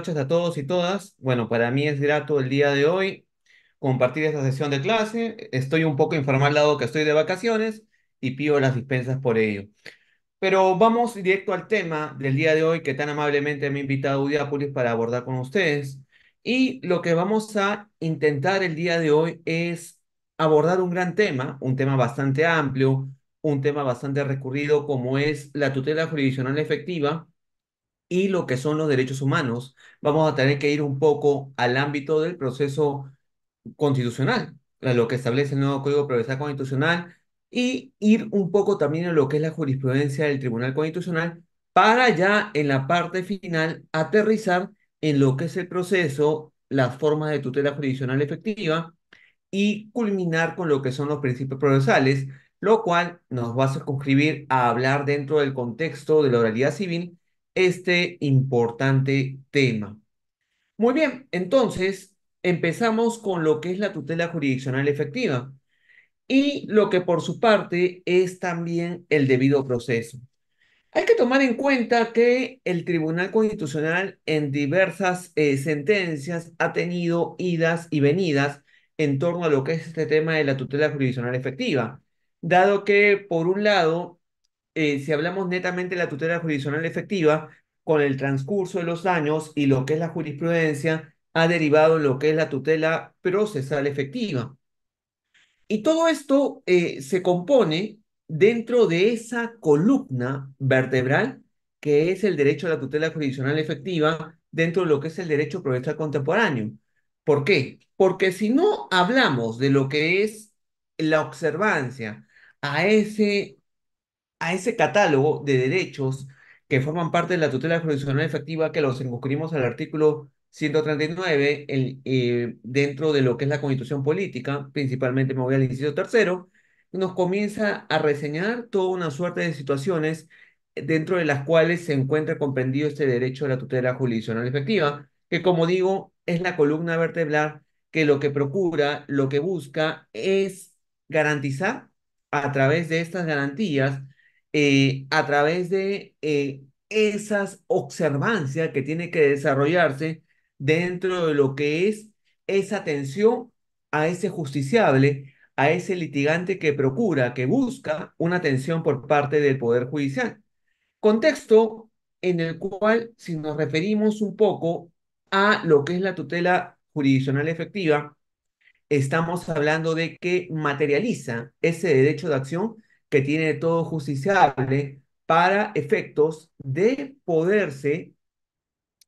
noches a todos y todas. Bueno, para mí es grato el día de hoy compartir esta sesión de clase. Estoy un poco informal dado que estoy de vacaciones y pido las dispensas por ello. Pero vamos directo al tema del día de hoy que tan amablemente me ha invitado Udiápolis para abordar con ustedes. Y lo que vamos a intentar el día de hoy es abordar un gran tema, un tema bastante amplio, un tema bastante recurrido como es la tutela jurisdiccional efectiva y lo que son los derechos humanos, vamos a tener que ir un poco al ámbito del proceso constitucional, a lo que establece el nuevo Código Procesal Constitucional y ir un poco también a lo que es la jurisprudencia del Tribunal Constitucional para ya en la parte final aterrizar en lo que es el proceso, las formas de tutela jurisdiccional efectiva y culminar con lo que son los principios procesales, lo cual nos va a circunscribir a hablar dentro del contexto de la oralidad civil este importante tema. Muy bien, entonces empezamos con lo que es la tutela jurisdiccional efectiva y lo que por su parte es también el debido proceso. Hay que tomar en cuenta que el Tribunal Constitucional en diversas eh, sentencias ha tenido idas y venidas en torno a lo que es este tema de la tutela jurisdiccional efectiva, dado que por un lado eh, si hablamos netamente de la tutela jurisdiccional efectiva, con el transcurso de los años y lo que es la jurisprudencia, ha derivado lo que es la tutela procesal efectiva. Y todo esto eh, se compone dentro de esa columna vertebral que es el derecho a la tutela jurisdiccional efectiva dentro de lo que es el derecho procesal contemporáneo. ¿Por qué? Porque si no hablamos de lo que es la observancia a ese a ese catálogo de derechos que forman parte de la tutela jurisdiccional efectiva que los circunscribimos al artículo 139 el, eh, dentro de lo que es la constitución política, principalmente me voy al inciso tercero, nos comienza a reseñar toda una suerte de situaciones dentro de las cuales se encuentra comprendido este derecho a la tutela jurisdiccional efectiva, que como digo es la columna vertebral que lo que procura, lo que busca es garantizar a través de estas garantías eh, a través de eh, esas observancias que tiene que desarrollarse dentro de lo que es esa atención a ese justiciable, a ese litigante que procura, que busca una atención por parte del Poder Judicial. Contexto en el cual, si nos referimos un poco a lo que es la tutela jurisdiccional efectiva, estamos hablando de que materializa ese derecho de acción que tiene todo justiciable para efectos de poderse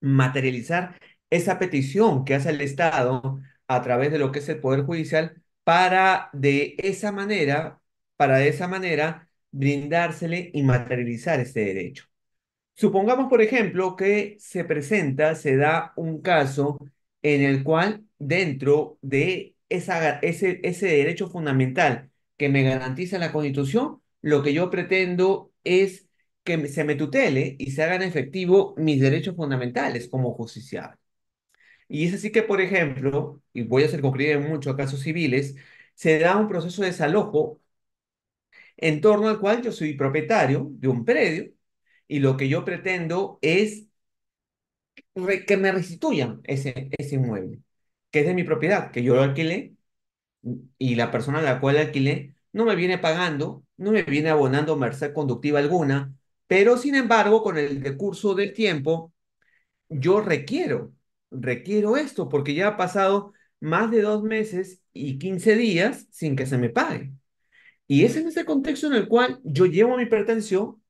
materializar esa petición que hace el Estado a través de lo que es el Poder Judicial para de esa manera, para de esa manera brindársele y materializar este derecho. Supongamos, por ejemplo, que se presenta, se da un caso en el cual dentro de ese, ese derecho fundamental que me garantiza la Constitución, lo que yo pretendo es que se me tutele y se hagan efectivo mis derechos fundamentales como justiciable. Y es así que, por ejemplo, y voy a ser concreto en muchos casos civiles, se da un proceso de desalojo en torno al cual yo soy propietario de un predio y lo que yo pretendo es que me restituyan ese, ese inmueble, que es de mi propiedad, que yo lo alquilé y la persona a la cual alquilé no me viene pagando, no me viene abonando merced conductiva alguna, pero sin embargo, con el decurso del tiempo, yo requiero, requiero esto, porque ya ha pasado más de dos meses y quince días sin que se me pague. Y es en ese contexto en el cual yo llevo mi pretensión,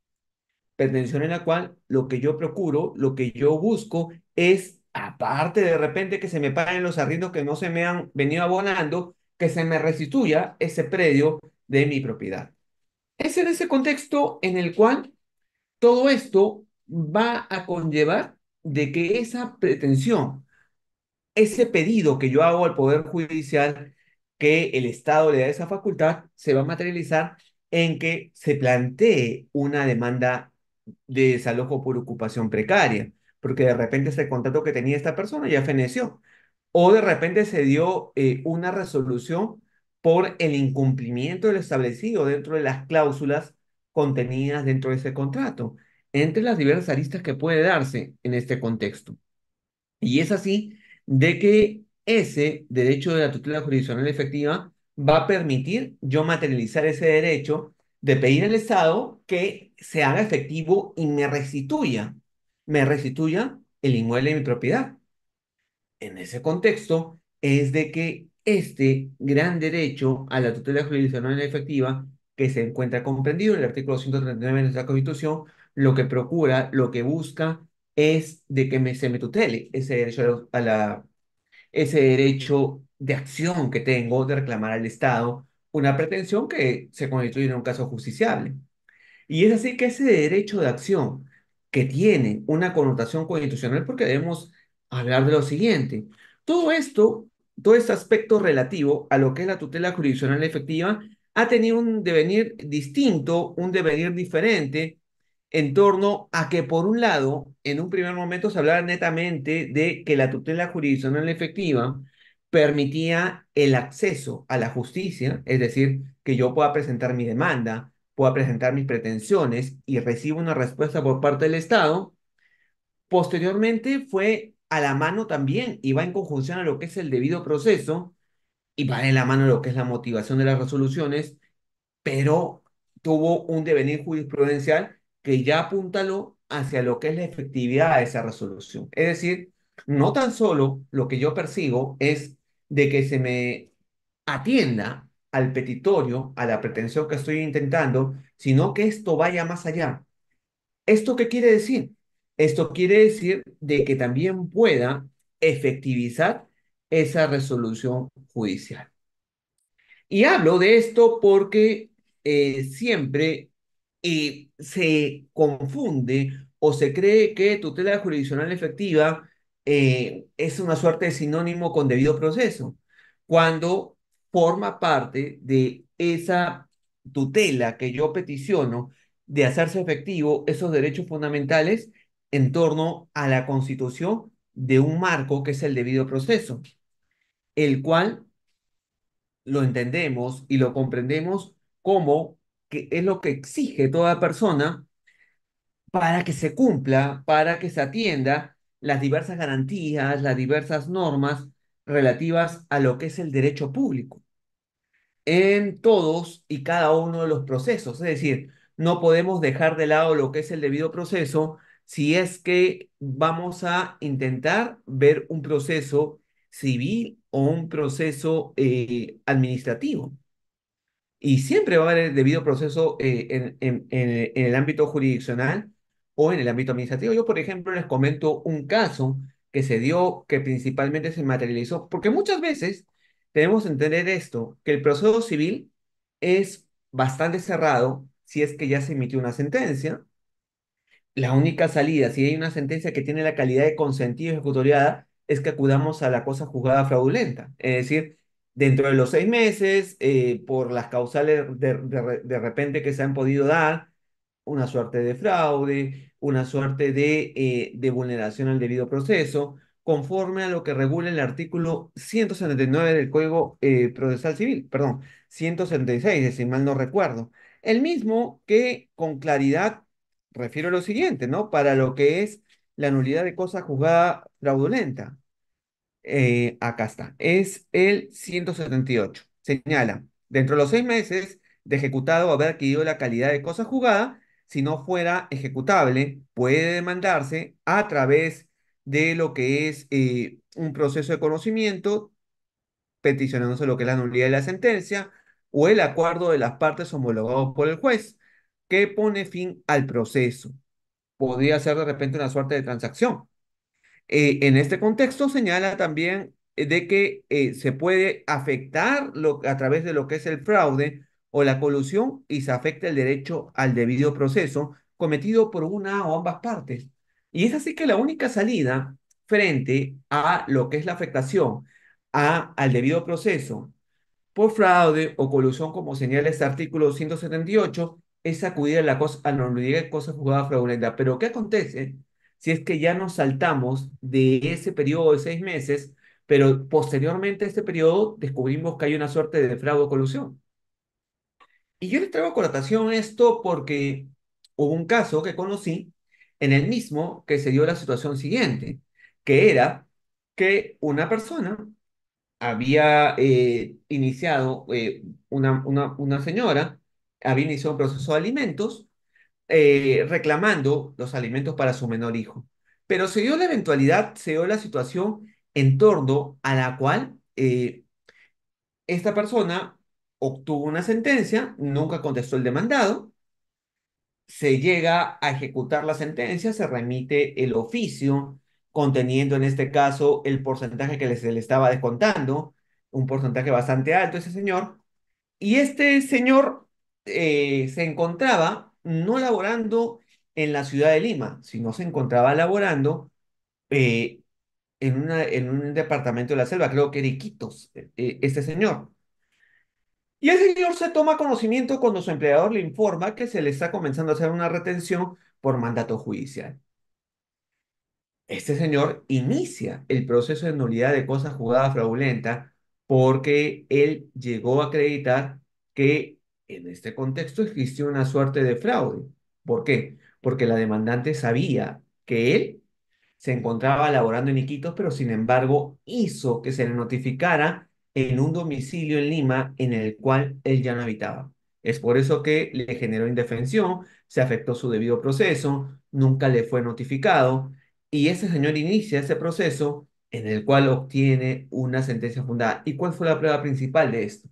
pretensión en la cual lo que yo procuro, lo que yo busco es, aparte de repente que se me paguen los arriendos que no se me han venido abonando, que se me restituya ese predio de mi propiedad. Es en ese contexto en el cual todo esto va a conllevar de que esa pretensión, ese pedido que yo hago al Poder Judicial, que el Estado le da esa facultad, se va a materializar en que se plantee una demanda de desalojo por ocupación precaria, porque de repente ese contrato que tenía esta persona ya feneció o de repente se dio eh, una resolución por el incumplimiento del establecido dentro de las cláusulas contenidas dentro de ese contrato, entre las diversas aristas que puede darse en este contexto. Y es así de que ese derecho de la tutela jurisdiccional efectiva va a permitir yo materializar ese derecho de pedir al Estado que se haga efectivo y me restituya, me restituya el inmueble de mi propiedad en ese contexto es de que este gran derecho a la tutela jurisdiccional efectiva que se encuentra comprendido en el artículo 139 de nuestra Constitución, lo que procura, lo que busca es de que me, se me tutele ese derecho a la, ese derecho de acción que tengo de reclamar al Estado una pretensión que se constituye en un caso justiciable. Y es así que ese derecho de acción que tiene una connotación constitucional, porque debemos hablar de lo siguiente. Todo esto, todo este aspecto relativo a lo que es la tutela jurisdiccional efectiva, ha tenido un devenir distinto, un devenir diferente, en torno a que, por un lado, en un primer momento se hablaba netamente de que la tutela jurisdiccional efectiva permitía el acceso a la justicia, es decir, que yo pueda presentar mi demanda, pueda presentar mis pretensiones y recibo una respuesta por parte del Estado. Posteriormente fue a la mano también y va en conjunción a lo que es el debido proceso y va en la mano lo que es la motivación de las resoluciones, pero tuvo un devenir jurisprudencial que ya apuntaló hacia lo que es la efectividad de esa resolución. Es decir, no tan solo lo que yo persigo es de que se me atienda al petitorio, a la pretensión que estoy intentando, sino que esto vaya más allá. ¿Esto qué quiere decir? Esto quiere decir de que también pueda efectivizar esa resolución judicial. Y hablo de esto porque eh, siempre eh, se confunde o se cree que tutela jurisdiccional efectiva eh, es una suerte de sinónimo con debido proceso, cuando forma parte de esa tutela que yo peticiono de hacerse efectivo esos derechos fundamentales en torno a la constitución de un marco que es el debido proceso, el cual lo entendemos y lo comprendemos como que es lo que exige toda persona para que se cumpla, para que se atienda las diversas garantías, las diversas normas relativas a lo que es el derecho público en todos y cada uno de los procesos. Es decir, no podemos dejar de lado lo que es el debido proceso si es que vamos a intentar ver un proceso civil o un proceso eh, administrativo. Y siempre va a haber el debido proceso eh, en, en, el ámbito jurisdiccional o en el ámbito administrativo. Yo, por ejemplo, les comento un caso que se dio, que principalmente se materializó, porque muchas veces tenemos que entender esto, que el proceso civil es bastante cerrado si es que ya se emitió una sentencia, la única salida, si hay una sentencia que tiene la calidad de consentido ejecutoriada, es que acudamos a la cosa juzgada fraudulenta. Es decir, dentro de los seis meses, eh, por las causales de, repente que se han podido dar, una suerte de fraude, una suerte de, eh, de vulneración al debido proceso, conforme a lo que regula el artículo 179 del Código eh, Procesal Civil, perdón, 176, si mal no recuerdo. El mismo que con claridad refiero a lo siguiente, ¿no? Para lo que es la nulidad de cosa juzgada fraudulenta. Eh, acá está, es el 178. Señala, dentro de los seis meses de ejecutado haber adquirido la calidad de cosa juzgada, si no fuera ejecutable, puede demandarse a través de lo que es eh, un proceso de conocimiento, peticionándose lo que es la nulidad de la sentencia o el acuerdo de las partes homologado por el juez, ¿Qué pone fin al proceso. Podría ser de repente una suerte de transacción. Eh, en este contexto señala también eh, de que eh, se puede afectar lo, a través de lo que es el fraude o la colusión y se afecta el derecho al debido proceso cometido por una o ambas partes. Y es así que la única salida frente a lo que es la afectación al debido proceso por fraude o colusión, como señala este artículo 178, es acudir a la cosa, a ah, no de cosas juzgadas fraudulentas. Pero ¿qué acontece si es que ya nos saltamos de ese periodo de seis meses, pero posteriormente a este periodo descubrimos que hay una suerte de fraude o colusión? Y yo les traigo a colación esto porque hubo un caso que conocí en el mismo que se dio la situación siguiente, que era que una persona había eh, iniciado, eh, una, una, una señora, había iniciado un proceso de alimentos eh, reclamando los alimentos para su menor hijo. Pero se dio la eventualidad, se dio la situación en torno a la cual eh, esta persona obtuvo una sentencia, nunca contestó el demandado, se llega a ejecutar la sentencia, se remite el oficio conteniendo en este caso el porcentaje que se le estaba descontando, un porcentaje bastante alto ese señor, y este señor eh, se encontraba no laborando en la ciudad de Lima, sino se encontraba laborando eh, en, un departamento de la selva, creo que era Iquitos, eh, este señor. Y el señor se toma conocimiento cuando su empleador le informa que se le está comenzando a hacer una retención por mandato judicial. Este señor inicia el proceso de nulidad de cosa jugada fraudulenta porque él llegó a acreditar que en este contexto existió una suerte de fraude. ¿Por qué? Porque la demandante sabía que él se encontraba laborando en Iquitos, pero sin embargo hizo que se le notificara en un domicilio en Lima en el cual él ya no habitaba. Es por eso que le generó indefensión, se afectó su debido proceso, nunca le fue notificado y ese señor inicia ese proceso en el cual obtiene una sentencia fundada. ¿Y cuál fue la prueba principal de esto?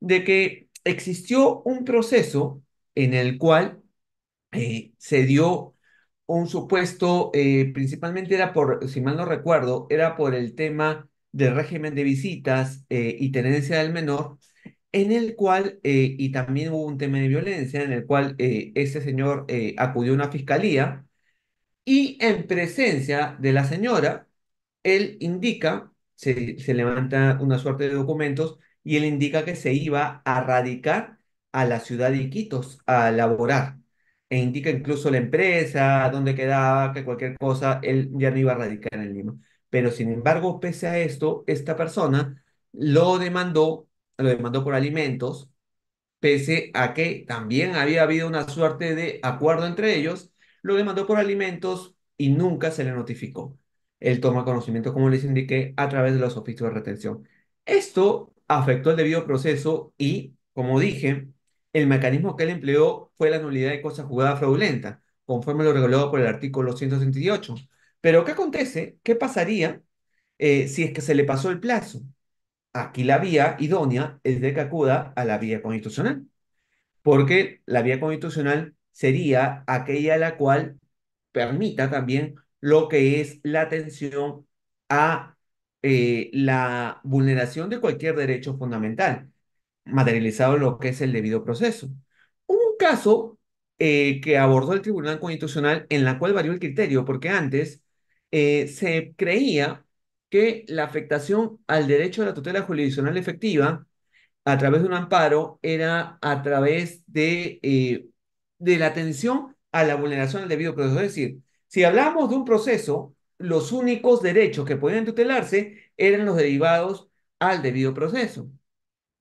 De que existió un proceso en el cual eh, se dio un supuesto, eh, principalmente era por, si mal no recuerdo, era por el tema del régimen de visitas eh, y tenencia del menor, en el cual, y también hubo un tema de violencia, en el cual ese señor acudió a una fiscalía y en presencia de la señora, él indica, se levanta una suerte de documentos, y él indica que se iba a radicar a la ciudad de Iquitos a laborar. E indica incluso la empresa, donde quedaba, que cualquier cosa, él ya no iba a radicar en Lima. Pero sin embargo, pese a esto, esta persona lo demandó, lo demandó por alimentos, pese a que también había habido una suerte de acuerdo entre ellos, lo demandó por alimentos y nunca se le notificó. Él toma conocimiento, como les indiqué, a través de los oficios de retención. Esto afectó el debido proceso y, como dije, el mecanismo que él empleó fue la nulidad de cosa jugada fraudulenta, conforme lo regulado por el artículo 168. Pero, ¿qué acontece? ¿Qué pasaría eh, si es que se le pasó el plazo? Aquí la vía idónea es de que acuda a la vía constitucional, porque la vía constitucional sería aquella la cual permita también lo que es la atención a eh, la vulneración de cualquier derecho fundamental, materializado en lo que es el debido proceso. un caso eh, que abordó el Tribunal Constitucional en la cual varió el criterio, porque antes eh, se creía que la afectación al derecho a la tutela jurisdiccional efectiva a través de un amparo era a través de, de la atención a la vulneración del debido proceso. Es decir, si hablamos de un proceso los únicos derechos que podían tutelarse eran los derivados al debido proceso.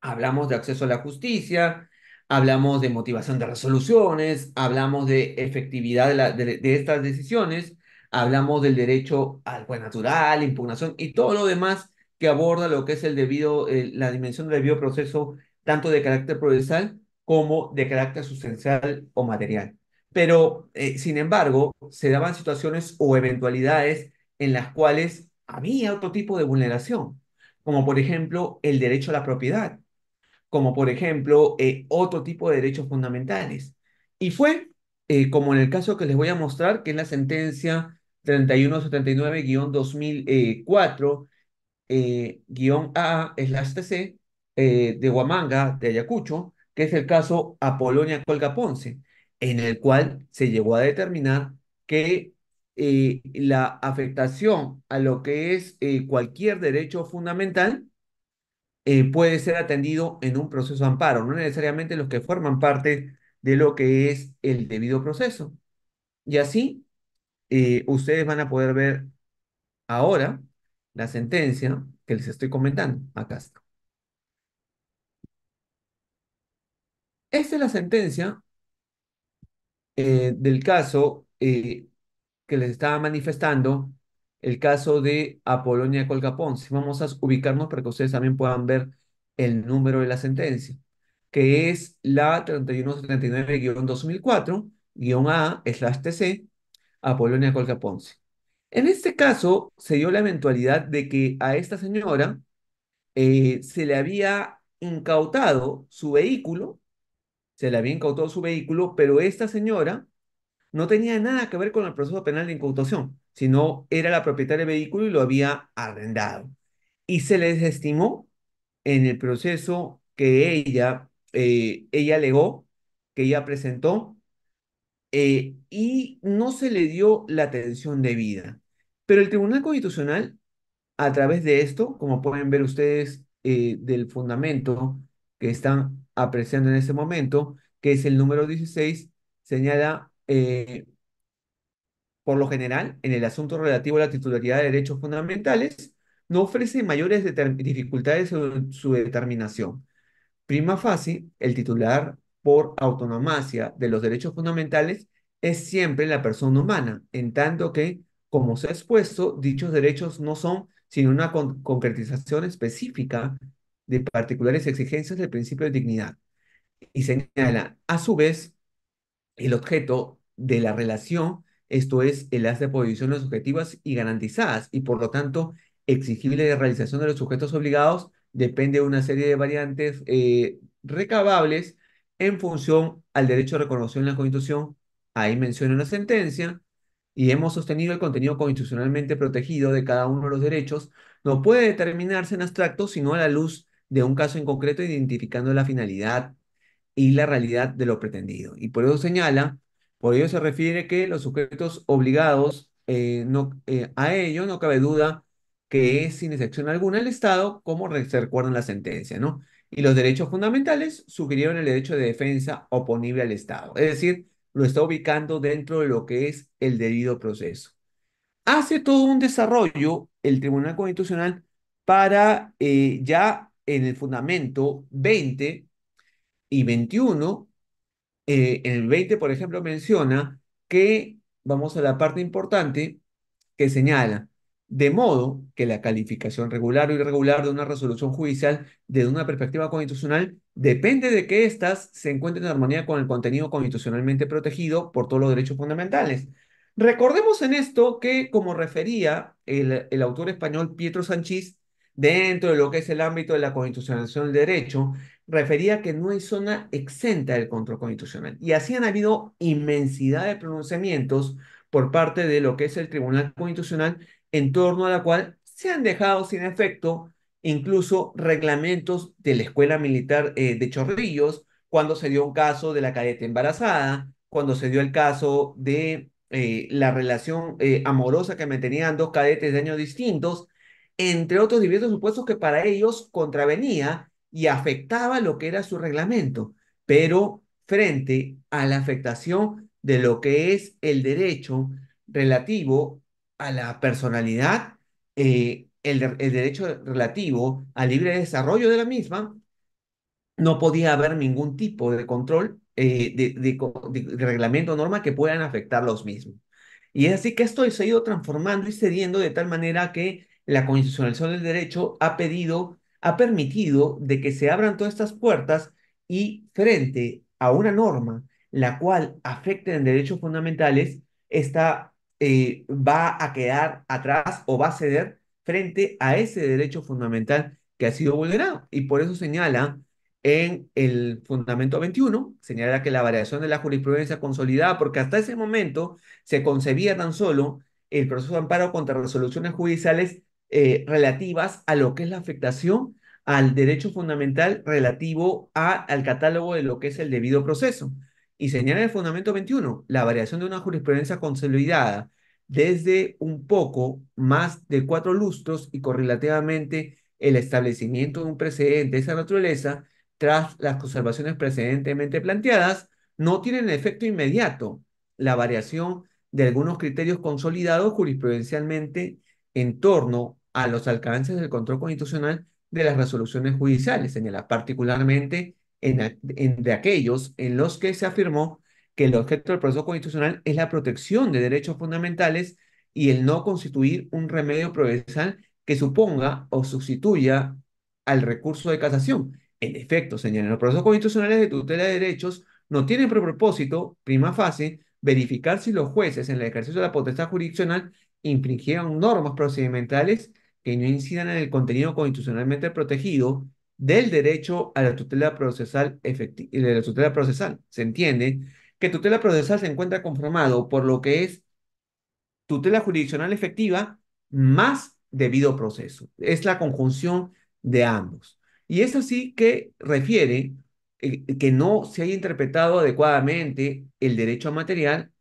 Hablamos de acceso a la justicia, hablamos de motivación de resoluciones, hablamos de efectividad de, estas decisiones, hablamos del derecho al buen natural, impugnación y todo lo demás que aborda lo que es el debido, la dimensión del debido proceso, tanto de carácter procesal como de carácter sustancial o material. Pero, eh, sin embargo, se daban situaciones o eventualidades en las cuales había otro tipo de vulneración, como por ejemplo el derecho a la propiedad, como por ejemplo eh, otro tipo de derechos fundamentales. Y fue, eh, como en el caso que les voy a mostrar, que es la sentencia 3179-2004, a es la de Huamanga, de Ayacucho, que es el caso Apolonia Colga Ponce, en el cual se llegó a determinar que eh, la afectación a lo que es eh, cualquier derecho fundamental eh, puede ser atendido en un proceso amparo, no necesariamente los que forman parte de lo que es el debido proceso. Y así, ustedes van a poder ver ahora la sentencia que les estoy comentando. Acá Esta es la sentencia eh, del caso eh, que les estaba manifestando, el caso de Apolonia Si Vamos a ubicarnos para que ustedes también puedan ver el número de la sentencia, que es la 3179-2004-A-TC, Apolonia Ponce. En este caso, se dio la eventualidad de que a esta señora eh, se le había incautado su vehículo se le había incautado su vehículo, pero esta señora no tenía nada que ver con el proceso penal de incautación, sino era la propietaria del vehículo y lo había arrendado. Y se le desestimó en el proceso que ella, eh, ella alegó, que ella presentó, eh, y no se le dio la atención debida. Pero el Tribunal Constitucional, a través de esto, como pueden ver ustedes eh, del fundamento que están apreciando en ese momento, que es el número 16, señala, eh, por lo general, en el asunto relativo a la titularidad de derechos fundamentales, no ofrece mayores dificultades en su determinación. Prima facie, el titular por autonomacia de los derechos fundamentales es siempre la persona humana, en tanto que, como se ha expuesto, dichos derechos no son sino una concretización específica de particulares exigencias del principio de dignidad. Y señala, a su vez, el objeto de la relación, esto es, el haz de posiciones objetivas y garantizadas, y por lo tanto, exigible de realización de los sujetos obligados, depende de una serie de variantes eh, recabables en función al derecho reconocido en la Constitución. Ahí menciona una sentencia, y hemos sostenido el contenido constitucionalmente protegido de cada uno de los derechos, no puede determinarse en abstracto sino a la luz de un caso en concreto identificando la finalidad y la realidad de lo pretendido. Y por eso señala, por ello se refiere que los sujetos obligados eh, eh, a ello no cabe duda que es sin excepción alguna el Estado, como se recuerda en la sentencia, ¿no? Y los derechos fundamentales sugirieron el derecho de defensa oponible al Estado, es decir, lo está ubicando dentro de lo que es el debido proceso. Hace todo un desarrollo el Tribunal Constitucional para eh, ya en el fundamento 20 y 21, eh, en el 20, por ejemplo, menciona que, vamos a la parte importante, que señala, de modo que la calificación regular o irregular de una resolución judicial desde una perspectiva constitucional depende de que éstas se encuentren en armonía con el contenido constitucionalmente protegido por todos los derechos fundamentales. Recordemos en esto que, como refería el, el autor español Pietro Sánchez, dentro de lo que es el ámbito de la constitucionalización del derecho, refería que no hay zona exenta del control constitucional. Y así han habido inmensidad de pronunciamientos por parte de lo que es el Tribunal Constitucional en torno a la cual se han dejado sin efecto incluso reglamentos de la Escuela Militar eh, de Chorrillos, cuando se dio un caso de la cadete embarazada, cuando se dio el caso de eh, la relación eh, amorosa que mantenían dos cadetes de años distintos, entre otros diversos supuestos que para ellos contravenía y afectaba lo que era su reglamento, pero frente a la afectación de lo que es el derecho relativo a la personalidad, eh, el, derecho relativo al libre desarrollo de la misma, no podía haber ningún tipo de control, eh, de, reglamento o norma que puedan afectar los mismos. Y es así que esto se ha ido transformando y cediendo de tal manera que la constitucionalización del derecho ha pedido, ha permitido de que se abran todas estas puertas y frente a una norma la cual afecte en derechos fundamentales, esta eh, va a quedar atrás o va a ceder frente a ese derecho fundamental que ha sido vulnerado. Y por eso señala en el fundamento 21, señala que la variación de la jurisprudencia consolidada, porque hasta ese momento se concebía tan solo el proceso de amparo contra resoluciones judiciales eh, relativas a lo que es la afectación al derecho fundamental relativo a, al catálogo de lo que es el debido proceso. Y señala el fundamento 21, la variación de una jurisprudencia consolidada desde un poco más de cuatro lustros y correlativamente el establecimiento de un precedente de esa naturaleza tras las conservaciones precedentemente planteadas no tienen efecto inmediato. La variación de algunos criterios consolidados jurisprudencialmente en torno a los alcances del control constitucional de las resoluciones judiciales, señala particularmente en, de aquellos en los que se afirmó que el objeto del proceso constitucional es la protección de derechos fundamentales y el no constituir un remedio procesal que suponga o sustituya al recurso de casación. En efecto, en los procesos constitucionales de tutela de derechos no tienen por propósito, prima facie, verificar si los jueces en el ejercicio de la potestad jurisdiccional infringieron normas procedimentales que no incidan en el contenido constitucionalmente protegido del derecho a la tutela procesal efectiva, eh, de la tutela procesal. Se entiende que tutela procesal se encuentra conformado por lo que es tutela jurisdiccional efectiva más debido proceso. Es la conjunción de ambos. Y es así que refiere eh, que no se haya interpretado adecuadamente el derecho material,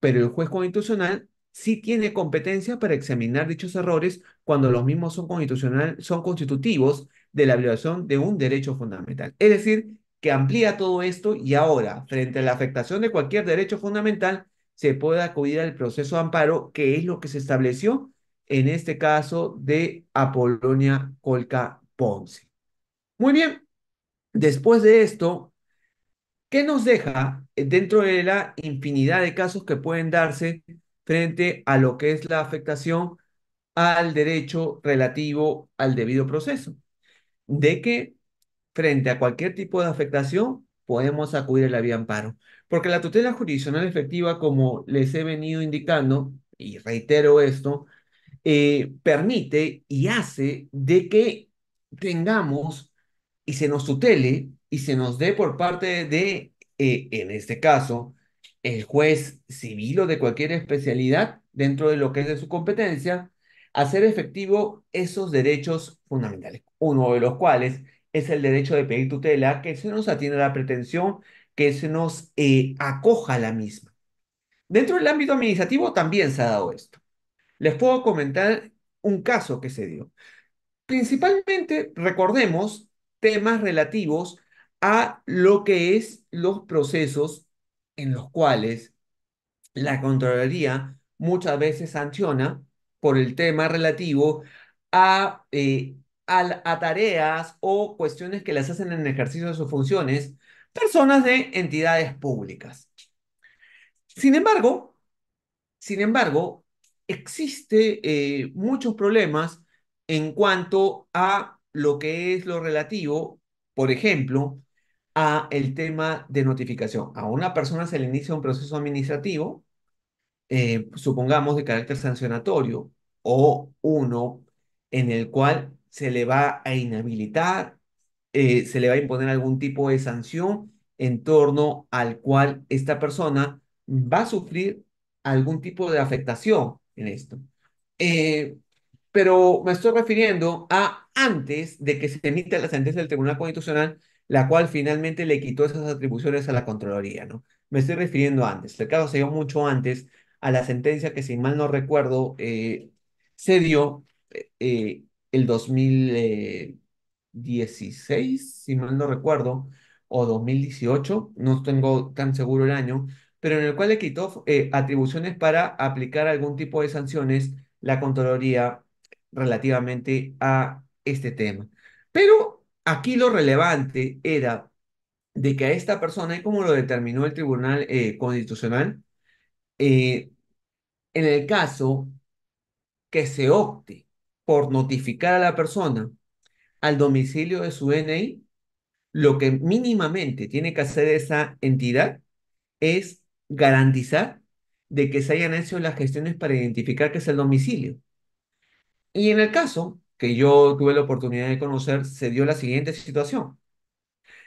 pero el juez constitucional sí tiene competencia para examinar dichos errores cuando los mismos son, constitucional, son constitutivos de la violación de un derecho fundamental. Es decir, que amplía todo esto y ahora, frente a la afectación de cualquier derecho fundamental, se puede acudir al proceso de amparo, que es lo que se estableció en este caso de Apolonia Colca Ponce. Muy bien, después de esto, ¿qué nos deja dentro de la infinidad de casos que pueden darse frente a lo que es la afectación al derecho relativo al debido proceso. De que frente a cualquier tipo de afectación podemos acudir a la vía amparo. Porque la tutela jurisdiccional efectiva, como les he venido indicando, y reitero esto, eh, permite y hace de que tengamos y se nos tutele y se nos dé por parte de, eh, en este caso, el juez civil o de cualquier especialidad dentro de lo que es de su competencia, hacer efectivo esos derechos fundamentales, uno de los cuales es el derecho de pedir tutela, que se nos atiende a la pretensión, que se nos eh, acoja a la misma. Dentro del ámbito administrativo también se ha dado esto. Les puedo comentar un caso que se dio. Principalmente, recordemos, temas relativos a lo que es los procesos en los cuales la Contraloría muchas veces sanciona por el tema relativo a, eh, a, tareas o cuestiones que las hacen en ejercicio de sus funciones personas de entidades públicas. Sin embargo, sin embargo, existe eh, muchos problemas en cuanto a lo que es lo relativo, por ejemplo, a el tema de notificación. A una persona se le inicia un proceso administrativo, eh, supongamos de carácter sancionatorio, o uno en el cual se le va a inhabilitar, eh, se le va a imponer algún tipo de sanción en torno al cual esta persona va a sufrir algún tipo de afectación en esto. Eh, pero me estoy refiriendo a antes de que se emita la sentencia del Tribunal Constitucional, la cual finalmente le quitó esas atribuciones a la Contraloría, ¿no? Me estoy refiriendo antes, el caso se dio mucho antes a la sentencia que, si mal no recuerdo, eh, se dio eh, eh el 2016, eh, si mal no recuerdo, o 2018, no tengo tan seguro el año, pero en el cual le quitó atribuciones para aplicar algún tipo de sanciones la Contraloría relativamente a este tema. Pero Aquí lo relevante era de que a esta persona, y como lo determinó el Tribunal eh, Constitucional, eh, en el caso que se opte por notificar a la persona al domicilio de su NI, lo que mínimamente tiene que hacer esa entidad es garantizar de que se hayan hecho las gestiones para identificar que es el domicilio. Y en el caso que yo tuve la oportunidad de conocer, se dio la siguiente situación.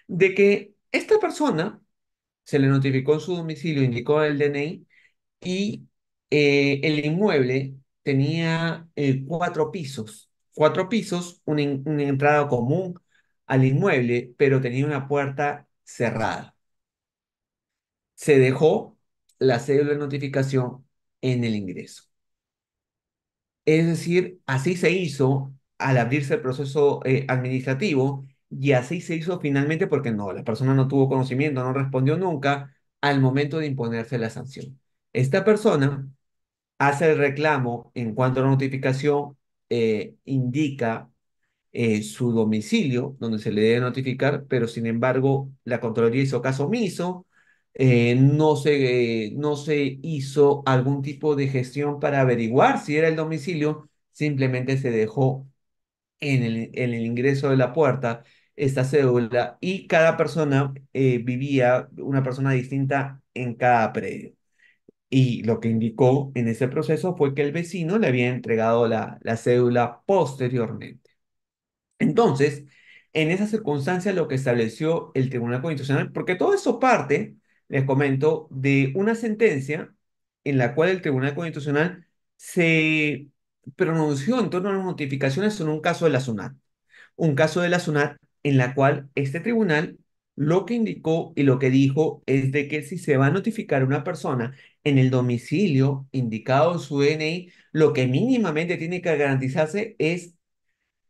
De que esta persona se le notificó en su domicilio, indicó el DNI y eh, el inmueble tenía eh, cuatro pisos. Cuatro pisos, una, una entrada común al inmueble, pero tenía una puerta cerrada. Se dejó la cédula de notificación en el ingreso. Es decir, así se hizo al abrirse el proceso eh, administrativo y así se hizo finalmente porque no, la persona no tuvo conocimiento, no respondió nunca al momento de imponerse la sanción. Esta persona hace el reclamo en cuanto a la notificación, eh, indica eh, su domicilio donde se le debe notificar, pero sin embargo la Contraloría hizo caso omiso, no, no se hizo algún tipo de gestión para averiguar si era el domicilio, simplemente se dejó en el, ingreso de la puerta esta cédula y cada persona eh, vivía una persona distinta en cada predio. Y lo que indicó en ese proceso fue que el vecino le había entregado la, la cédula posteriormente. Entonces, en esa circunstancia lo que estableció el Tribunal Constitucional, porque todo eso parte, les comento, de una sentencia en la cual el Tribunal Constitucional se pronunció en torno a las notificaciones en un caso de la SUNAT. Un caso de la SUNAT en la cual este tribunal lo que indicó y lo que dijo es de que si se va a notificar una persona en el domicilio indicado en su DNI, lo que mínimamente tiene que garantizarse es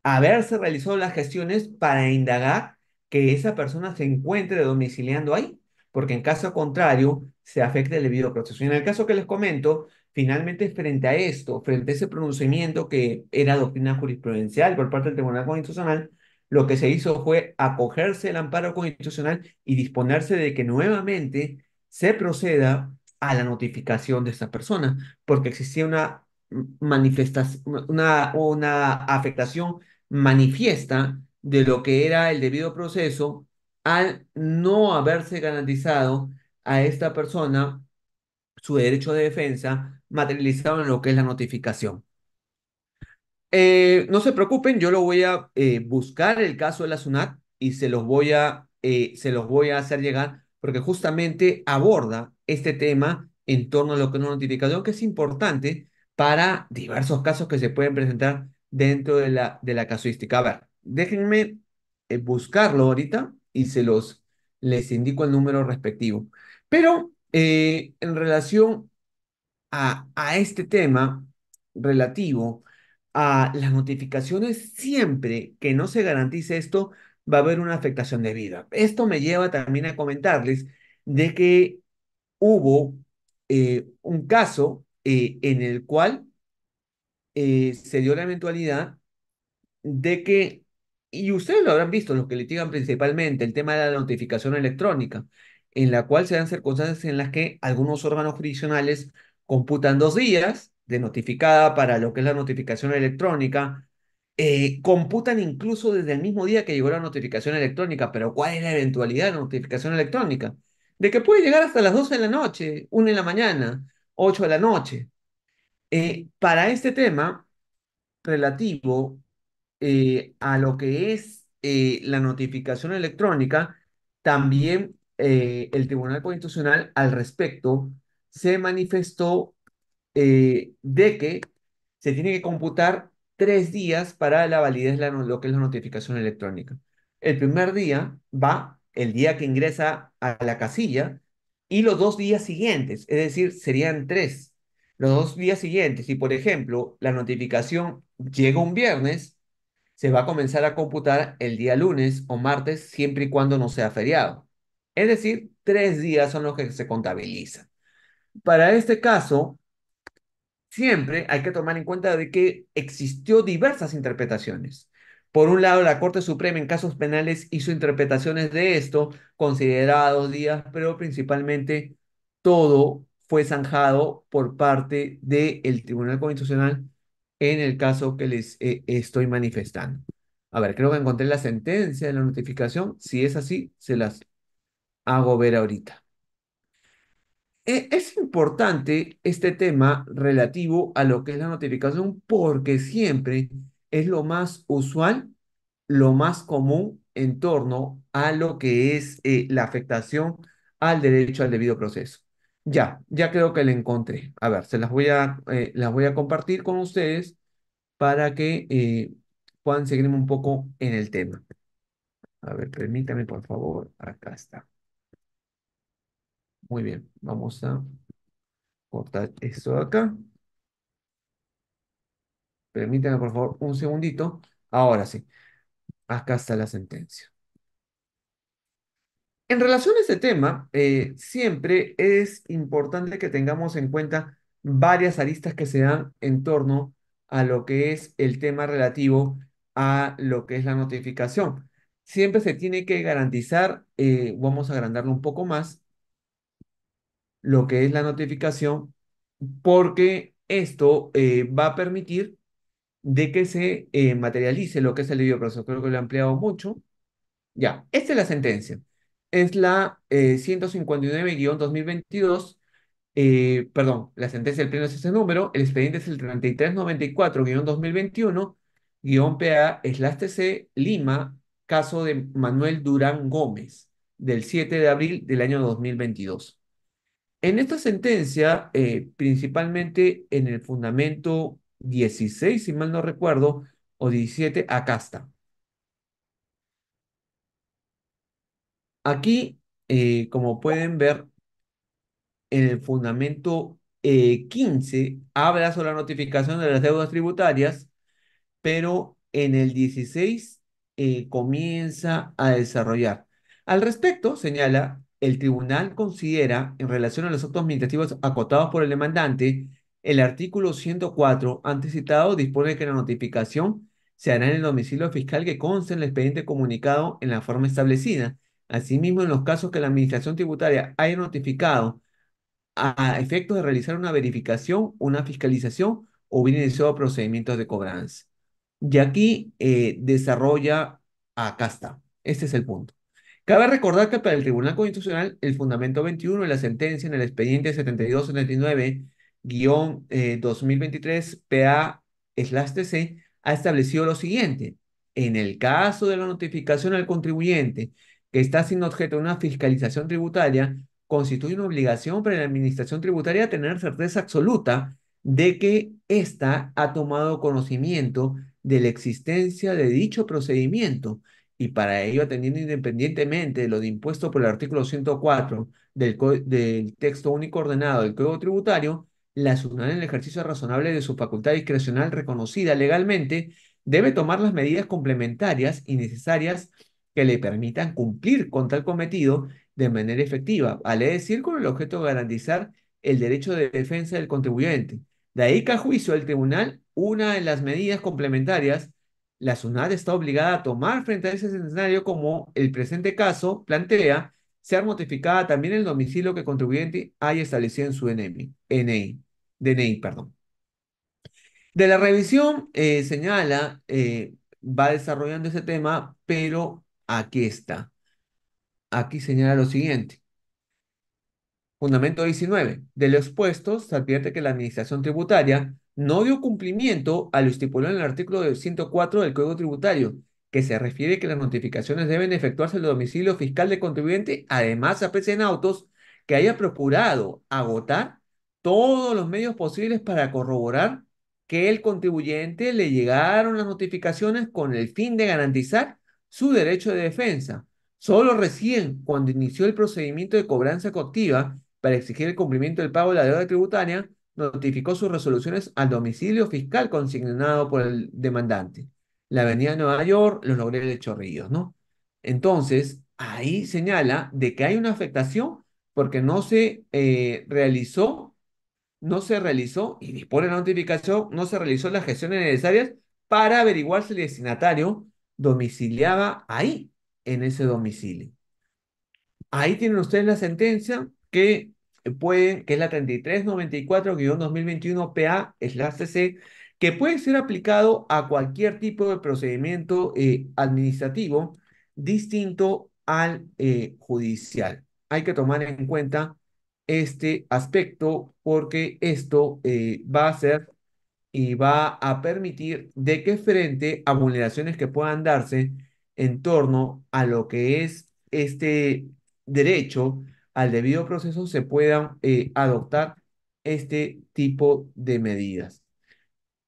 haberse realizado las gestiones para indagar que esa persona se encuentre domiciliando ahí, porque en caso contrario se afecte el debido proceso. Y en el caso que les comento, Finalmente, frente a esto, frente a ese pronunciamiento que era doctrina jurisprudencial por parte del Tribunal Constitucional, lo que se hizo fue acogerse el amparo constitucional y disponerse de que nuevamente se proceda a la notificación de esta persona, porque existía una manifestación, una, una afectación manifiesta de lo que era el debido proceso al no haberse garantizado a esta persona su derecho de defensa materializado en lo que es la notificación. Eh, no se preocupen, yo lo voy a eh, buscar el caso de la SUNAT y se los voy a, eh, se los voy a hacer llegar porque justamente aborda este tema en torno a lo que es una notificación que es importante para diversos casos que se pueden presentar dentro de la, de la casuística. A ver, déjenme buscarlo ahorita y se los les indico el número respectivo. Pero eh, en relación a, este tema relativo a las notificaciones, siempre que no se garantice esto, va a haber una afectación de vida. Esto me lleva también a comentarles de que hubo eh, un caso eh, en el cual se dio la eventualidad de que, y ustedes lo habrán visto, los que litigan principalmente el tema de la notificación electrónica, en la cual se dan circunstancias en las que algunos órganos jurisdiccionales computan dos días de notificada para lo que es la notificación electrónica, eh, computan incluso desde el mismo día que llegó la notificación electrónica, pero ¿cuál es la eventualidad de la notificación electrónica? De que puede llegar hasta las 12 de la noche, 1 de la mañana, 8 de la noche. Eh, para este tema relativo eh, a lo que es la notificación electrónica, también eh, el Tribunal Constitucional al respecto se manifestó eh, de que se tiene que computar tres días para la validez de lo que es la notificación electrónica. El primer día va el día que ingresa a la casilla y los dos días siguientes, es decir, serían tres. Los dos días siguientes, si por ejemplo la notificación llega un viernes, se va a comenzar a computar el día lunes o martes, siempre y cuando no sea feriado. Es decir, tres días son los que se contabilizan. Para este caso, siempre hay que tomar en cuenta de que existió diversas interpretaciones. Por un lado, la Corte Suprema en casos penales hizo interpretaciones de esto, considerados días, pero principalmente todo fue zanjado por parte del Tribunal Constitucional en el caso que les eh, estoy manifestando. A ver, creo que encontré la sentencia de la notificación. Si es así, se las hago ver ahorita. E-, es importante este tema relativo a lo que es la notificación porque siempre es lo más usual, lo más común en torno a lo que es eh, la afectación al derecho al debido proceso. Ya, ya creo que la encontré. A ver, se las voy a, eh, las voy a compartir con ustedes para que eh, puedan seguirme un poco en el tema. A ver, permítame por favor, acá está. Muy bien, vamos a cortar esto de acá. Permítanme, por favor, un segundito. Ahora sí, acá está la sentencia. En relación a este tema, eh, siempre es importante que tengamos en cuenta varias aristas que se dan en torno a lo que es el tema relativo a lo que es la notificación. Siempre se tiene que garantizar, eh, vamos a agrandarlo un poco más, lo que es la notificación, porque esto eh, va a permitir de que se eh, materialice lo que es el debido proceso. Creo que lo he ampliado mucho. Ya, esta es la sentencia. Es la eh, 159-2022. Eh, perdón, la sentencia del pleno es ese número. El expediente es el 3394-2021-PA-TC Lima, caso de Manuel Durán Gómez, del 7 de abril del año 2022. En esta sentencia, eh, principalmente en el fundamento 16, si mal no recuerdo, o 17, acá está. Aquí, eh, como pueden ver, en el fundamento 15 habla sobre la notificación de las deudas tributarias, pero en el 16 eh, comienza a desarrollar. Al respecto, señala el tribunal considera, en relación a los actos administrativos acotados por el demandante, el artículo 104 antes citado dispone que la notificación se hará en el domicilio fiscal que conste en el expediente comunicado en la forma establecida. Asimismo, en los casos que la Administración Tributaria haya notificado a efectos de realizar una verificación, una fiscalización o bien iniciado procedimientos de cobranza. Y aquí eh, desarrolla, acá está, este es el punto. Cabe recordar que para el Tribunal Constitucional, el Fundamento 21 de la sentencia en el expediente 7279-2023 eh, PA-TC ha establecido lo siguiente. En el caso de la notificación al contribuyente que está siendo objeto de una fiscalización tributaria, constituye una obligación para la Administración Tributaria tener certeza absoluta de que ésta ha tomado conocimiento de la existencia de dicho procedimiento y para ello atendiendo independientemente lo de impuesto por el artículo 104 del, del texto único ordenado del Código Tributario, la SUNAT en el ejercicio razonable de su facultad discrecional reconocida legalmente debe tomar las medidas complementarias y necesarias que le permitan cumplir con tal cometido de manera efectiva, vale decir, con el objeto de garantizar el derecho de defensa del contribuyente. De ahí que a juicio del tribunal, una de las medidas complementarias la SUNAT está obligada a tomar frente a ese escenario como el presente caso plantea ser notificada también el domicilio que contribuyente haya establecido en su DNI. Perdón. De la revisión eh, señala, eh, va desarrollando ese tema, pero aquí está. Aquí señala lo siguiente. Fundamento 19. De los puestos, se advierte que la administración tributaria no dio cumplimiento a lo estipulado en el artículo 104 del Código Tributario, que se refiere que las notificaciones deben efectuarse en el domicilio fiscal del contribuyente, además en autos que haya procurado agotar todos los medios posibles para corroborar que el contribuyente le llegaron las notificaciones con el fin de garantizar su derecho de defensa. Solo recién cuando inició el procedimiento de cobranza coactiva para exigir el cumplimiento del pago de la deuda tributaria, notificó sus resoluciones al domicilio fiscal consignado por el demandante, la Avenida de Nueva York, los Laureles de Chorrillos, ¿no? Entonces, ahí señala de que hay una afectación porque no se eh, realizó, no se realizó, y dispone la notificación, no se realizó las gestiones necesarias para averiguar si el destinatario domiciliaba ahí, en ese domicilio. Ahí tienen ustedes la sentencia que que es la 3394-2021 PA, es la CC, que puede ser aplicado a cualquier tipo de procedimiento eh, administrativo distinto al eh, judicial. Hay que tomar en cuenta este aspecto porque esto eh, va a ser y va a permitir de qué frente a vulneraciones que puedan darse en torno a lo que es este derecho al debido proceso se puedan eh, adoptar este tipo de medidas.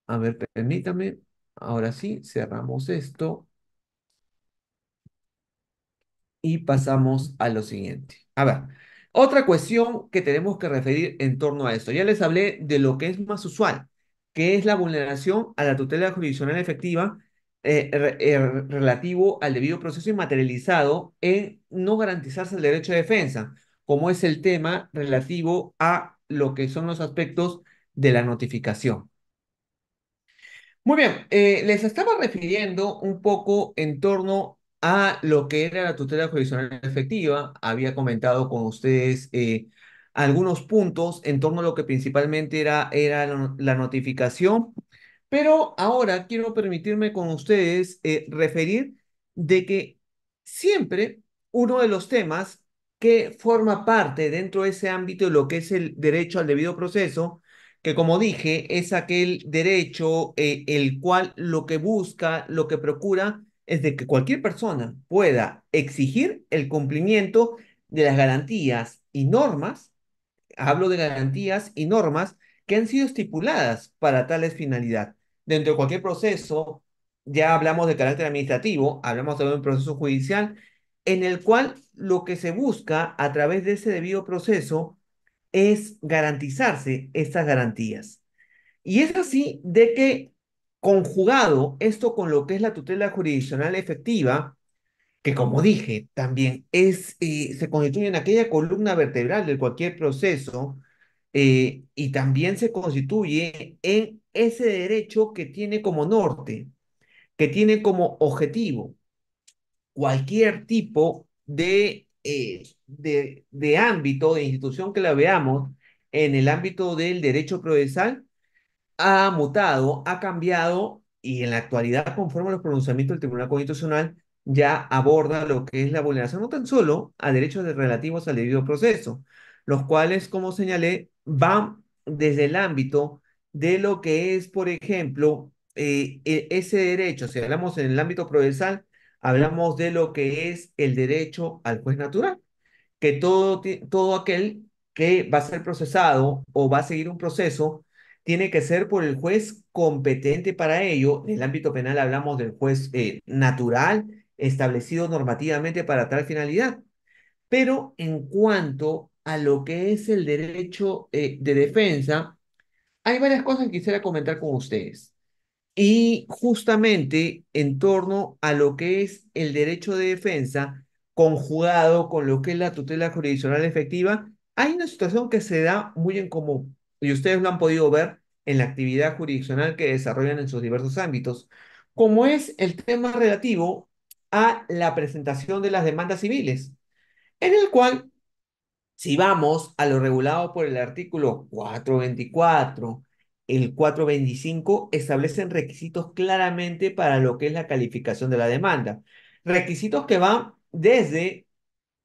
A ver, permítame. Ahora sí, cerramos esto. Y pasamos a lo siguiente. A ver, otra cuestión que tenemos que referir en torno a esto. Ya les hablé de lo que es más usual, que es la vulneración a la tutela jurisdiccional efectiva eh, eh, relativo al debido proceso inmaterializado en no garantizarse el derecho de defensa como es el tema relativo a lo que son los aspectos de la notificación. Muy bien, eh, les estaba refiriendo un poco en torno a lo que era la tutela jurisdiccional efectiva. Había comentado con ustedes eh, algunos puntos en torno a lo que principalmente era, era la notificación, pero ahora quiero permitirme con ustedes eh, referir de que siempre uno de los temas que forma parte dentro de ese ámbito de lo que es el derecho al debido proceso, que como dije, es aquel derecho eh, el cual lo que busca, lo que procura, es de que cualquier persona pueda exigir el cumplimiento de las garantías y normas, hablo de garantías y normas que han sido estipuladas para tales finalidad. Dentro de cualquier proceso, ya hablamos de carácter administrativo, hablamos de un proceso judicial, en el cual lo que se busca a través de ese debido proceso es garantizarse estas garantías. Y es así de que conjugado esto con lo que es la tutela jurisdiccional efectiva, que como dije también es, eh, se constituye en aquella columna vertebral de cualquier proceso eh, y también se constituye en ese derecho que tiene como norte, que tiene como objetivo cualquier tipo de, eh, de, de ámbito, de institución que la veamos en el ámbito del derecho procesal, ha mutado, ha cambiado y en la actualidad, conforme los pronunciamientos del Tribunal Constitucional, ya aborda lo que es la vulneración no tan solo a derechos relativos al debido proceso, los cuales, como señalé, van desde el ámbito de lo que es, por ejemplo, eh, e, ese derecho, si hablamos en el ámbito procesal, hablamos de lo que es el derecho al juez natural, que todo, todo aquel que va a ser procesado o va a seguir un proceso tiene que ser por el juez competente para ello. En el ámbito penal hablamos del juez eh, natural establecido normativamente para tal finalidad. Pero en cuanto a lo que es el derecho eh, de defensa, hay varias cosas que quisiera comentar con ustedes y justamente en torno a lo que es el derecho de defensa conjugado con lo que es la tutela jurisdiccional efectiva, hay una situación que se da muy en común y ustedes lo han podido ver en la actividad jurisdiccional que desarrollan en sus diversos ámbitos, como es el tema relativo a la presentación de las demandas civiles, en el cual, si vamos a lo regulado por el artículo 424, el 425 establecen requisitos claramente para lo que es la calificación de la demanda. Requisitos que van desde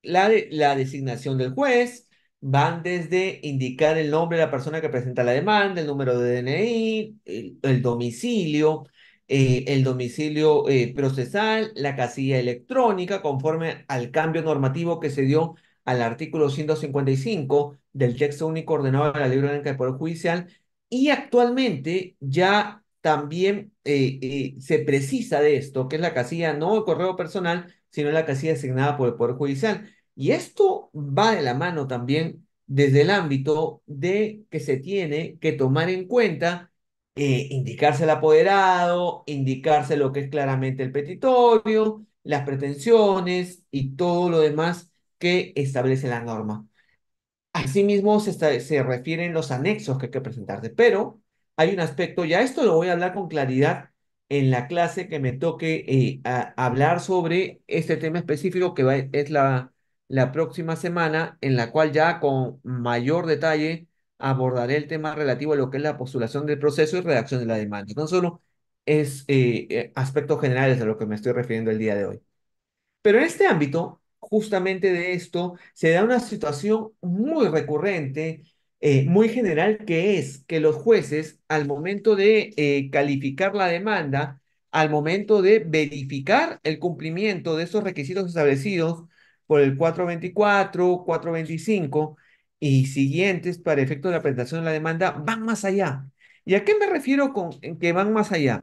la, la designación del juez, van desde indicar el nombre de la persona que presenta la demanda, el número de DNI, el, domicilio, eh, el domicilio eh, procesal, la casilla electrónica, conforme al cambio normativo que se dio al artículo 155 del texto único ordenado de la Ley Orgánica del Poder Judicial, y actualmente ya también eh, eh, se precisa de esto, que es la casilla no el correo personal, sino la casilla asignada por el Poder Judicial. Y esto va de la mano también desde el ámbito de que se tiene que tomar en cuenta eh, indicarse el apoderado, indicarse lo que es claramente el petitorio, las pretensiones y todo lo demás que establece la norma. Asimismo, se, se refieren los anexos que hay que presentarse, pero hay un aspecto, ya esto lo voy a hablar con claridad en la clase que me toque eh, hablar sobre este tema específico que va, es la, la próxima semana, en la cual ya con mayor detalle abordaré el tema relativo a lo que es la postulación del proceso y redacción de la demanda. No solo es eh, eh, aspectos generales a lo que me estoy refiriendo el día de hoy. Pero en este ámbito, justamente de esto, se da una situación muy recurrente, eh, muy general, que es que los jueces, al momento de eh, calificar la demanda, al momento de verificar el cumplimiento de esos requisitos establecidos por el 424, 425 y siguientes para efecto de la presentación de la demanda, van más allá. ¿Y a qué me refiero con que van más allá?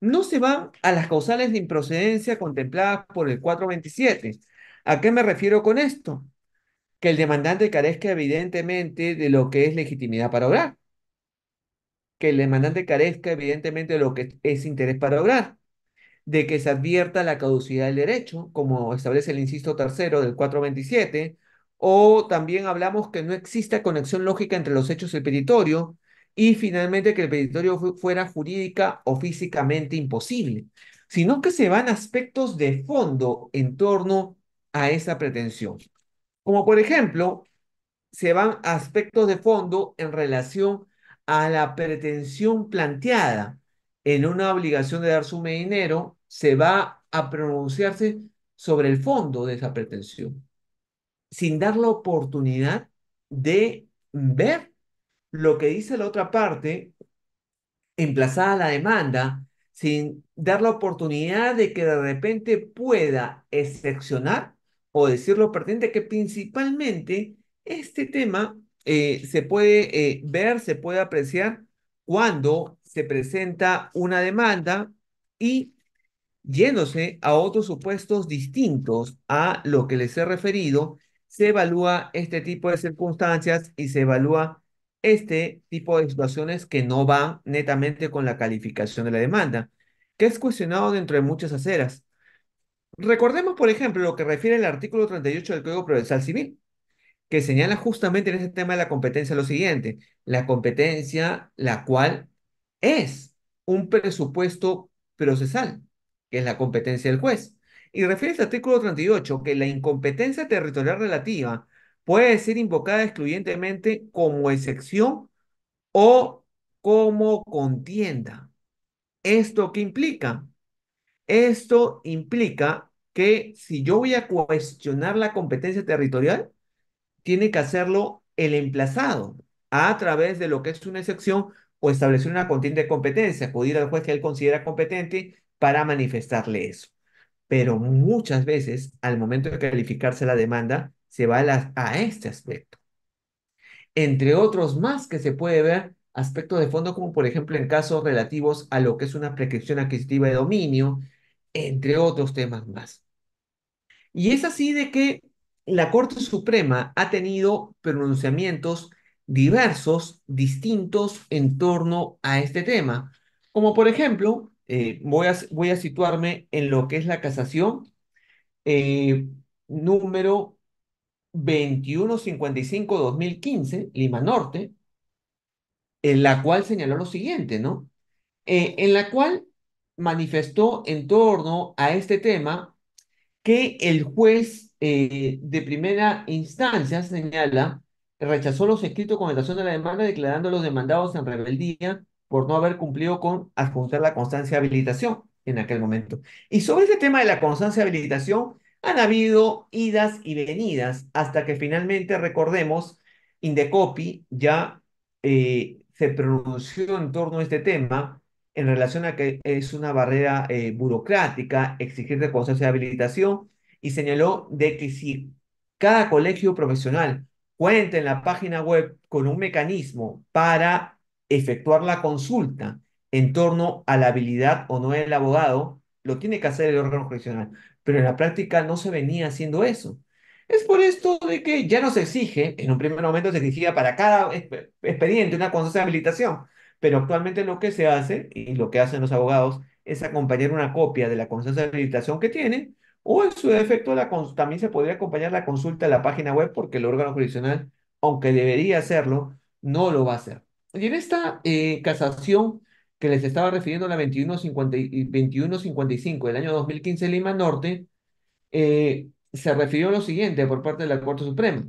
no se van a las causales de improcedencia contempladas por el 427, ¿A qué me refiero con esto? Que el demandante carezca evidentemente de lo que es legitimidad para obrar. Que el demandante carezca evidentemente de lo que es interés para obrar. De que se advierta la caducidad del derecho, como establece el inciso tercero del 427. O también hablamos que no exista conexión lógica entre los hechos del peritorio, y finalmente que el peritorio fuera jurídica o físicamente imposible, sino que se van aspectos de fondo en torno a esa pretensión. Como por ejemplo, se van aspectos de fondo en relación a la pretensión planteada en una obligación de dar sume dinero, se va a pronunciarse sobre el fondo de esa pretensión, sin dar la oportunidad de ver lo que dice la otra parte, emplazada a la demanda, sin dar la oportunidad de que de repente pueda excepcionar o decirlo pertinente, que principalmente este tema eh, se puede eh, ver, se puede apreciar cuando se presenta una demanda y yéndose a otros supuestos distintos a lo que les he referido, se evalúa este tipo de circunstancias y se evalúa este tipo de situaciones que no van netamente con la calificación de la demanda, que es cuestionado dentro de muchas aceras. Recordemos, por ejemplo, lo que refiere el artículo 38 del Código Procesal Civil, que señala justamente en ese tema de la competencia lo siguiente, la competencia la cual es un presupuesto procesal, que es la competencia del juez. Y refiere este artículo 38 que la incompetencia territorial relativa puede ser invocada excluyentemente como excepción o como contienda. ¿Esto qué implica? Esto implica que si yo voy a cuestionar la competencia territorial, tiene que hacerlo el emplazado a través de lo que es una excepción o establecer una contienda de competencia, acudir al juez que él considera competente para manifestarle eso. Pero muchas veces, al momento de calificarse la demanda, se va a, a este aspecto. Entre otros más que se puede ver aspectos de fondo, como por ejemplo en casos relativos a lo que es una prescripción adquisitiva de dominio, entre otros temas más. Y es así de que la Corte Suprema ha tenido pronunciamientos diversos, distintos en torno a este tema, como por ejemplo, eh, voy, a, voy a situarme en lo que es la casación eh, número 2155-2015, Lima Norte, en la cual señaló lo siguiente, ¿no? Eh, en la cual manifestó en torno a este tema que el juez eh, de primera instancia señala rechazó los escritos con relación de la demanda declarando a los demandados en rebeldía por no haber cumplido con adjuntar la constancia de habilitación en aquel momento. Y sobre este tema de la constancia de habilitación han habido idas y venidas hasta que finalmente recordemos Indecopi ya eh, se pronunció en torno a este tema en relación a que es una barrera eh, burocrática exigir recursos de habilitación y señaló de que si cada colegio profesional cuenta en la página web con un mecanismo para efectuar la consulta en torno a la habilidad o no del abogado, lo tiene que hacer el órgano profesional Pero en la práctica no se venía haciendo eso. Es por esto de que ya no se exige, en un primer momento se exigía para cada expediente una constancia de habilitación, pero actualmente lo que se hace y lo que hacen los abogados es acompañar una copia de la constancia de habilitación que tiene o en su defecto también se podría acompañar la consulta a la página web porque el órgano jurisdiccional, aunque debería hacerlo, no lo va a hacer. Y en esta eh, casación que les estaba refiriendo la 2155 del año 2015 Lima Norte, eh, se refirió a lo siguiente por parte de la Corte Suprema.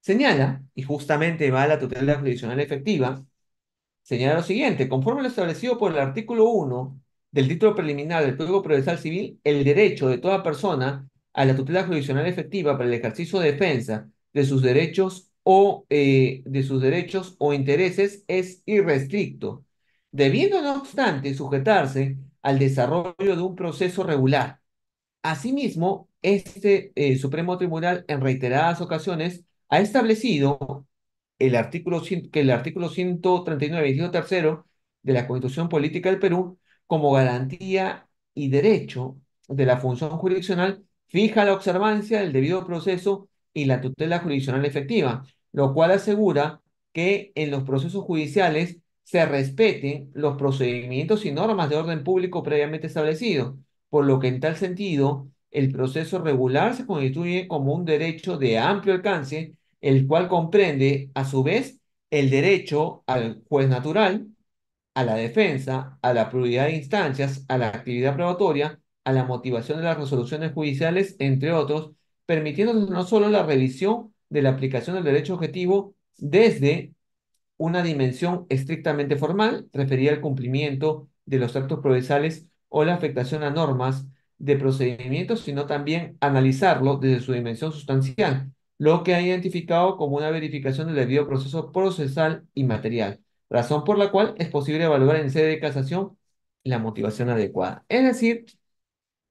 Señala, y justamente va a la tutela jurisdiccional efectiva, señala lo siguiente, conforme lo establecido por el artículo 1 del título preliminar del Código Procesal Civil, el derecho de toda persona a la tutela jurisdiccional efectiva para el ejercicio de defensa de sus derechos o eh, de sus derechos o intereses es irrestricto, debiendo no obstante sujetarse al desarrollo de un proceso regular. Asimismo, este eh, Supremo Tribunal en reiteradas ocasiones ha establecido el artículo, que el artículo 139, tercero de la Constitución Política del Perú como garantía y derecho de la función jurisdiccional fija la observancia del debido proceso y la tutela jurisdiccional efectiva, lo cual asegura que en los procesos judiciales se respeten los procedimientos y normas de orden público previamente establecidos, por lo que en tal sentido el proceso regular se constituye como un derecho de amplio alcance el cual comprende, a su vez, el derecho al juez natural, a la defensa, a la prioridad de instancias, a la actividad probatoria, a la motivación de las resoluciones judiciales, entre otros, permitiéndonos no solo la revisión de la aplicación del derecho objetivo desde una dimensión estrictamente formal, referida al cumplimiento de los actos procesales o la afectación a normas de procedimientos, sino también analizarlo desde su dimensión sustancial, lo que ha identificado como una verificación del debido proceso procesal y material, razón por la cual es posible evaluar en sede de casación la motivación adecuada. Es decir,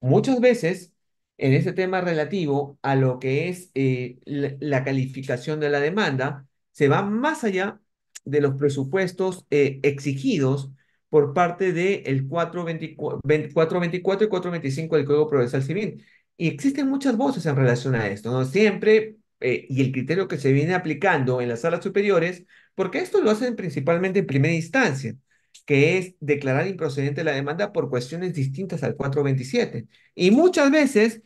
muchas veces en este tema relativo a lo que es eh, la, calificación de la demanda, se va más allá de los presupuestos eh, exigidos por parte del 424, 424 y 425 del Código Procesal Civil. Y existen muchas voces en relación a esto, ¿no? Siempre eh, y el criterio que se viene aplicando en las salas superiores, porque esto lo hacen principalmente en primera instancia, que es declarar improcedente la demanda por cuestiones distintas al 427. Y muchas veces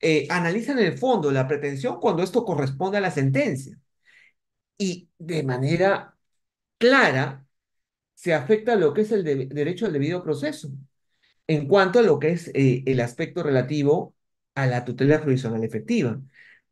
eh, analizan el fondo, la pretensión, cuando esto corresponde a la sentencia. Y de manera clara se afecta lo que es el derecho al debido proceso en cuanto a lo que es eh, el aspecto relativo a la tutela provisional efectiva.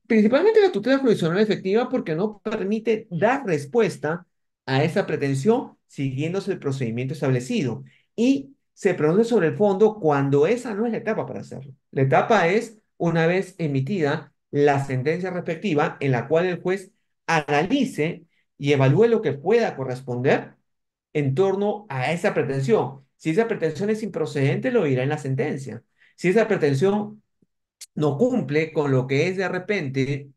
Principalmente la tutela jurisdiccional efectiva porque no permite dar respuesta a esa pretensión siguiéndose el procedimiento establecido y se pronuncia sobre el fondo cuando esa no es la etapa para hacerlo. La etapa es una vez emitida la sentencia respectiva en la cual el juez analice y evalúe lo que pueda corresponder en torno a esa pretensión. Si esa pretensión es improcedente, lo dirá en la sentencia. Si esa pretensión no cumple con lo que es de repente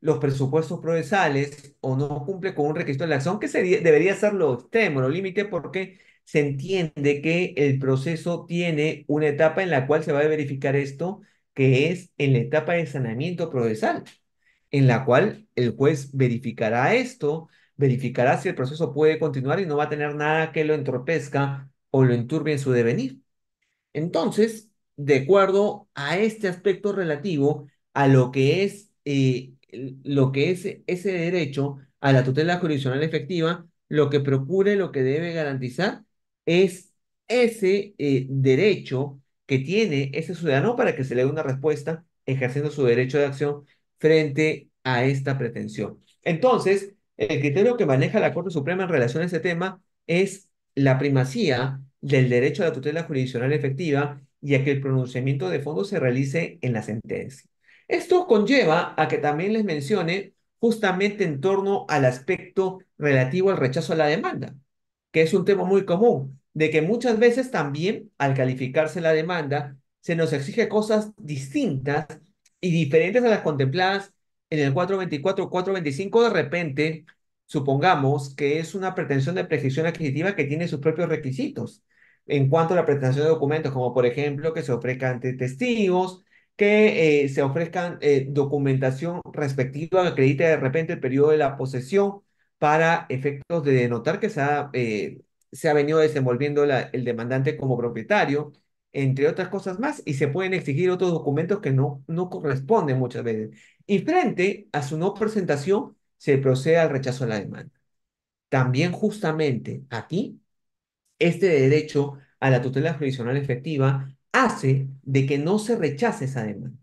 los presupuestos procesales o no cumple con un requisito de la acción que sería, debería ser lo extremo, lo límite, porque se entiende que el proceso tiene una etapa en la cual se va a verificar esto, que es en la etapa de saneamiento procesal, en la cual el juez verificará esto, verificará si el proceso puede continuar y no va a tener nada que lo entorpezca o lo enturbie en su devenir. Entonces, de acuerdo a este aspecto relativo a lo que es, eh, lo que es ese derecho a la tutela jurisdiccional efectiva, lo que procure, lo que debe garantizar es ese eh, derecho que tiene ese ciudadano para que se le dé una respuesta ejerciendo su derecho de acción frente a esta pretensión. Entonces, el criterio que maneja la Corte Suprema en relación a ese tema es la primacía del derecho a la tutela jurisdiccional efectiva y a que el pronunciamiento de fondo se realice en la sentencia. Esto conlleva a que también les mencione justamente en torno al aspecto relativo al rechazo a la demanda, que es un tema muy común, de que muchas veces también al calificarse la demanda se nos exige cosas distintas y diferentes a las contempladas en el 424 425 de repente supongamos que es una pretensión de prescripción adquisitiva que tiene sus propios requisitos en cuanto a la presentación de documentos, como por ejemplo que se ofrezcan testigos, que eh, se ofrezcan eh, documentación respectiva que acredite de repente el periodo de la posesión para efectos de denotar que se ha, eh, se ha venido desenvolviendo el demandante como propietario, entre otras cosas más, y se pueden exigir otros documentos que no, no corresponden muchas veces. Y frente a su no presentación, se procede al rechazo de la demanda. También justamente aquí este derecho a la tutela jurisdiccional efectiva hace de que no se rechace esa demanda,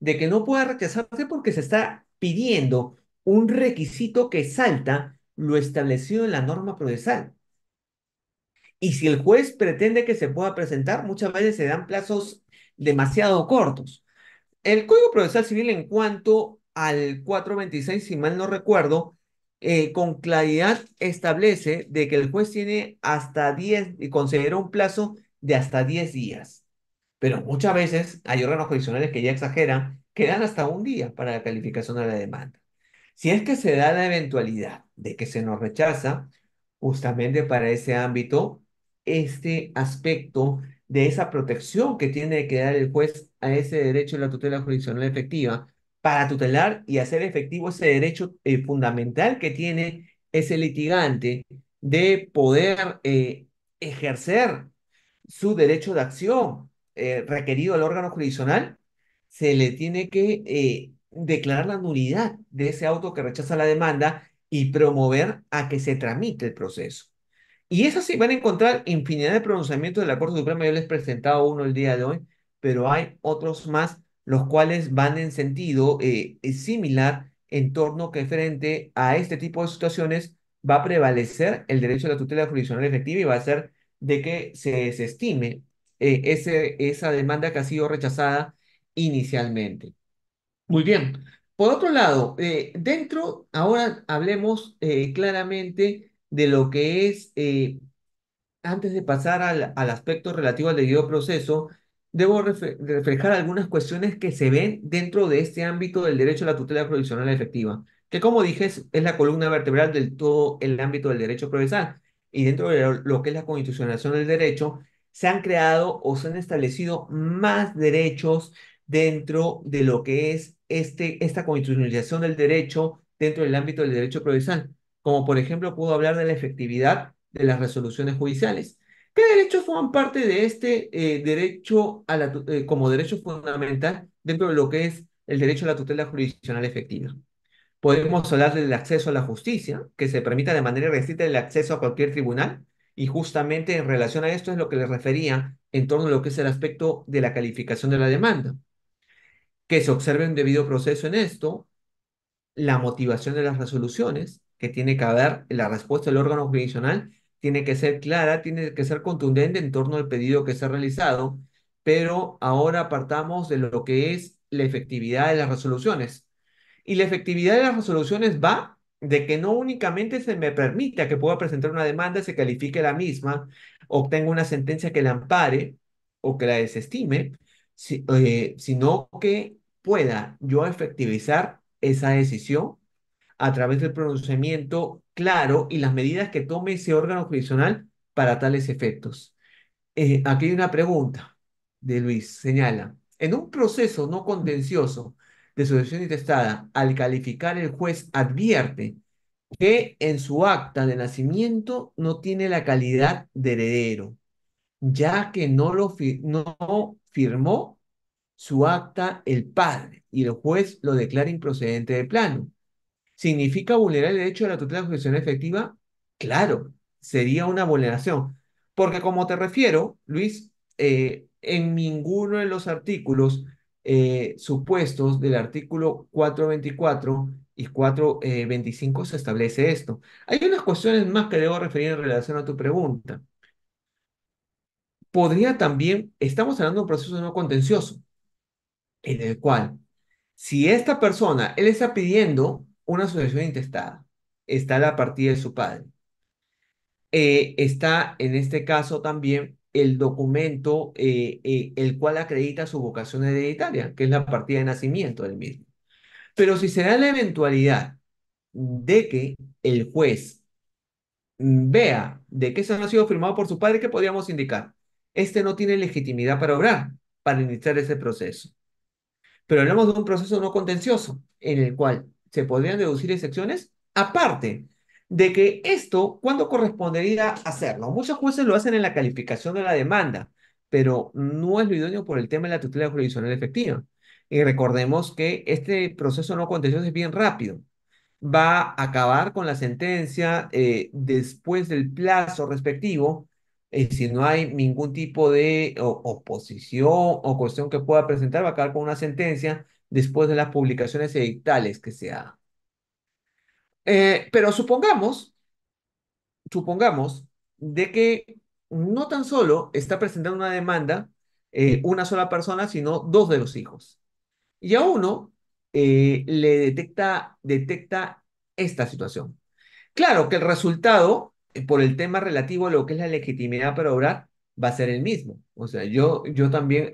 de que no pueda rechazarse porque se está pidiendo un requisito que salta lo establecido en la norma procesal. Y si el juez pretende que se pueda presentar, muchas veces se dan plazos demasiado cortos. El Código Procesal Civil en cuanto al 426, si mal no recuerdo, eh, con claridad establece de que el juez tiene hasta 10, y considera un plazo de hasta 10 días. Pero muchas veces hay órganos judiciales que ya exageran, que dan hasta un día para la calificación de la demanda. Si es que se da la eventualidad de que se nos rechaza, justamente para ese ámbito, este aspecto de esa protección que tiene que dar el juez a ese derecho de la tutela jurisdiccional efectiva, para tutelar y hacer efectivo ese derecho eh, fundamental que tiene ese litigante de poder eh, ejercer su derecho de acción eh, requerido al órgano jurisdiccional, se le tiene que declarar la nulidad de ese auto que rechaza la demanda y promover a que se tramite el proceso. Y eso sí, van a encontrar infinidad de pronunciamientos de la Corte Suprema, yo les he presentado uno el día de hoy, pero hay otros más los cuales van en sentido eh, eh, similar en torno que frente a este tipo de situaciones va a prevalecer el derecho a la tutela jurisdiccional efectiva y va a ser de que se desestime eh, ese, esa demanda que ha sido rechazada inicialmente. Muy bien. Por otro lado, dentro, ahora hablemos claramente de lo que es, antes de pasar al, al aspecto relativo al debido proceso, debo reflejar algunas cuestiones que se ven dentro de este ámbito del derecho a la tutela provisional efectiva, que como dije es, la columna vertebral del todo el ámbito del derecho procesal. Y dentro de lo que es la constitucionalización del derecho, se han creado o se han establecido más derechos dentro de lo que es este, esta constitucionalización del derecho dentro del ámbito del derecho provisional. como por ejemplo puedo hablar de la efectividad de las resoluciones judiciales, ¿Qué derechos forman parte de este eh, derecho a la, eh, como derecho fundamental dentro de lo que es el derecho a la tutela jurisdiccional efectiva? Podemos hablar del acceso a la justicia, que se permita de manera irrestricta el acceso a cualquier tribunal, y justamente en relación a esto es lo que les refería en torno a lo que es el aspecto de la calificación de la demanda. Que se observe un debido proceso en esto, la motivación de las resoluciones, que tiene que haber la respuesta del órgano jurisdiccional tiene que ser clara, tiene que ser contundente en torno al pedido que se ha realizado, pero ahora partamos de lo que es la efectividad de las resoluciones. Y la efectividad de las resoluciones va de que no únicamente se me permita que pueda presentar una demanda, se califique la misma, obtenga una sentencia que la ampare o que la desestime, eh, sino que pueda yo efectivizar esa decisión a través del pronunciamiento claro y las medidas que tome ese órgano jurisdiccional para tales efectos. Eh, aquí hay una pregunta de Luis, señala, en un proceso no contencioso de sucesión intestada, al calificar el juez advierte que en su acta de nacimiento no tiene la calidad de heredero, ya que no, lo no firmó su acta el padre y el juez lo declara improcedente de plano. ¿Significa vulnerar el derecho a la tutela judicial efectiva? Claro, sería una vulneración. Porque como te refiero, Luis, eh, en ninguno de los artículos eh, supuestos del artículo 424 y 425 se establece esto. Hay unas cuestiones más que debo referir en relación a tu pregunta. Podría también, estamos hablando de un proceso no contencioso, en el cual, si esta persona, él está pidiendo una sucesión intestada. Está la partida de su padre. Eh, está en este caso también el documento eh, eh, el cual acredita su vocación hereditaria, que es la partida de nacimiento del mismo. Pero si se da la eventualidad de que el juez vea de que eso no ha sido firmado por su padre, ¿qué podríamos indicar? Este no tiene legitimidad para obrar, para iniciar ese proceso. Pero hablamos de un proceso no contencioso, en el cual se podrían deducir excepciones, aparte de que esto, ¿cuándo correspondería hacerlo? Muchos jueces lo hacen en la calificación de la demanda, pero no es lo idóneo por el tema de la tutela jurisdiccional efectiva. Y recordemos que este proceso no contencioso es bien rápido. Va a acabar con la sentencia eh, después del plazo respectivo, y eh, si no hay ningún tipo de oposición o cuestión que pueda presentar, va a acabar con una sentencia después de las publicaciones editales que se hagan. Eh, pero supongamos, supongamos de que no tan solo está presentando una demanda eh, una sola persona, sino dos de los hijos. Y a uno eh, le detecta, detecta esta situación. Claro que el resultado, por el tema relativo a lo que es la legitimidad para obrar, va a ser el mismo. O sea, yo, yo también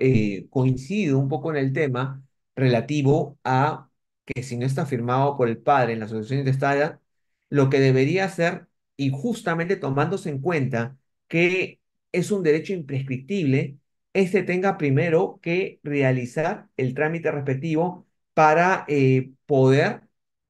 coincido un poco en el tema relativo a que si no está firmado por el padre en la asociación intestada, lo que debería hacer, y justamente tomándose en cuenta que es un derecho imprescriptible, este tenga primero que realizar el trámite respectivo para eh, poder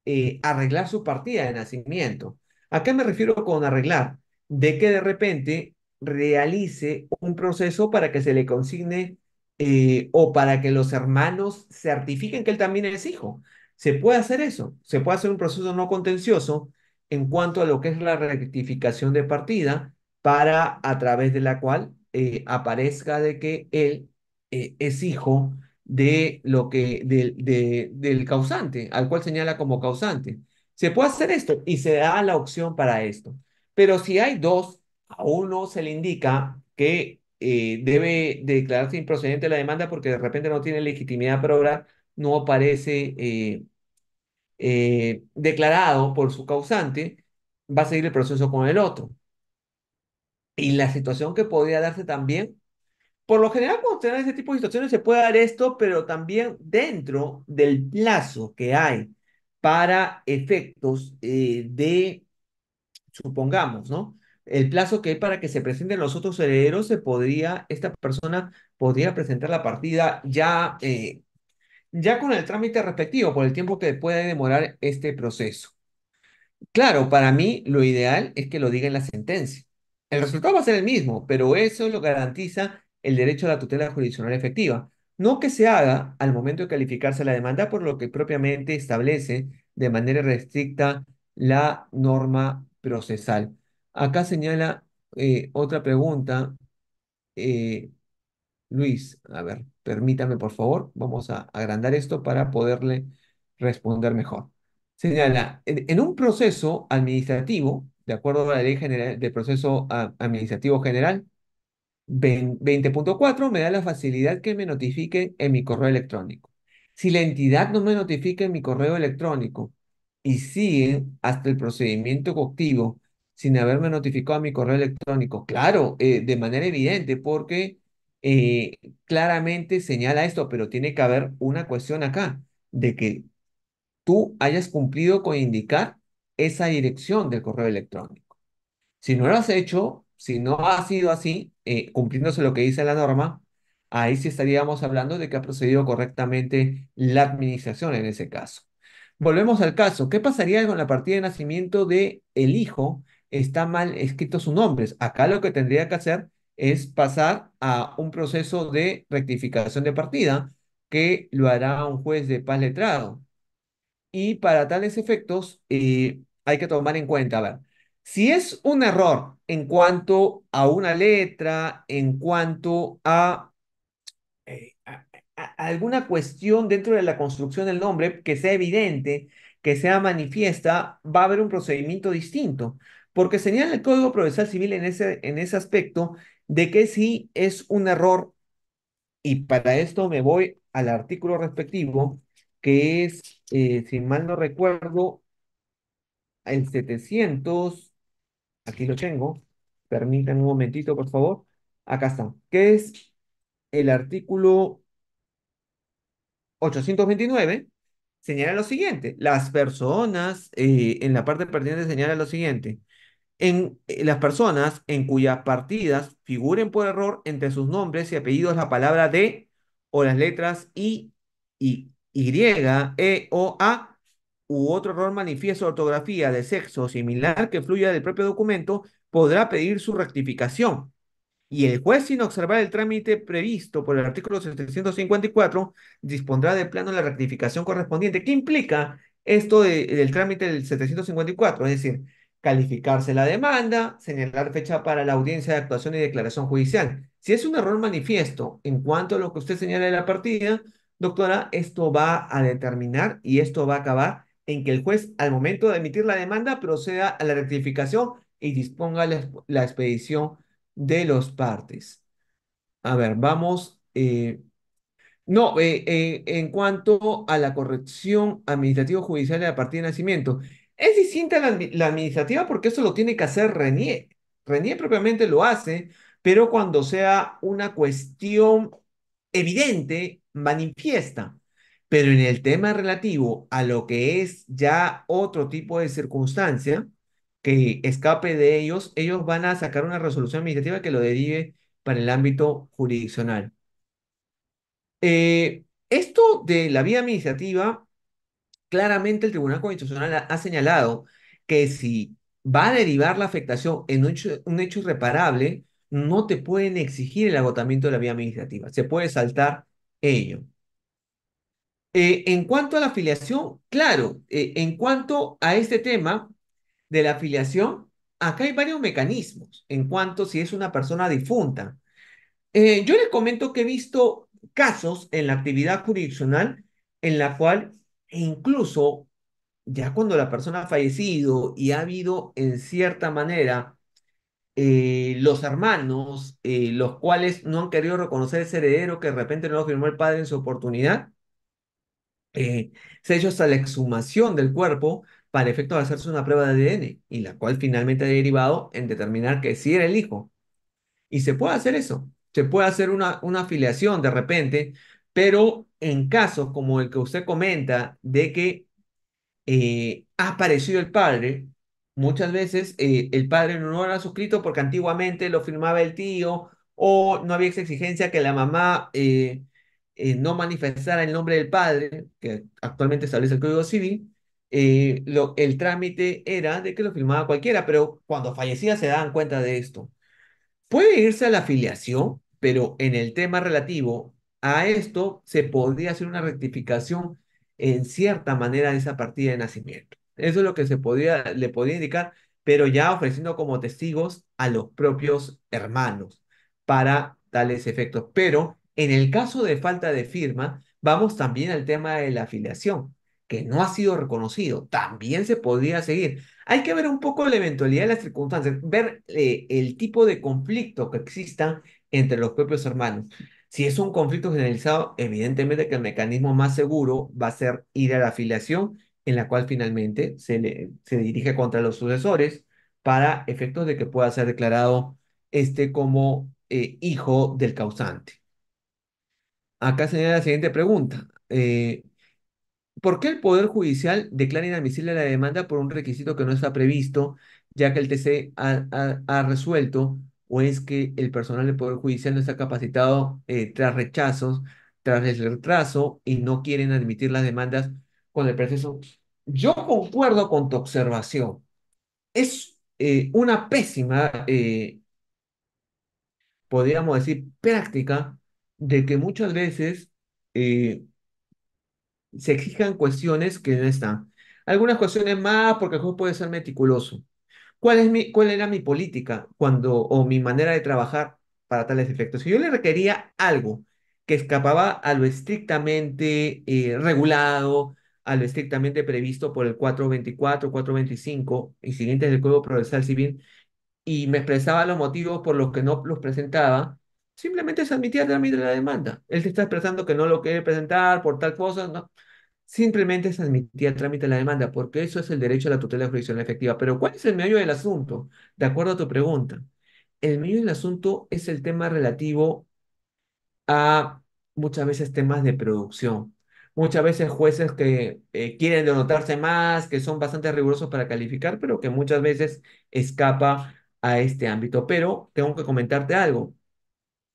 eh, arreglar su partida de nacimiento. ¿A qué me refiero con arreglar? De que de repente realice un proceso para que se le consigne eh, o para que los hermanos certifiquen que él también es hijo. Se puede hacer eso, se puede hacer un proceso no contencioso en cuanto a lo que es la rectificación de partida para a través de la cual eh, aparezca de que él eh, es hijo de lo que del causante al cual señala como causante se puede hacer esto y se da la opción para esto pero si hay dos a uno se le indica que eh, debe declararse improcedente la demanda porque de repente no tiene legitimidad, pero no aparece eh, eh, declarado por su causante, va a seguir el proceso con el otro. Y la situación que podría darse también, por lo general cuando se dan ese tipo de situaciones se puede dar esto, pero también dentro del plazo que hay para efectos de, supongamos, ¿no? el plazo que hay para que se presenten los otros herederos, se podría, esta persona podría presentar la partida ya, eh, ya con el trámite respectivo, por el tiempo que puede demorar este proceso. Claro, para mí lo ideal es que lo diga en la sentencia. El resultado va a ser el mismo, pero eso lo garantiza el derecho a la tutela jurisdiccional efectiva. No que se haga al momento de calificarse la demanda, por lo que propiamente establece de manera restricta la norma procesal. Acá señala eh, otra pregunta, eh, Luis. A ver, permítame por favor, vamos a agrandar esto para poderle responder mejor. Señala, en, un proceso administrativo, de acuerdo a la ley general del proceso administrativo general, 20.4 me da la facilidad que me notifique en mi correo electrónico. Si la entidad no me notifica en mi correo electrónico y sigue hasta el procedimiento coactivo sin haberme notificado a mi correo electrónico. Claro, eh, de manera evidente, porque eh, claramente señala esto, pero tiene que haber una cuestión acá, de que tú hayas cumplido con indicar esa dirección del correo electrónico. Si no lo has hecho, si no ha sido así, eh, cumpliéndose lo que dice la norma, ahí sí estaríamos hablando de que ha procedido correctamente la administración en ese caso. Volvemos al caso. ¿Qué pasaría con la partida de nacimiento del el hijo está mal escrito su nombre. Acá lo que tendría que hacer es pasar a un proceso de rectificación de partida que lo hará un juez de paz letrado. Y para tales efectos eh, hay que tomar en cuenta, a ver, si es un error en cuanto a una letra, en cuanto eh, a alguna cuestión dentro de la construcción del nombre que sea evidente, que sea manifiesta, va a haber un procedimiento distinto porque señala el Código Procesal Civil en ese, en ese aspecto de que sí es un error, y para esto me voy al artículo respectivo, que es, eh, si mal no recuerdo, el 700, aquí lo tengo, permítanme un momentito, por favor, acá está, que es el artículo 829, señala lo siguiente, las personas, eh, en la parte pertinente señala lo siguiente, en eh, las personas en cuyas partidas figuren por error entre sus nombres y apellidos la palabra D o las letras I, y Y, E o A u otro error manifiesto de ortografía de sexo similar que fluya del propio documento, podrá pedir su rectificación. Y el juez, sin observar el trámite previsto por el artículo 754, dispondrá de plano la rectificación correspondiente. ¿Qué implica esto del trámite del 754? Es decir, calificarse la demanda, señalar fecha para la audiencia de actuación y declaración judicial. Si es un error manifiesto en cuanto a lo que usted señala en la partida, doctora, esto va a determinar y esto va a acabar en que el juez, al momento de emitir la demanda, proceda a la rectificación y disponga la, expedición de los partes. A ver, vamos. Eh, no, eh, eh, en cuanto a la corrección administrativa judicial de la partida de nacimiento, es distinta la, administrativa porque eso lo tiene que hacer Renier. Renier propiamente lo hace, pero cuando sea una cuestión evidente, manifiesta. Pero en el tema relativo a lo que es ya otro tipo de circunstancia que escape de ellos, ellos van a sacar una resolución administrativa que lo derive para el ámbito jurisdiccional. Eh, esto de la vía administrativa claramente el Tribunal Constitucional ha, señalado que si va a derivar la afectación en un hecho, irreparable, no te pueden exigir el agotamiento de la vía administrativa, se puede saltar ello. Eh, en cuanto a la afiliación, claro, eh, en cuanto a este tema de la afiliación, acá hay varios mecanismos en cuanto si es una persona difunta. Eh, yo les comento que he visto casos en la actividad jurisdiccional en la cual e incluso ya cuando la persona ha fallecido y ha habido en cierta manera eh, los hermanos, eh, los cuales no han querido reconocer ese heredero que de repente no lo firmó el padre en su oportunidad, eh, se ha hecho hasta la exhumación del cuerpo para efecto de hacerse una prueba de ADN, y la cual finalmente ha derivado en determinar que sí era el hijo. Y se puede hacer eso, se puede hacer una, una afiliación de repente, pero en casos como el que usted comenta, de que eh, ha aparecido el padre, muchas veces eh, el padre no lo ha suscrito porque antiguamente lo firmaba el tío o no había esa exigencia que la mamá eh, no manifestara el nombre del padre, que actualmente establece el Código Civil. el trámite era de que lo firmaba cualquiera, pero cuando fallecía se daban cuenta de esto. Puede irse a la afiliación, pero en el tema relativo a esto se podría hacer una rectificación en cierta manera de esa partida de nacimiento. Eso es lo que se podría, le podría indicar, pero ya ofreciendo como testigos a los propios hermanos para tales efectos. Pero en el caso de falta de firma, vamos también al tema de la afiliación, que no ha sido reconocido. También se podría seguir. Hay que ver un poco la eventualidad de las circunstancias, ver eh, el tipo de conflicto que exista entre los propios hermanos. Si es un conflicto generalizado, evidentemente que el mecanismo más seguro va a ser ir a la afiliación, en la cual finalmente se, se dirige contra los sucesores para efectos de que pueda ser declarado este como eh, hijo del causante. Acá señala la siguiente pregunta. Eh, ¿Por qué el Poder Judicial declara inadmisible la demanda por un requisito que no está previsto, ya que el TC ha resuelto o es que el personal del Poder Judicial no está capacitado eh, tras rechazos, tras el retraso y no quieren admitir las demandas con el proceso. Yo concuerdo con tu observación. Es eh, una pésima, eh, podríamos decir, práctica de que muchas veces se exijan cuestiones que no están. Algunas cuestiones más porque el juez puede ser meticuloso, ¿Cuál, era mi política cuando, o mi manera de trabajar para tales efectos? Si yo le requería algo que escapaba a lo estrictamente eh, regulado, a lo estrictamente previsto por el 424, 425 y siguientes del Código Procesal Civil, y me expresaba los motivos por los que no los presentaba, simplemente se admitía el de la demanda. Él se está expresando que no lo quiere presentar por tal cosa, no simplemente se admitía trámite la demanda, porque eso es el derecho a la tutela jurisdiccional efectiva. Pero ¿cuál es el medio del asunto? De acuerdo a tu pregunta, el medio del asunto es el tema relativo a muchas veces temas de producción. Muchas veces jueces que eh, quieren denotarse más, que son bastante rigurosos para calificar, pero que muchas veces escapa a este ámbito. Pero tengo que comentarte algo.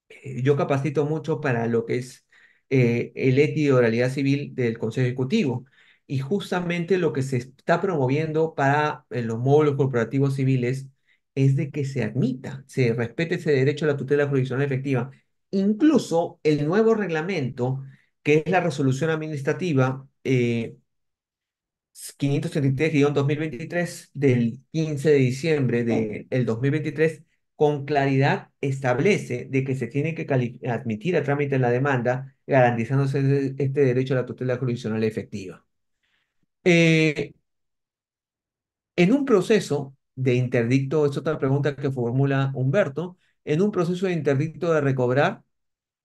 Eh, yo capacito mucho para lo que es eh, el ETI de oralidad civil del Consejo Ejecutivo. Y justamente lo que se está promoviendo para eh, los módulos corporativos civiles es de que se admita, se respete ese derecho a la tutela jurisdiccional efectiva. Incluso el nuevo reglamento, que es la resolución administrativa eh, 533-2023 del 15 de diciembre del 2023, con claridad establece de que se tiene que admitir a trámite la demanda, garantizándose este derecho a la tutela jurisdiccional efectiva. Eh, en un proceso de interdicto, es otra pregunta que formula Humberto, en un proceso de interdicto de recobrar,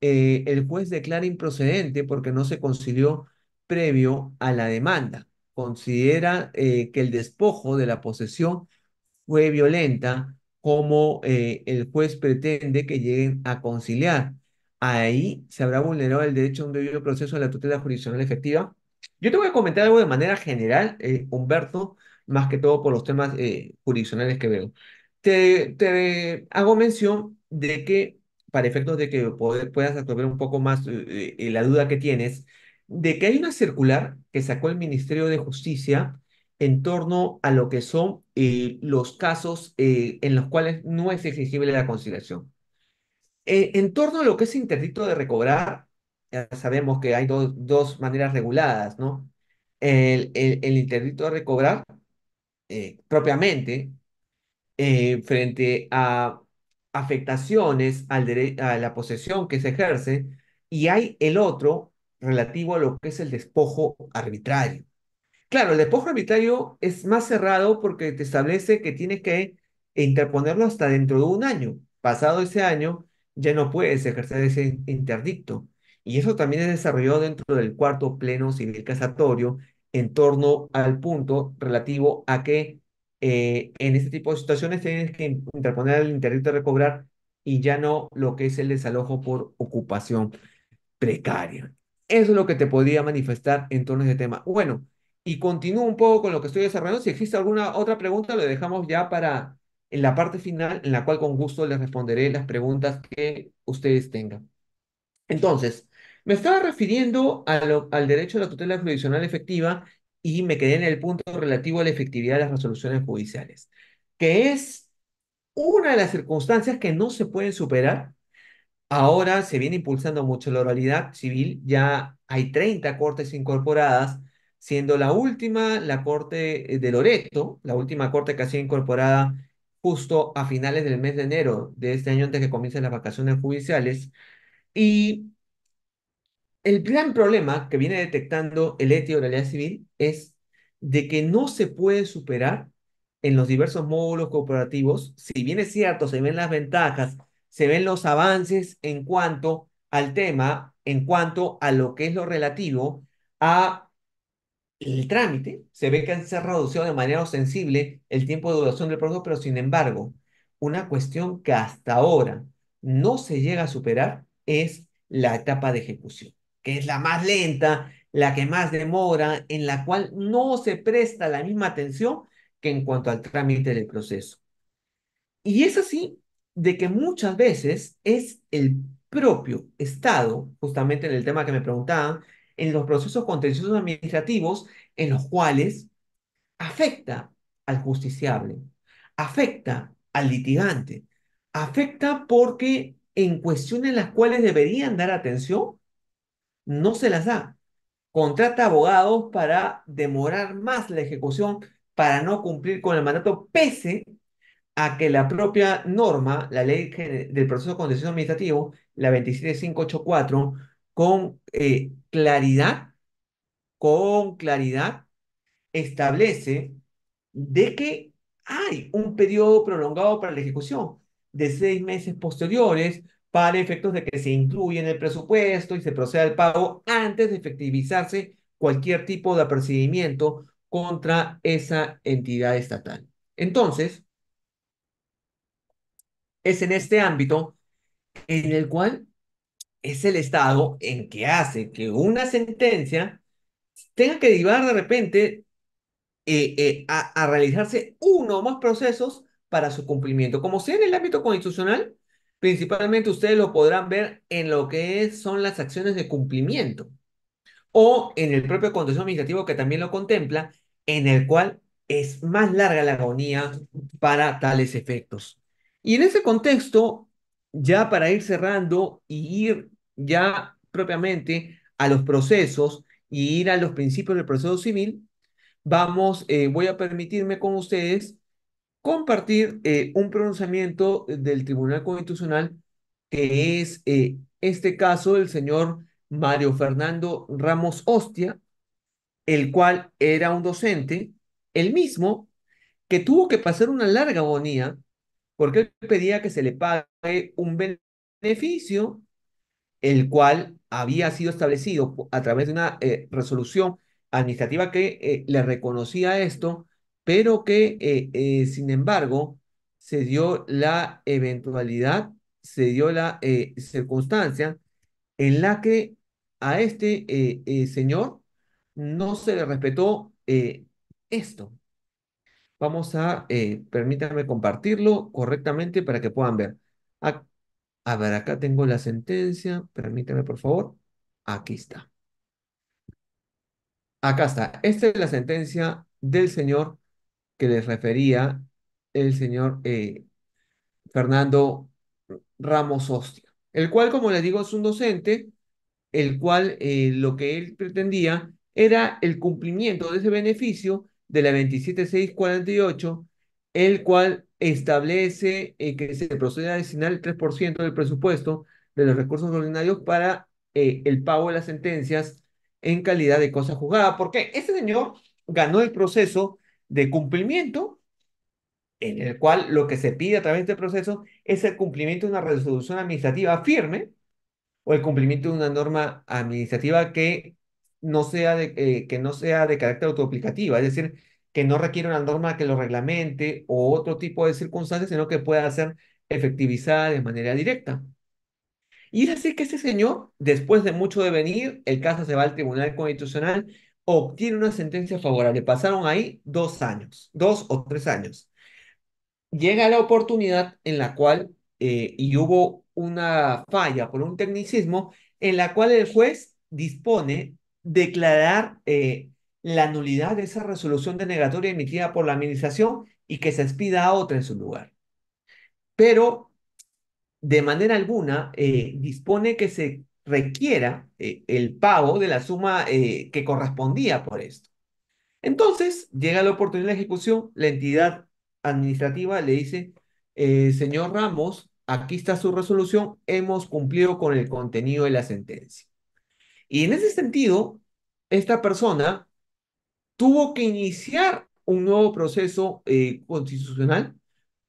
eh, el juez declara improcedente porque no se concilió previo a la demanda. Considera eh, que el despojo de la posesión fue violenta cómo eh, el juez pretende que lleguen a conciliar. Ahí se habrá vulnerado el derecho a un debido proceso de la tutela jurisdiccional efectiva. Yo te voy a comentar algo de manera general, eh, Humberto, más que todo por los temas eh, jurisdiccionales que veo. Te, hago mención de que, para efectos de que puedas resolver un poco más la duda que tienes, de que hay una circular que sacó el Ministerio de Justicia en torno a lo que son eh, los casos eh, en los cuales no es exigible la conciliación. Eh, en torno a lo que es interdicto de recobrar, ya sabemos que hay dos maneras reguladas, ¿no? El, el, interdicto de recobrar propiamente frente a afectaciones a la posesión que se ejerce y hay el otro relativo a lo que es el despojo arbitrario. Claro, el despojo arbitrario es más cerrado porque te establece que tienes que interponerlo hasta dentro de un año. Pasado ese año, ya no puedes ejercer ese interdicto. Y eso también es desarrollado dentro del cuarto pleno civil casatorio en torno al punto relativo a que eh, en este tipo de situaciones tienes que interponer el interdicto de recobrar y ya no lo que es el desalojo por ocupación precaria. Eso es lo que te podría manifestar en torno a ese tema. Bueno, y continúo un poco con lo que estoy desarrollando. Si existe alguna otra pregunta, lo dejamos ya para en la parte final, en la cual con gusto les responderé las preguntas que ustedes tengan. Entonces, me estaba refiriendo al derecho a la tutela jurisdiccional efectiva y me quedé en el punto relativo a la efectividad de las resoluciones judiciales, que es una de las circunstancias que no se pueden superar. Ahora se viene impulsando mucho la oralidad civil, ya hay 30 cortes incorporadas, siendo la última la corte eh, de Loreto, la última corte que ha sido incorporada justo a finales del mes de enero de este año antes de que comiencen las vacaciones judiciales. Y el gran problema que viene detectando el ETI de la ley civil es de que no se puede superar en los diversos módulos cooperativos, si bien es cierto, se ven las ventajas, se ven los avances en cuanto al tema, en cuanto a lo que es lo relativo a el trámite se ve que se ha reducido de manera ostensible el tiempo de duración del proceso, pero sin embargo, una cuestión que hasta ahora no se llega a superar es la etapa de ejecución, que es la más lenta, la que más demora, en la cual no se presta la misma atención que en cuanto al trámite del proceso. Y es así de que muchas veces es el propio Estado, justamente en el tema que me preguntaban, en los procesos contenciosos administrativos en los cuales afecta al justiciable, afecta al litigante, afecta porque en cuestiones las cuales deberían dar atención, no se las da. Contrata abogados para demorar más la ejecución, para no cumplir con el mandato, pese a que la propia norma, la ley del proceso contencioso administrativo, la 27584, con eh, claridad, con claridad, establece de que hay un periodo prolongado para la ejecución de seis meses posteriores para efectos de que se incluya en el presupuesto y se proceda al pago antes de efectivizarse cualquier tipo de procedimiento contra esa entidad estatal. Entonces, es en este ámbito en el cual es el estado en que hace que una sentencia tenga que derivar de repente eh, eh, a, realizarse uno o más procesos para su cumplimiento. Como sea en el ámbito constitucional, principalmente ustedes lo podrán ver en lo que son las acciones de cumplimiento o en el propio contexto administrativo que también lo contempla, en el cual es más larga la agonía para tales efectos. Y en ese contexto, ya para ir cerrando y ir ya propiamente a los procesos y ir a los principios del proceso civil, vamos, eh, voy a permitirme con ustedes compartir eh, un pronunciamiento del Tribunal Constitucional que es eh, este caso del señor Mario Fernando Ramos Hostia, el cual era un docente, el mismo que tuvo que pasar una larga agonía porque pedía que se le pague un beneficio el cual había sido establecido a través de una eh, resolución administrativa que eh, le reconocía esto, pero que, eh, sin embargo, se dio la eventualidad, se dio la circunstancia en la que a este señor no se le respetó esto. Vamos a, permítanme compartirlo correctamente para que puedan ver. A ver, acá tengo la sentencia. Permíteme, por favor. Aquí está. Acá está. Esta es la sentencia del señor que les refería el señor eh, Fernando Ramos Ostia, el cual, como les digo, es un docente, el cual eh, lo que él pretendía era el cumplimiento de ese beneficio de la 27648 el cual establece eh, que se procede a asignar el 3% del presupuesto de los recursos ordinarios para eh, el pago de las sentencias en calidad de cosa juzgada. Porque ese señor ganó el proceso de cumplimiento, en el cual lo que se pide a través de este proceso es el cumplimiento de una resolución administrativa firme o el cumplimiento de una norma administrativa que no sea de, eh, que no sea de carácter autoaplicativa, es decir, que no requiere una norma que lo reglamente o otro tipo de circunstancias, sino que pueda ser efectivizada de manera directa. Y es así que este señor, después de mucho devenir, el caso se va al Tribunal Constitucional, obtiene una sentencia favorable. Pasaron ahí dos años, dos o tres años. Llega la oportunidad en la cual, eh, y hubo una falla por un tecnicismo, en la cual el juez dispone declarar eh, la nulidad de esa resolución denegatoria emitida por la administración y que se expida a otra en su lugar. Pero de manera alguna eh, dispone que se requiera eh, el pago de la suma eh, que correspondía por esto. Entonces, llega la oportunidad de ejecución, la entidad administrativa le dice, señor Ramos, aquí está su resolución, hemos cumplido con el contenido de la sentencia. Y en ese sentido, esta persona tuvo que iniciar un nuevo proceso eh, constitucional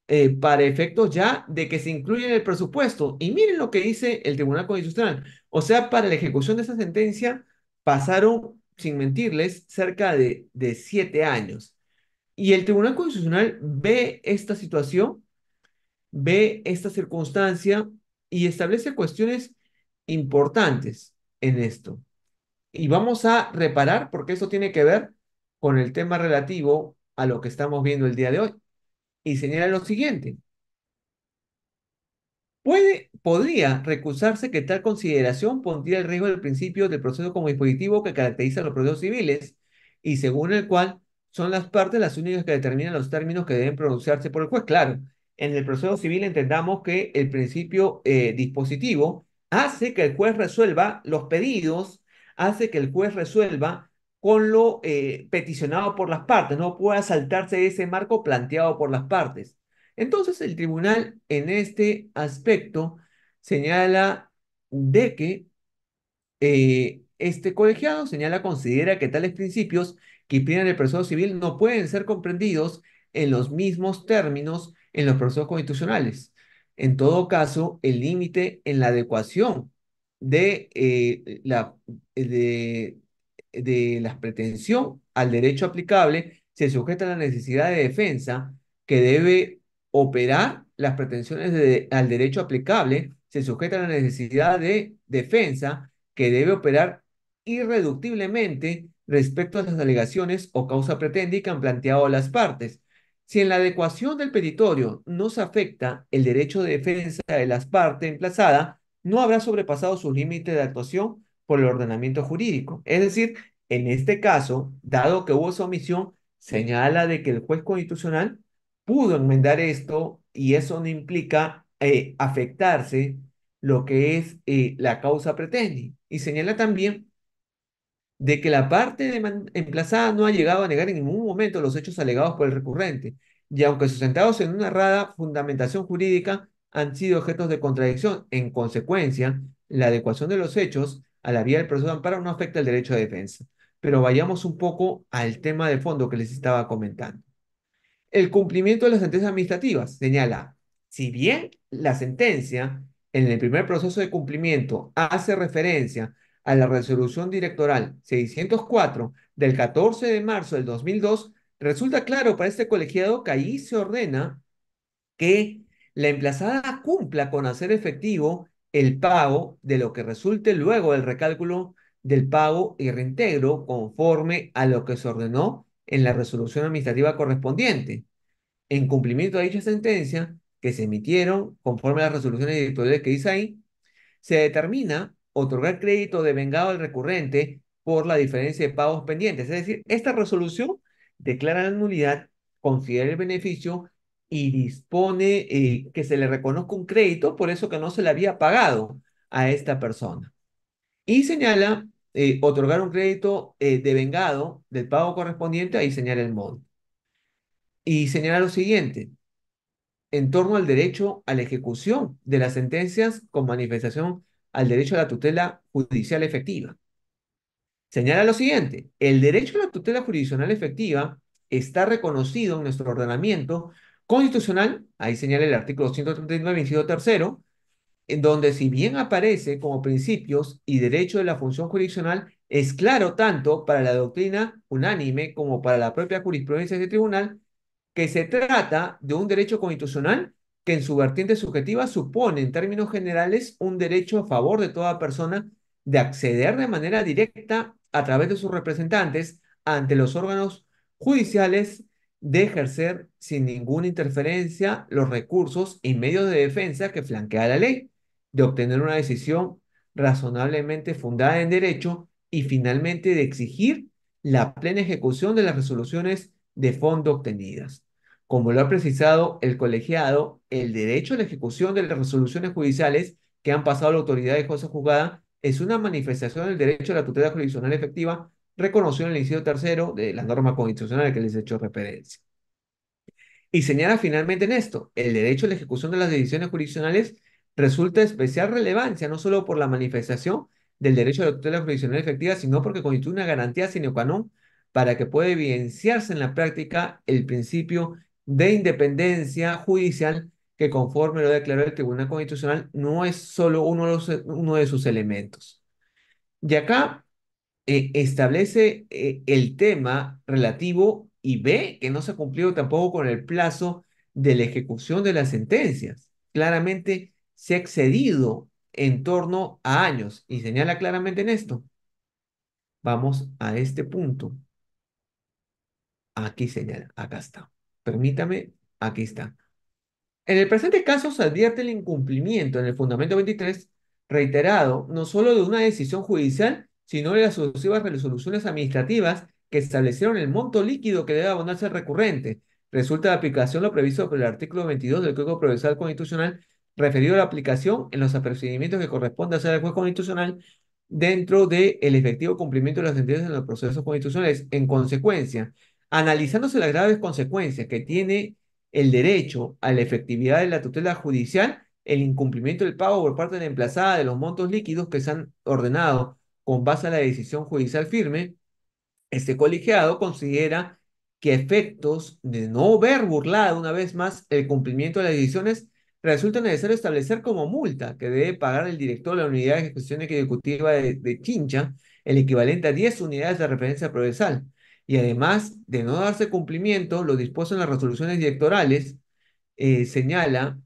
eh, para efectos ya de que se incluya en el presupuesto. Y miren lo que dice el Tribunal Constitucional. O sea, para la ejecución de esa sentencia pasaron, sin mentirles, cerca de, de siete años. Y el Tribunal Constitucional ve esta situación, ve esta circunstancia y establece cuestiones importantes en esto. Y vamos a reparar, porque eso tiene que ver con el tema relativo a lo que estamos viendo el día de hoy y señala lo siguiente. Puede, podría recusarse que tal consideración pondría el riesgo del principio del proceso como dispositivo que caracteriza los procesos civiles y según el cual son las partes las únicas que determinan los términos que deben pronunciarse por el juez. Claro, en el proceso civil entendamos que el principio eh, dispositivo hace que el juez resuelva los pedidos, hace que el juez resuelva con lo eh, peticionado por las partes, no pueda saltarse ese marco planteado por las partes. Entonces el tribunal en este aspecto señala de que eh, este colegiado señala, considera que tales principios que impiden el proceso civil no pueden ser comprendidos en los mismos términos en los procesos constitucionales. En todo caso, el límite en la adecuación de, eh, la, de de la pretensión al derecho aplicable se sujeta a la necesidad de defensa que debe operar las pretensiones al derecho aplicable, se sujeta a la necesidad de defensa que debe operar irreductiblemente respecto a las alegaciones o causa pretendida que han planteado las partes. Si en la adecuación del petitorio no se afecta el derecho de defensa de las partes emplazada, no habrá sobrepasado su límite de actuación por el ordenamiento jurídico. Es decir, en este caso, dado que hubo su omisión, señala de que el juez constitucional pudo enmendar esto y eso no implica eh, afectarse lo que es eh, la causa pretende. Y señala también de que la parte emplazada no ha llegado a negar en ningún momento los hechos alegados por el recurrente, y aunque sustentados en una errada fundamentación jurídica, han sido objetos de contradicción. En consecuencia, la adecuación de los hechos a la vía del proceso de amparo no afecta el derecho de defensa. Pero vayamos un poco al tema de fondo que les estaba comentando. El cumplimiento de las sentencias administrativas señala, si bien la sentencia en el primer proceso de cumplimiento hace referencia a la resolución directoral 604 del 14 de marzo del 2002, resulta claro para este colegiado que ahí se ordena que la emplazada cumpla con hacer efectivo el pago de lo que resulte luego del recálculo del pago y reintegro conforme a lo que se ordenó en la resolución administrativa correspondiente, en cumplimiento de dicha sentencia que se emitieron conforme a las resoluciones directoriales que dice ahí, se determina otorgar crédito de vengado al recurrente por la diferencia de pagos pendientes. Es decir, esta resolución declara la nulidad, considera el beneficio y dispone eh, que se le reconozca un crédito por eso que no se le había pagado a esta persona. Y señala eh, otorgar un crédito eh, de vengado del pago correspondiente, ahí señala el monto. Y señala lo siguiente, en torno al derecho a la ejecución de las sentencias con manifestación al derecho a la tutela judicial efectiva. Señala lo siguiente, el derecho a la tutela judicial efectiva está reconocido en nuestro ordenamiento constitucional, ahí señala el artículo 139, inciso tercero, en donde si bien aparece como principios y derecho de la función jurisdiccional, es claro tanto para la doctrina unánime como para la propia jurisprudencia de este tribunal que se trata de un derecho constitucional que en su vertiente subjetiva supone en términos generales un derecho a favor de toda persona de acceder de manera directa a través de sus representantes ante los órganos judiciales de ejercer sin ninguna interferencia los recursos y medios de defensa que flanquea la ley, de obtener una decisión razonablemente fundada en derecho y finalmente de exigir la plena ejecución de las resoluciones de fondo obtenidas. Como lo ha precisado el colegiado, el derecho a la ejecución de las resoluciones judiciales que han pasado a la autoridad de cosa juzgada es una manifestación del derecho a la tutela jurisdiccional efectiva reconoció en el inciso tercero de la norma constitucional que les he hecho referencia. Y señala finalmente en esto, el derecho a la ejecución de las decisiones jurisdiccionales resulta de especial relevancia no solo por la manifestación del derecho a la tutela jurisdiccional efectiva, sino porque constituye una garantía sine qua non para que pueda evidenciarse en la práctica el principio de independencia judicial que conforme lo declaró el Tribunal Constitucional no es solo uno de sus elementos. Y acá eh, establece eh, el tema relativo y ve que no se ha cumplido tampoco con el plazo de la ejecución de las sentencias. Claramente se ha excedido en torno a años y señala claramente en esto. Vamos a este punto. Aquí señala, acá está. Permítame, aquí está. En el presente caso se advierte el incumplimiento en el fundamento 23 reiterado no solo de una decisión judicial, sino de las sucesivas resoluciones administrativas que establecieron el monto líquido que debe abonarse recurrente. Resulta de aplicación lo previsto por el artículo 22 del Código Procesal Constitucional referido a la aplicación en los apercibimientos que corresponde hacer al juez constitucional dentro del efectivo cumplimiento de las sentencias en los procesos constitucionales. En consecuencia, analizándose las graves consecuencias que tiene el derecho a la efectividad de la tutela judicial, el incumplimiento del pago por parte de la emplazada de los montos líquidos que se han ordenado con base a la decisión judicial firme, este colegiado considera que efectos de no ver burlado una vez más el cumplimiento de las decisiones, resulta necesario establecer como multa que debe pagar el director de la unidad de ejecución ejecutiva de, Chincha el equivalente a 10 unidades de referencia procesal. Y además de no darse cumplimiento, lo dispuesto en las resoluciones directorales eh, señala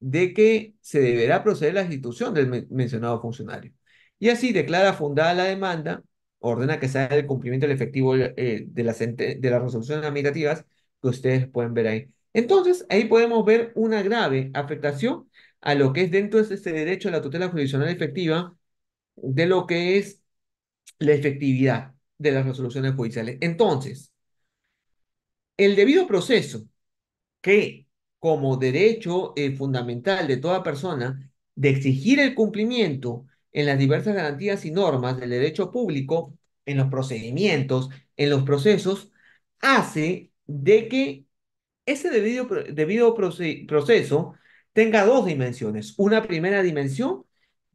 de que se deberá proceder a la institución del mencionado funcionario. Y así declara fundada la demanda, ordena que sea el cumplimiento del efectivo eh, de, las de las resoluciones administrativas que ustedes pueden ver ahí. Entonces, ahí podemos ver una grave afectación a lo que es dentro de ese derecho a la tutela jurisdiccional efectiva de lo que es la efectividad de las resoluciones judiciales. Entonces, el debido proceso, que como derecho eh, fundamental de toda persona, de exigir el cumplimiento en las diversas garantías y normas del derecho público, en los procedimientos, en los procesos, hace de que ese debido, proceso tenga dos dimensiones. Una primera dimensión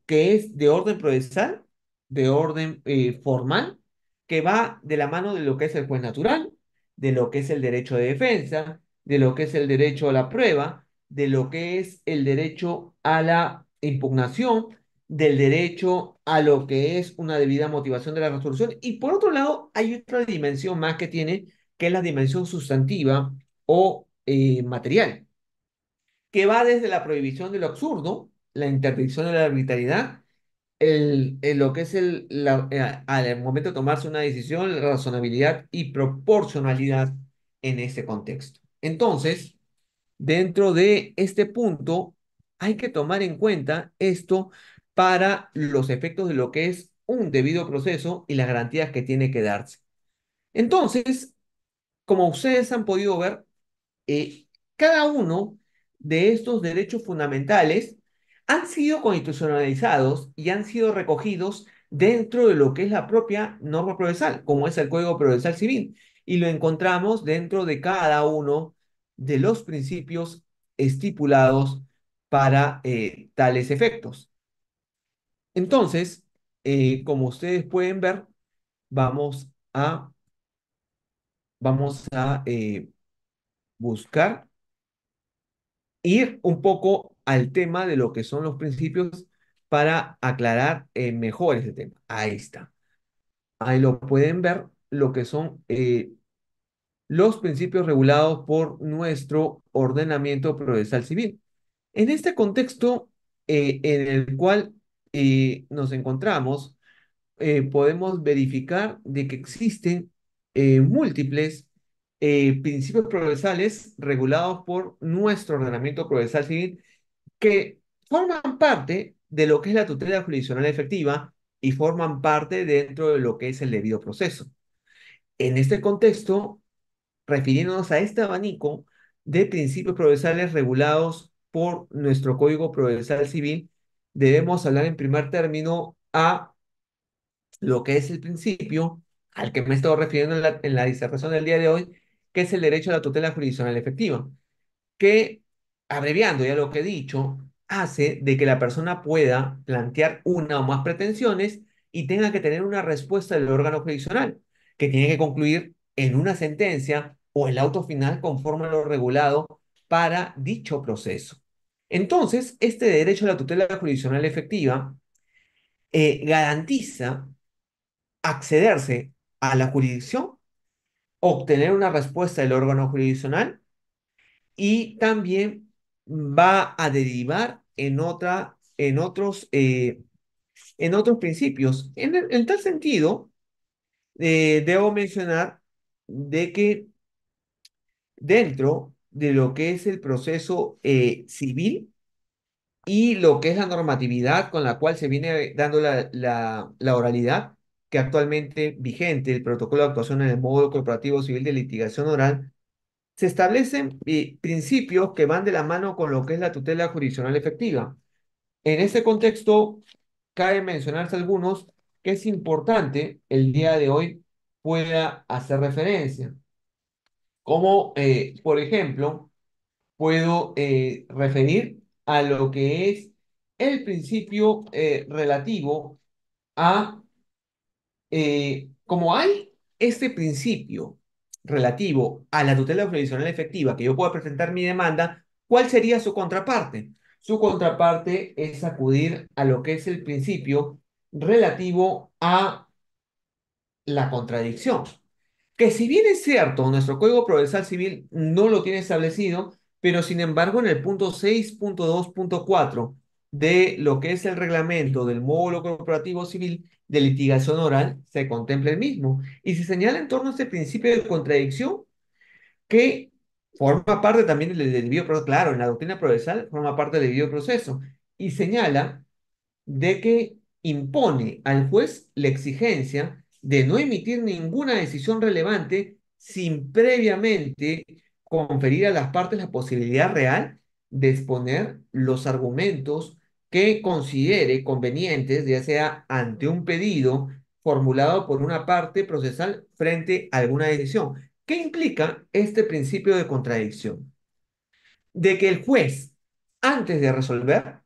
que es de orden procesal, de orden eh, formal, que va de la mano de lo que es el juez natural, de lo que es el derecho de defensa, de lo que es el derecho a la prueba, de lo que es el derecho a la impugnación, del derecho a lo que es una debida motivación de la resolución. Y por otro lado, hay otra dimensión más que tiene, que es la dimensión sustantiva o eh, material, que va desde la prohibición de lo absurdo, la interdicción de la arbitrariedad, el, lo que es el, eh, al momento de tomarse una decisión, la razonabilidad y proporcionalidad en este contexto. Entonces, dentro de este punto, hay que tomar en cuenta esto para los efectos de lo que es un debido proceso y las garantías que tiene que darse. Entonces, como ustedes han podido ver, eh, cada uno de estos derechos fundamentales han sido constitucionalizados y han sido recogidos dentro de lo que es la propia norma procesal, como es el Código Procesal Civil, y lo encontramos dentro de cada uno de los principios estipulados para eh, tales efectos. Entonces, eh, como ustedes pueden ver, vamos a, vamos a eh, buscar ir un poco al tema de lo que son los principios para aclarar eh, mejor ese tema. Ahí está. Ahí lo pueden ver lo que son los principios regulados por nuestro ordenamiento procesal civil. En este contexto en el cual y nos encontramos, eh, podemos verificar de que existen eh, múltiples eh, principios procesales regulados por nuestro ordenamiento procesal civil que forman parte de lo que es la tutela jurisdiccional efectiva y forman parte dentro de lo que es el debido proceso. En este contexto, refiriéndonos a este abanico de principios procesales regulados por nuestro Código Procesal Civil, debemos hablar en primer término a lo que es el principio al que me he estado refiriendo en la, disertación del día de hoy, que es el derecho a la tutela jurisdiccional efectiva, que, abreviando ya lo que he dicho, hace de que la persona pueda plantear una o más pretensiones y tenga que tener una respuesta del órgano jurisdiccional, que tiene que concluir en una sentencia o el auto final conforme a lo regulado para dicho proceso. Entonces, este derecho a la tutela jurisdiccional efectiva eh, garantiza accederse a la jurisdicción, obtener una respuesta del órgano jurisdiccional y también va a derivar en, otra, en, otros, eh, en otros principios. En, tal sentido, eh, debo mencionar de que dentro de lo que es el proceso eh, civil y lo que es la normatividad con la cual se viene dando la, oralidad, que actualmente vigente, el protocolo de actuación en el modo corporativo civil de litigación oral, se establecen eh, principios que van de la mano con lo que es la tutela jurisdiccional efectiva. En este contexto, cabe mencionarse algunos que es importante el día de hoy pueda hacer referencia. Como, eh, por ejemplo, puedo eh, referir a lo que es el principio eh, relativo a, como hay este principio relativo a la tutela provisional efectiva, que yo pueda presentar mi demanda, ¿cuál sería su contraparte? Su contraparte es acudir a lo que es el principio relativo a la contradicción que si bien es cierto, nuestro Código Procesal Civil no lo tiene establecido, pero sin embargo en el punto 6.2.4 de lo que es el reglamento del módulo corporativo civil de litigación oral se contempla el mismo y se señala en torno a este principio de contradicción que forma parte también del debido proceso, claro, en la doctrina procesal forma parte del debido proceso y señala de que impone al juez la exigencia de no emitir ninguna decisión relevante sin previamente conferir a las partes la posibilidad real de exponer los argumentos que considere convenientes, ya sea ante un pedido formulado por una parte procesal frente a alguna decisión. ¿Qué implica este principio de contradicción? De que el juez, antes de resolver,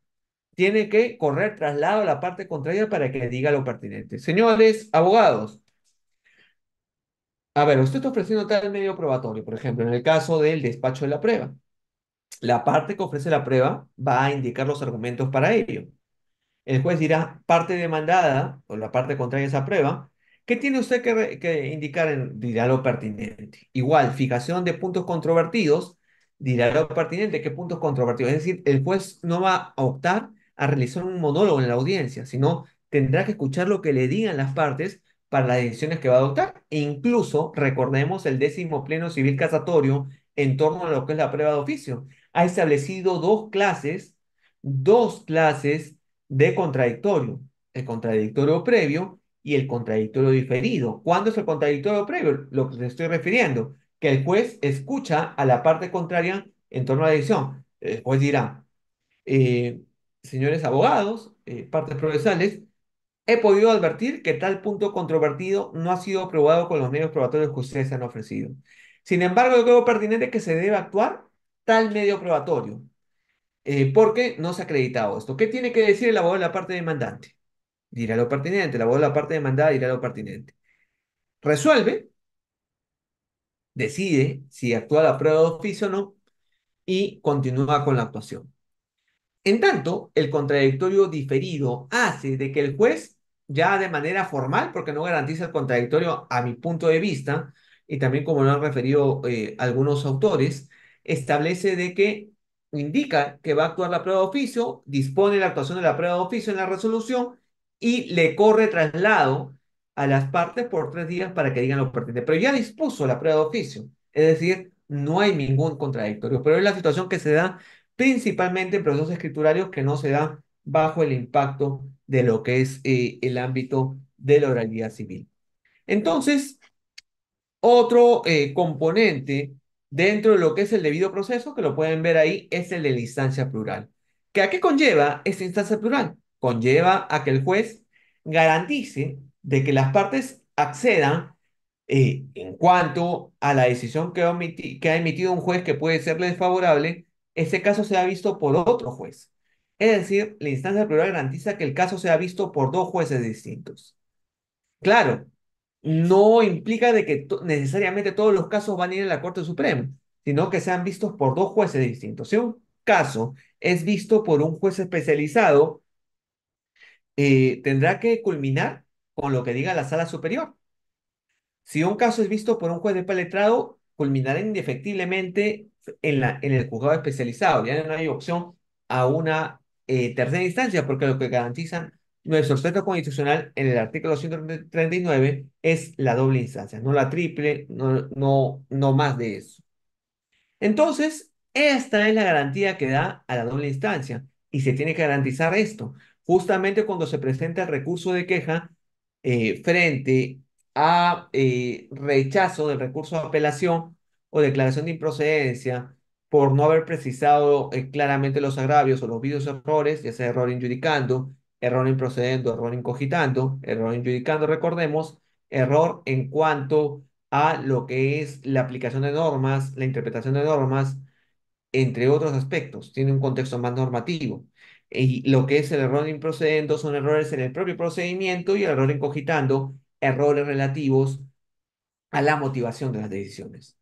tiene que correr traslado a la parte contraria para que le diga lo pertinente. Señores abogados, a ver, usted está ofreciendo tal medio probatorio, por ejemplo, en el caso del despacho de la prueba. La parte que ofrece la prueba va a indicar los argumentos para ello. El juez dirá, parte demandada, o la parte contraria a esa prueba, ¿Qué tiene usted que, indicar? En, dirá lo pertinente. Igual, fijación de puntos controvertidos, dirá lo pertinente, ¿qué puntos controvertidos? Es decir, el juez no va a optar a realizar un monólogo en la audiencia, sino tendrá que escuchar lo que le digan las partes para las decisiones que va a adoptar. E incluso, recordemos, el décimo pleno civil casatorio en torno a lo que es la prueba de oficio. Ha establecido dos clases, dos clases de contradictorio. El contradictorio previo y el contradictorio diferido. ¿Cuándo es el contradictorio previo? Lo que te estoy refiriendo, que el juez escucha a la parte contraria en torno a la decisión. El dirá, eh, señores abogados, eh, partes procesales, he podido advertir que tal punto controvertido no ha sido aprobado con los medios probatorios que ustedes han ofrecido. Sin embargo, yo creo pertinente que se debe actuar tal medio probatorio, eh, porque no se ha acreditado esto. ¿Qué tiene que decir el abogado de la parte demandante? Dirá lo pertinente, el abogado de la parte demandada dirá lo pertinente. Resuelve, decide si actúa la prueba de oficio o no y continúa con la actuación. En tanto, el contradictorio diferido hace de que el juez, ya de manera formal, porque no garantiza el contradictorio a mi punto de vista, y también como lo han referido eh, algunos autores, establece de que indica que va a actuar la prueba de oficio, dispone la actuación de la prueba de oficio en la resolución y le corre traslado a las partes por tres días para que digan lo pertinente. Pero ya dispuso la prueba de oficio, es decir, no hay ningún contradictorio, pero es la situación que se da principalmente en procesos escriturarios que no se dan bajo el impacto de lo que es eh, el ámbito de la oralidad civil. Entonces, otro eh, componente dentro de lo que es el debido proceso, que lo pueden ver ahí, es el de la instancia plural. ¿Que ¿A qué conlleva esta instancia plural? Conlleva a que el juez garantice de que las partes accedan eh, en cuanto a la decisión que que ha emitido un juez que puede serle desfavorable ese caso sea visto por otro juez. Es decir, la instancia plural garantiza que el caso sea visto por dos jueces distintos. Claro, no implica de que necesariamente todos los casos van a ir a la Corte Suprema, sino que sean vistos por dos jueces distintos. Si un caso es visto por un juez especializado, eh, tendrá que culminar con lo que diga la sala superior. Si un caso es visto por un juez de paletrado, culminará indefectiblemente en, la, en el juzgado especializado, ya no hay opción a una eh, tercera instancia, porque lo que garantizan nuestro centro constitucional en el artículo 139 es la doble instancia, no la triple, no, no, no más de eso. Entonces, esta es la garantía que da a la doble instancia y se tiene que garantizar esto. Justamente cuando se presenta el recurso de queja eh, frente a eh, rechazo del recurso de apelación o declaración de improcedencia por no haber precisado eh, claramente los agravios o los vídeos errores, ya sea error injudicando, error improcedendo, error incogitando, error injudicando, recordemos, error en cuanto a lo que es la aplicación de normas, la interpretación de normas, entre otros aspectos. Tiene un contexto más normativo. Y lo que es el error improcedendo son errores en el propio procedimiento y el error incogitando, errores relativos a la motivación de las decisiones.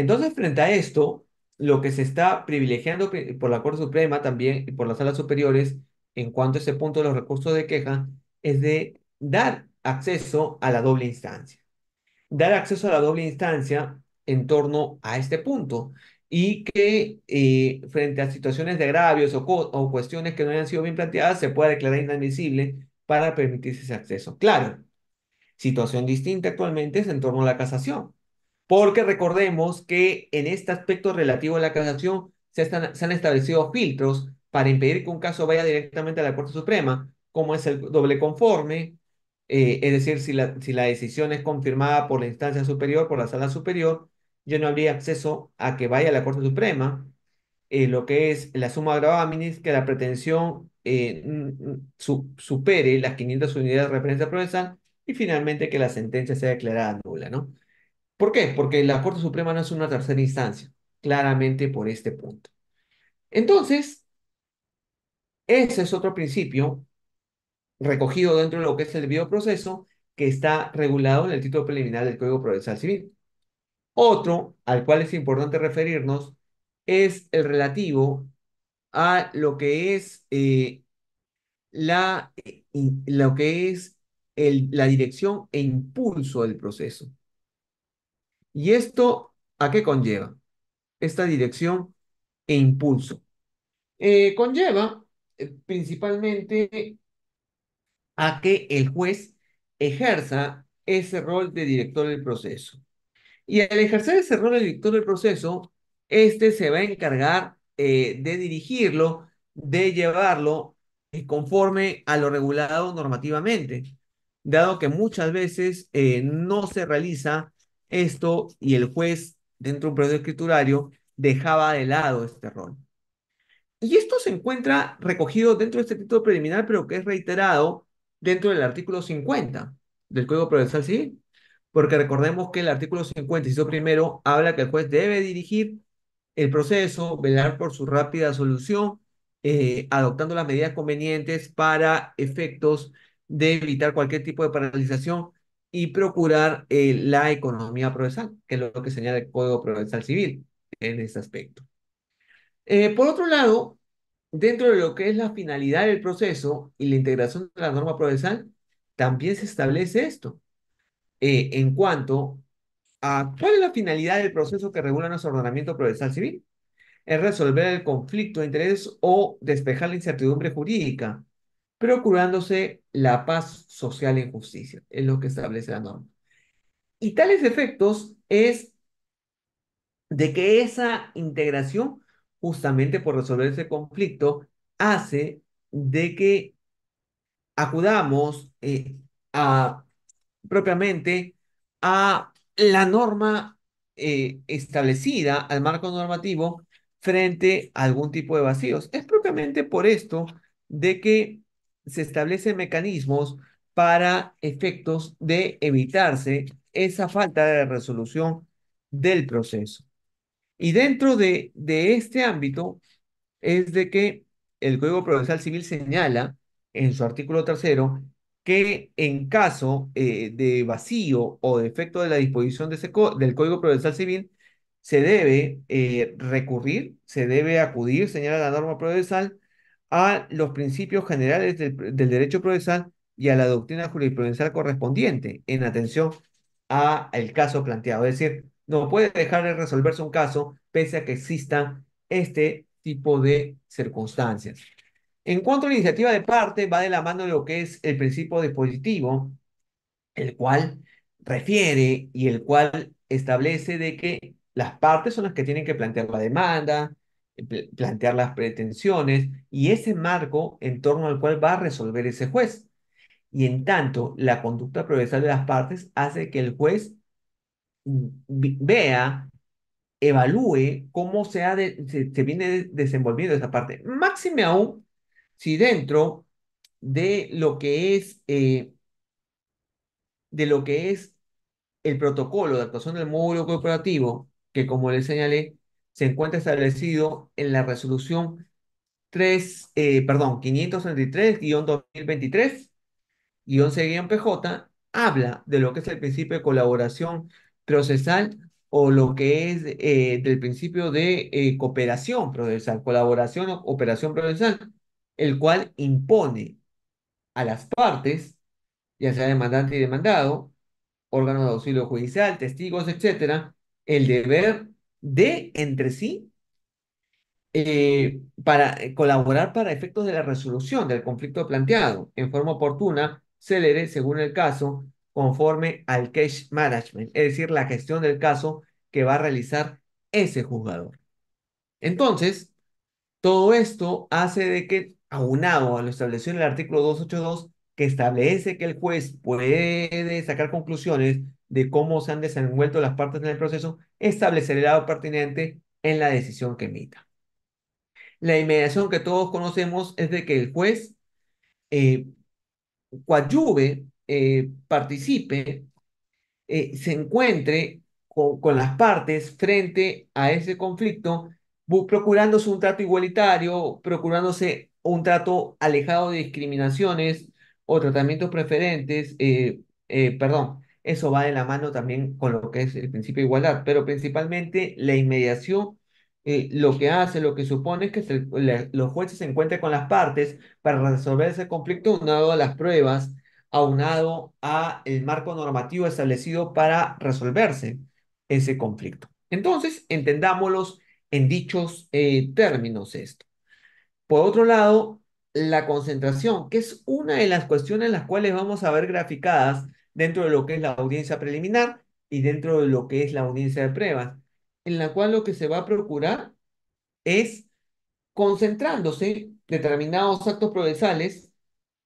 Entonces, frente a esto, lo que se está privilegiando por la Corte Suprema también y por las salas superiores en cuanto a ese punto de los recursos de queja es de dar acceso a la doble instancia. Dar acceso a la doble instancia en torno a este punto y que eh, frente a situaciones de agravios o, o, cuestiones que no hayan sido bien planteadas se pueda declarar inadmisible para permitirse ese acceso. Claro, situación distinta actualmente es en torno a la casación porque recordemos que en este aspecto relativo a la casación se, han establecido filtros para impedir que un caso vaya directamente a la Corte Suprema, como es el doble conforme, eh, es decir, si la, decisión es confirmada por la instancia superior, por la sala superior, yo no habría acceso a que vaya a la Corte Suprema. Eh, lo que es la suma gravámenes, que la pretensión eh, mm, supere las 500 unidades de referencia procesal y finalmente que la sentencia sea declarada nula, ¿no? ¿Por qué? Porque la Corte Suprema no es una tercera instancia, claramente por este punto. Entonces, ese es otro principio recogido dentro de lo que es el bioproceso que está regulado en el título preliminar del Código Procesal Civil. Otro al cual es importante referirnos es el relativo a lo que es, eh, eh, lo que es la dirección e impulso del proceso. ¿Y esto a qué conlleva? Esta dirección e impulso. Eh, conlleva eh, principalmente a que el juez ejerza ese rol de director del proceso. Y al ejercer ese rol de director del proceso, este se va a encargar eh, de dirigirlo, de llevarlo conforme a lo regulado normativamente, dado que muchas veces no se realiza esto y el juez, dentro de un proceso escriturario, dejaba de lado este rol. Y esto se encuentra recogido dentro de este título preliminar, pero que es reiterado dentro del artículo 50 del Código Procesal Civil. Porque recordemos que el artículo 50, inciso primero, habla que el juez debe dirigir el proceso, velar por su rápida solución, eh, adoptando las medidas convenientes para efectos de evitar cualquier tipo de paralización y procurar eh, la economía procesal, que es lo que señala el Código Procesal Civil en este aspecto. Eh, por otro lado, dentro de lo que es la finalidad del proceso y la integración de la norma procesal, también se establece esto. Eh, en cuanto a cuál es la finalidad del proceso que regula nuestro ordenamiento procesal civil, es resolver el conflicto de interés o despejar la incertidumbre jurídica procurándose la paz social en justicia, es lo que establece la norma. Y tales efectos es de que esa integración, justamente por resolver ese conflicto, hace de que acudamos eh, propiamente a la norma eh, establecida, al marco normativo, frente a algún tipo de vacíos. Es propiamente por esto de que se establecen mecanismos para efectos de evitarse esa falta de resolución del proceso. Y dentro de, este ámbito es de que el Código Procesal Civil señala en su artículo tercero que en caso eh, de vacío o defecto de la disposición de del Código Procesal Civil, se debe eh, recurrir, se debe acudir, señala la norma procesal, a los principios generales del, derecho procesal y a la doctrina jurisprudencial correspondiente en atención al caso planteado. Es decir, no puede dejar de resolverse un caso pese a que exista este tipo de circunstancias. En cuanto a la iniciativa de parte, va de la mano de lo que es el principio dispositivo, el cual refiere y el cual establece de que las partes son las que tienen que plantear la demanda, eh, plantear las pretensiones y ese marco en torno al cual va a resolver ese juez. Y en tanto, la conducta progresal de las partes hace que el juez mm, vea, evalúe cómo se, ha se, viene desenvolviendo esa parte. Máxime aún si dentro de lo que es, eh, de lo que es el protocolo de actuación del módulo corporativo, que como les señalé, se encuentra establecido en la resolución 3, eh, perdón, 533-2023, 11-PJ, habla de lo que es el principio de colaboración procesal o lo que es eh, del principio de eh, cooperación procesal, colaboración o operación procesal, el cual impone a las partes, ya sea demandante y demandado, órganos de auxilio judicial, testigos, etcétera, el deber de entre sí eh, para eh, colaborar para efectos de la resolución del conflicto planteado en forma oportuna, célebre según el caso, conforme al cash management, es decir, la gestión del caso que va a realizar ese juzgador. Entonces, todo esto hace de que, aunado a lo establecido en el artículo 282, que establece que el juez puede sacar conclusiones de cómo se han desenvuelto las partes en el proceso, establecer el lado pertinente en la decisión que emita. La inmediación que todos conocemos es de que el juez eh, coadyuve, eh, participe, eh, se encuentre con, con, las partes frente a ese conflicto, procurándose un trato igualitario, procurándose un trato alejado de discriminaciones o tratamientos preferentes, eh, eh, perdón, eso va de la mano también con lo que es el principio de igualdad, pero principalmente la inmediación eh, lo que hace, lo que supone es que los jueces se encuentren con las partes para resolver ese conflicto aunado a las pruebas, aunado a el marco normativo establecido para resolverse ese conflicto. Entonces, entendámoslos en dichos eh, términos esto. Por otro lado, la concentración, que es una de las cuestiones en las cuales vamos a ver graficadas dentro de lo que es la audiencia preliminar y dentro de lo que es la audiencia de pruebas, en la cual lo que se va a procurar es concentrándose determinados actos procesales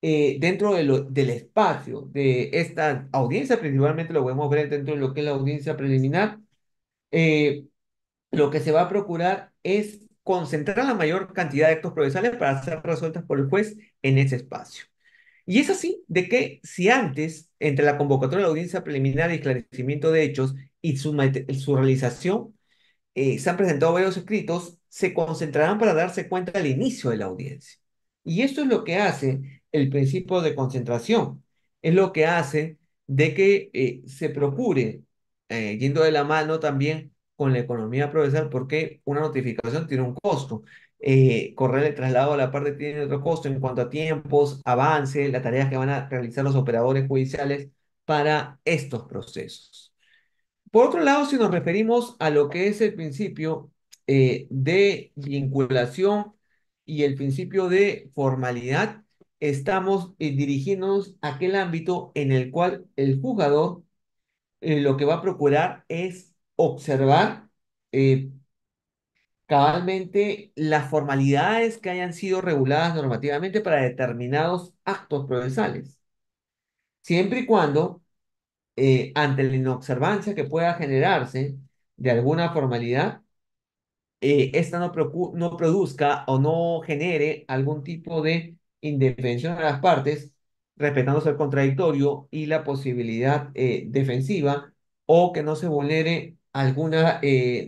eh, dentro del espacio de esta audiencia, principalmente lo podemos ver dentro de lo que es la audiencia preliminar, eh, lo que se va a procurar es concentrar la mayor cantidad de actos procesales para ser resueltas por el juez en ese espacio. Y es así de que si antes, entre la convocatoria de la audiencia preliminar y esclarecimiento de hechos y su, realización, eh, se han presentado varios escritos, se concentrarán para darse cuenta al inicio de la audiencia. Y esto es lo que hace el principio de concentración, es lo que hace de que eh, se procure, eh, yendo de la mano también con la economía procesal, porque una notificación tiene un costo. Eh, correr el traslado a la parte tiene otro costo en cuanto a tiempos, avance, las tareas que van a realizar los operadores judiciales para estos procesos. Por otro lado, si nos referimos a lo que es el principio eh, de vinculación y el principio de formalidad, estamos eh, dirigiéndonos a aquel ámbito en el cual el juzgador lo que va a procurar es observar cabalmente las formalidades que hayan sido reguladas normativamente para determinados actos procesales, siempre y cuando eh, ante la inobservancia que pueda generarse de alguna formalidad, eh, esta no, produzca o no genere algún tipo de indefensión a las partes, respetándose el contradictorio y la posibilidad eh, defensiva, o que no se vulnere alguna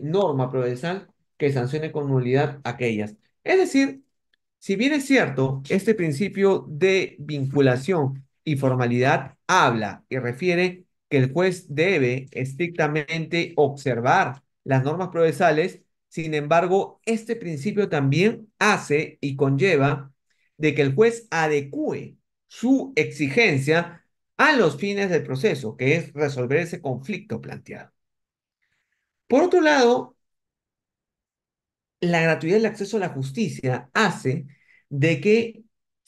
norma procesal que sancione con nulidad aquellas. Es decir, si bien es cierto, este principio de vinculación y formalidad habla y refiere que el juez debe estrictamente observar las normas procesales, sin embargo, este principio también hace y conlleva de que el juez adecue su exigencia a los fines del proceso, que es resolver ese conflicto planteado. Por otro lado, la gratuidad del acceso a la justicia hace de que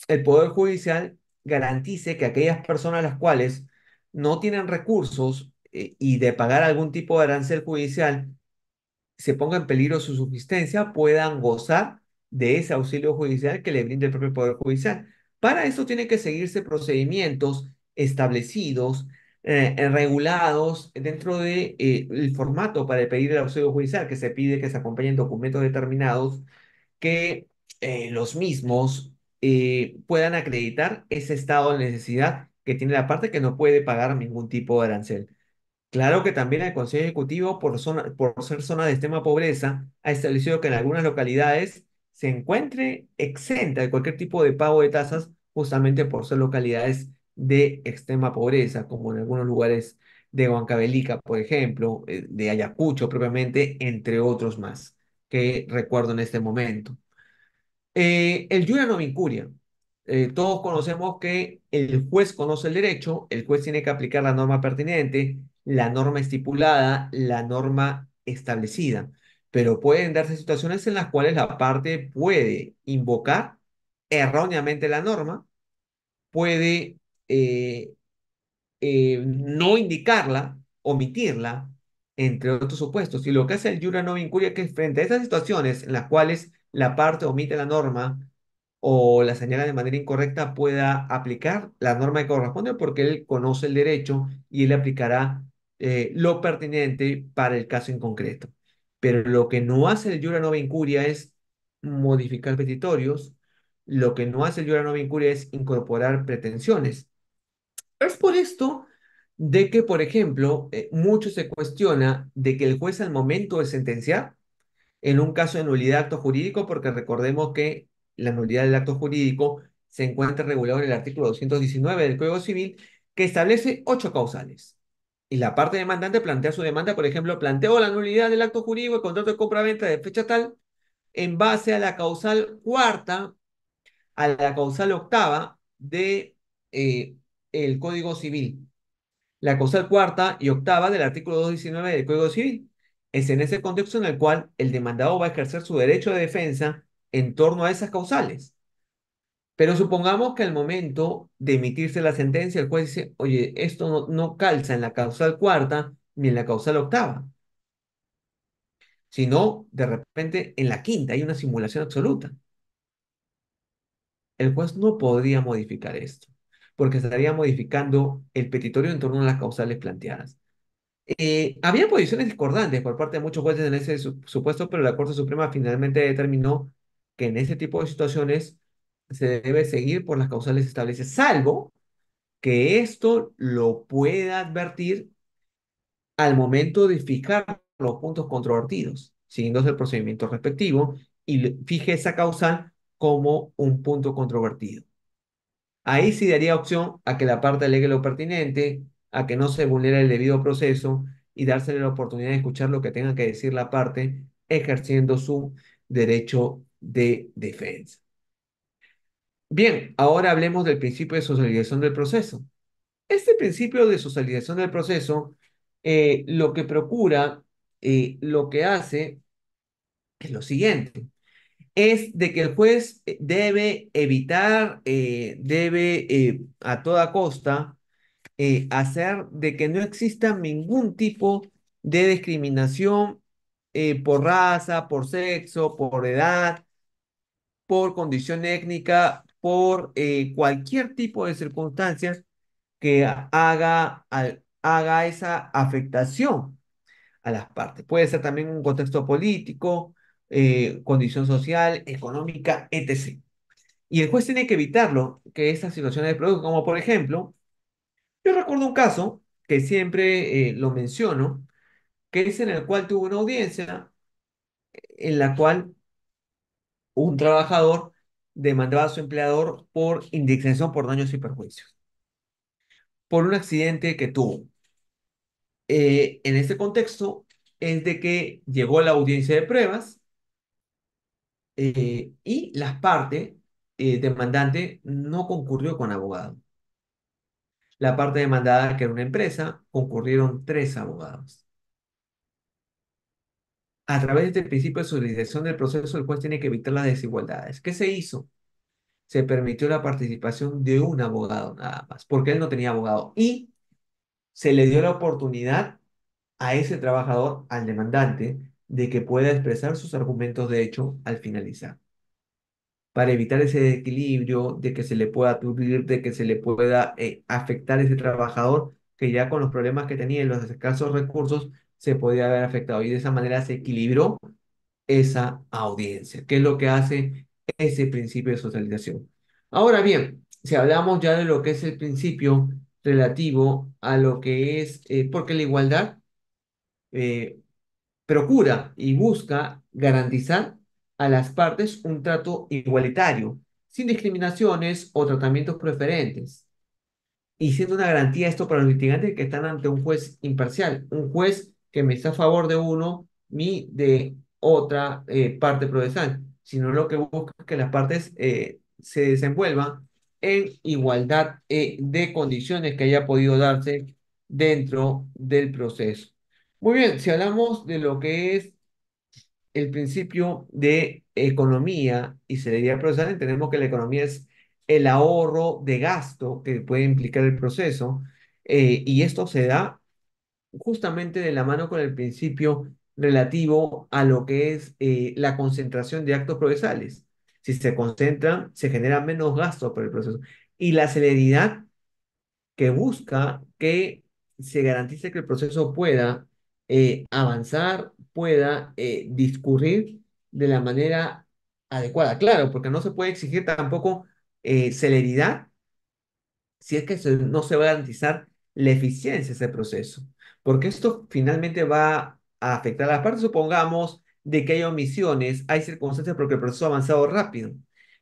el Poder Judicial garantice que aquellas personas las cuales no tienen recursos eh, y de pagar algún tipo de arancel judicial se ponga en peligro su subsistencia, puedan gozar de ese auxilio judicial que le brinde el propio Poder Judicial. Para eso tienen que seguirse procedimientos establecidos eh, eh, regulados dentro del de, eh, el formato para pedir el auxilio judicial, que se pide que se acompañen documentos determinados que los mismos puedan acreditar ese estado de necesidad que tiene la parte que no puede pagar ningún tipo de arancel. Claro que también el Consejo Ejecutivo, por, zona, por ser zona de extrema pobreza, ha establecido que en algunas localidades se encuentre exenta de cualquier tipo de pago de tasas, justamente por ser localidades de extrema pobreza, como en algunos lugares de Huancabelica por ejemplo, eh, de Ayacucho propiamente, entre otros más que recuerdo en este momento. Eh, el Yura no me eh, todos conocemos que el juez conoce el derecho, el juez tiene que aplicar la norma pertinente, la norma estipulada, la norma establecida. Pero pueden darse situaciones en las cuales la parte puede invocar erróneamente la norma, puede eh, eh, no indicarla, omitirla, entre otros supuestos. Y lo que hace el Jura no es que frente a estas situaciones en las cuales la parte omite la norma o la señala de manera incorrecta, pueda aplicar la norma que corresponde porque él conoce el derecho y él aplicará eh, lo pertinente para el caso en concreto. Pero lo que no hace el Jura no es modificar petitorios, lo que no hace el Jura no es incorporar pretensiones es por esto de que, por ejemplo, eh, mucho se cuestiona de que el juez al momento de sentenciar, en un caso de nulidad de acto jurídico, porque recordemos que la nulidad del acto jurídico se encuentra regulado en el artículo 219 del Código Civil, que establece ocho causales. Y la parte demandante plantea su demanda, por ejemplo, planteó la nulidad del acto jurídico, el contrato de compra-venta de fecha tal, en base a la causal cuarta, a la causal octava de eh, el Código Civil, la causal cuarta y octava del artículo 219 del Código Civil. Es en ese contexto en el cual el demandado va a ejercer su derecho de defensa en torno a esas causales. Pero supongamos que al momento de emitirse la sentencia, el juez dice, oye, esto no, no calza en la causal cuarta ni en la causal octava, sino de repente en la quinta hay una simulación absoluta. El juez no podría modificar esto porque estaría modificando el petitorio en torno a las causales planteadas. Eh, había posiciones discordantes por parte de muchos jueces en ese supuesto, pero la Corte Suprema finalmente determinó que en ese tipo de situaciones se debe seguir por las causales establecidas, salvo que esto lo pueda advertir al momento de fijar los puntos controvertidos, siguiendo el procedimiento respectivo, y fije esa causal como un punto controvertido. Ahí sí daría opción a que la parte alegue lo pertinente, a que no se vulnere el debido proceso y dársele la oportunidad de escuchar lo que tenga que decir la parte, ejerciendo su derecho de defensa. Bien, ahora hablemos del principio de socialización del proceso. Este principio de socialización del proceso eh, lo que procura, eh, lo que hace es lo siguiente es de que el juez debe evitar, eh, debe eh, a toda costa eh, hacer de que no exista ningún tipo de discriminación por raza, por sexo, por edad, por condición étnica, por cualquier tipo de circunstancias que haga, haga esa afectación a las partes. Puede ser también un contexto político, eh, condición social, económica, etc. Y el juez tiene que evitarlo, que estas situaciones de producto, como por ejemplo, yo recuerdo un caso que siempre eh, lo menciono, que es en el cual tuvo una audiencia en la cual un trabajador demandaba a su empleador por indignación por daños y perjuicios, por un accidente que tuvo. Eh, en este contexto es de que llegó la audiencia de pruebas eh, y la parte eh, demandante no concurrió con abogado. La parte demandada, que era una empresa, concurrieron tres abogados. A través de este principio de subdivisión del proceso, el juez tiene que evitar las desigualdades. ¿Qué se hizo? Se permitió la participación de un abogado nada más, porque él no tenía abogado. Y se le dio la oportunidad a ese trabajador, al demandante, de que pueda expresar sus argumentos de hecho al finalizar. Para evitar ese desequilibrio de que se le pueda aturdir, de que se le pueda eh, afectar a ese trabajador que ya con los problemas que tenía y los escasos recursos se podía haber afectado. Y de esa manera se equilibró esa audiencia, que es lo que hace ese principio de socialización. Ahora bien, si hablamos ya de lo que es el principio relativo a lo que es, eh, porque la igualdad eh, procura y busca garantizar a las partes un trato igualitario, sin discriminaciones o tratamientos preferentes, y siendo una garantía esto para los litigantes que están ante un juez imparcial, un juez que me está a favor de uno ni de otra eh, parte procesal, sino lo que busca es que las partes eh, se desenvuelvan en igualdad eh, de condiciones que haya podido darse dentro del proceso. Muy bien, si hablamos de lo que es el principio de economía y celeridad procesal, entendemos que la economía es el ahorro de gasto que puede implicar el proceso, eh, y esto se da justamente de la mano con el principio relativo a lo que es eh, la concentración de actos procesales. Si se concentran, se genera menos gasto por el proceso. Y la celeridad que busca que se garantice que el proceso pueda eh, avanzar, pueda eh, discurrir de la manera adecuada. Claro, porque no se puede exigir tampoco eh, celeridad si es que no se va a garantizar la eficiencia de ese proceso, porque esto finalmente va a afectar a las partes, supongamos, de que hay omisiones, hay circunstancias porque el proceso ha avanzado rápido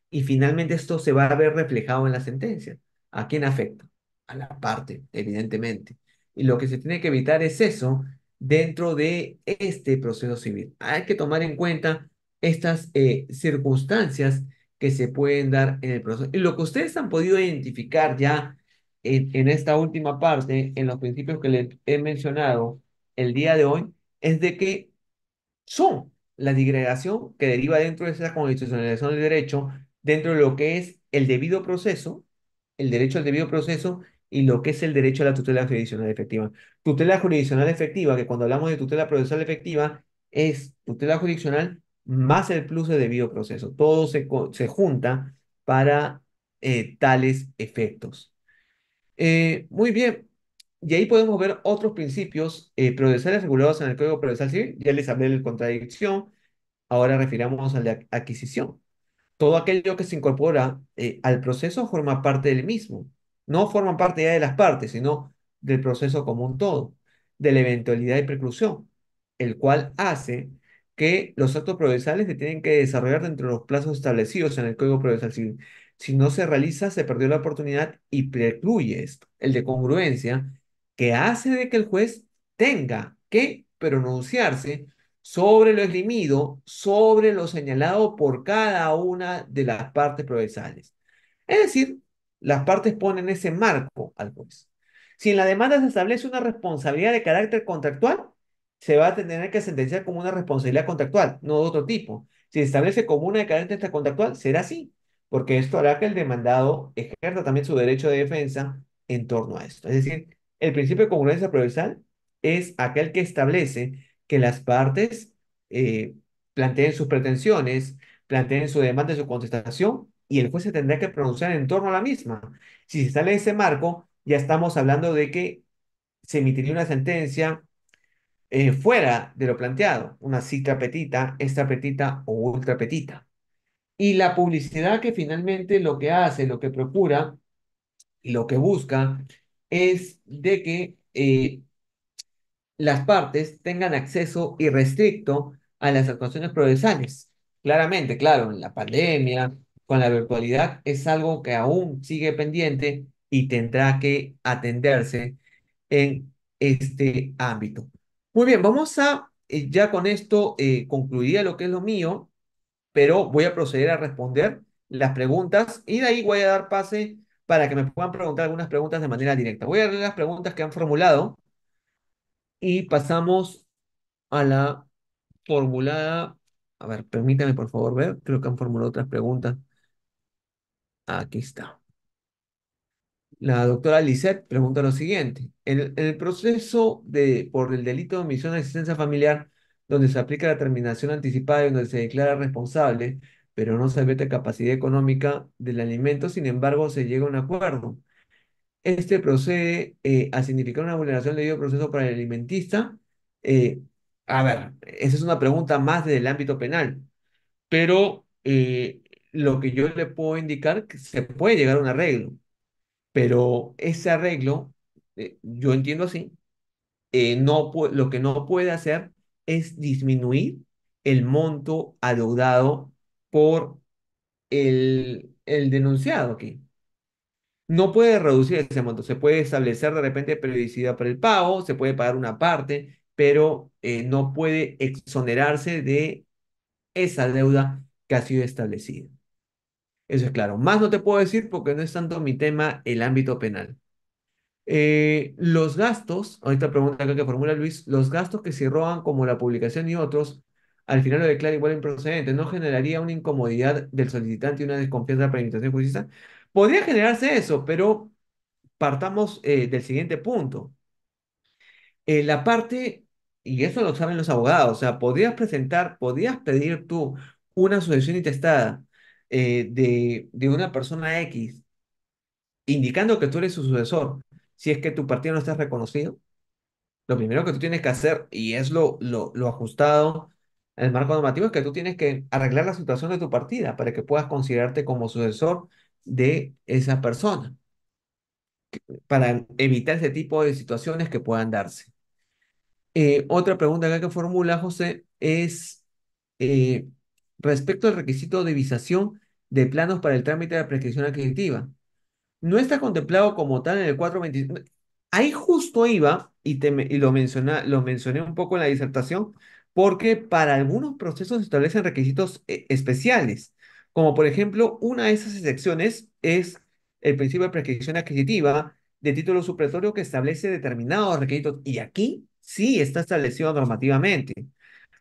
y finalmente esto se va a ver reflejado en la sentencia. ¿A quién afecta? A la parte, evidentemente. Y lo que se tiene que evitar es eso, dentro de este proceso civil. Hay que tomar en cuenta estas eh, circunstancias que se pueden dar en el proceso. Y lo que ustedes han podido identificar ya en, en esta última parte, en los principios que les he mencionado el día de hoy, es de que son la digregación que deriva dentro de esa constitucionalización del derecho, dentro de lo que es el debido proceso, el derecho al debido proceso y lo que es el derecho a la tutela jurisdiccional efectiva. Tutela jurisdiccional efectiva, que cuando hablamos de tutela procesal efectiva, es tutela jurisdiccional más el plus de debido proceso. Todo se, junta para eh, tales efectos. Eh, muy bien, y ahí podemos ver otros principios eh, procesales regulados en el Código Procesal Civil. Ya les hablé de la contradicción, ahora refiramos a de adquisición. Todo aquello que se incorpora al proceso forma parte del mismo. No forman parte ya de las partes, sino del proceso como un todo, de la eventualidad y preclusión, el cual hace que los actos procesales se tienen que desarrollar dentro de los plazos establecidos en el Código Procesal Civil. Si no se realiza, se perdió la oportunidad y precluye esto, el de congruencia, que hace de que el juez tenga que pronunciarse sobre lo esgrimido, sobre lo señalado por cada una de las partes procesales. Es decir, las partes ponen ese marco al juez. Si en la demanda se establece una responsabilidad de carácter contractual, se va a tener que sentenciar como una responsabilidad contractual, no de otro tipo. Si se establece como una de carácter contractual, será así, porque esto hará que el demandado ejerza también su derecho de defensa en torno a esto. Es decir, el principio de congruencia procesal es aquel que establece que las partes eh, planteen sus pretensiones, planteen su demanda y su contestación y el juez se tendrá que pronunciar en torno a la misma. Si se sale de ese marco, ya estamos hablando de que se emitiría una sentencia eh, fuera de lo planteado, una cita petita, extra petita o ultra petita. Y la publicidad que finalmente lo que hace, lo que procura lo que busca es de que eh, las partes tengan acceso irrestricto a las actuaciones procesales. Claramente, claro, en la pandemia, con la virtualidad es algo que aún sigue pendiente y tendrá que atenderse en este ámbito. Muy bien, vamos a eh, ya con esto eh, concluiría lo que es lo mío, pero voy a proceder a responder las preguntas y de ahí voy a dar pase para que me puedan preguntar algunas preguntas de manera directa. Voy a leer las preguntas que han formulado y pasamos a la formulada. A ver, permítame por favor ver, creo que han formulado otras preguntas. Aquí está. La doctora Lissette pregunta lo siguiente. En el, proceso de, por el delito de omisión de asistencia familiar, donde se aplica la terminación anticipada y donde se declara responsable, pero no se vete capacidad económica del alimento, sin embargo, se llega a un acuerdo. Este procede eh, a significar una vulneración del debido proceso para el alimentista. Eh, a ver, esa es una pregunta más del ámbito penal, pero eh, lo que yo le puedo indicar que se puede llegar a un arreglo, pero ese arreglo, eh, yo entiendo así, eh, lo que no puede hacer es disminuir el monto adeudado por el, denunciado aquí. No puede reducir ese monto, se puede establecer de repente periodicidad para el pago, se puede pagar una parte, pero eh, no puede exonerarse de esa deuda que ha sido establecida. Eso es claro. Más no te puedo decir porque no es tanto mi tema el ámbito penal. Eh, los gastos, ahorita pregunta acá que formula Luis, los gastos que se roban como la publicación y otros, al final lo declara igual improcedente, ¿no generaría una incomodidad del solicitante y una desconfianza para la administración judicial? Podría generarse eso, pero partamos eh, del siguiente punto. Eh, la parte, y eso lo saben los abogados, o sea, podrías presentar, podrías pedir tú una sucesión intestada eh, de, una persona X indicando que tú eres su sucesor, si es que tu partido no está reconocido, lo primero que tú tienes que hacer, y es lo, lo, ajustado en el marco normativo, es que tú tienes que arreglar la situación de tu partida para que puedas considerarte como sucesor de esa persona, para evitar ese tipo de situaciones que puedan darse. Eh, otra pregunta que formula José es eh, respecto al requisito de visación de planos para el trámite de la prescripción adquisitiva. No está contemplado como tal en el 425. Ahí justo iba, y, y lo, menciona, lo mencioné un poco en la disertación, porque para algunos procesos se establecen requisitos eh, especiales, como por ejemplo una de esas excepciones es el principio de prescripción adquisitiva de título supletorio que establece determinados requisitos, y aquí sí está establecido normativamente.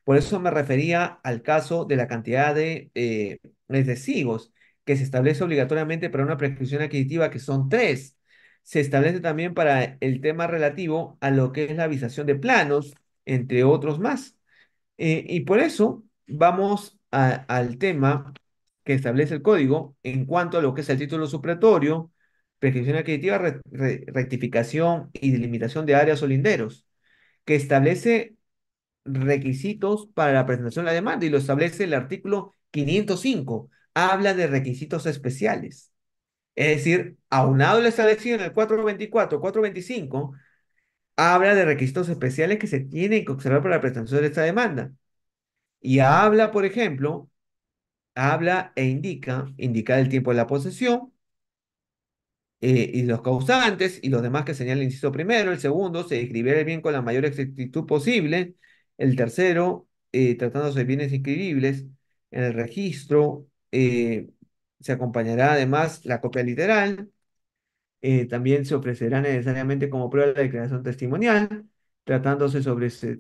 Por eso me refería al caso de la cantidad de eh, sigos que se establece obligatoriamente para una prescripción adquisitiva, que son tres. Se establece también para el tema relativo a lo que es la visación de planos, entre otros más. Eh, y por eso vamos al tema que establece el código en cuanto a lo que es el título supletorio, prescripción adquisitiva, rectificación y delimitación de áreas o linderos, que establece requisitos para la presentación de la demanda y lo establece el artículo 505. Habla de requisitos especiales. Es decir, aunado lo establecido en el 424, 425, habla de requisitos especiales que se tienen que observar para la presentación de esta demanda. Y habla, por ejemplo, habla e indica, indicar el tiempo de la posesión eh, y los causantes y los demás que señala el inciso primero, el segundo, se escribe el bien con la mayor exactitud posible, el tercero, eh, tratándose de bienes inscribibles, en el registro eh, se acompañará además la copia literal. Eh, también se ofrecerá necesariamente como prueba la declaración testimonial, tratándose sobre, se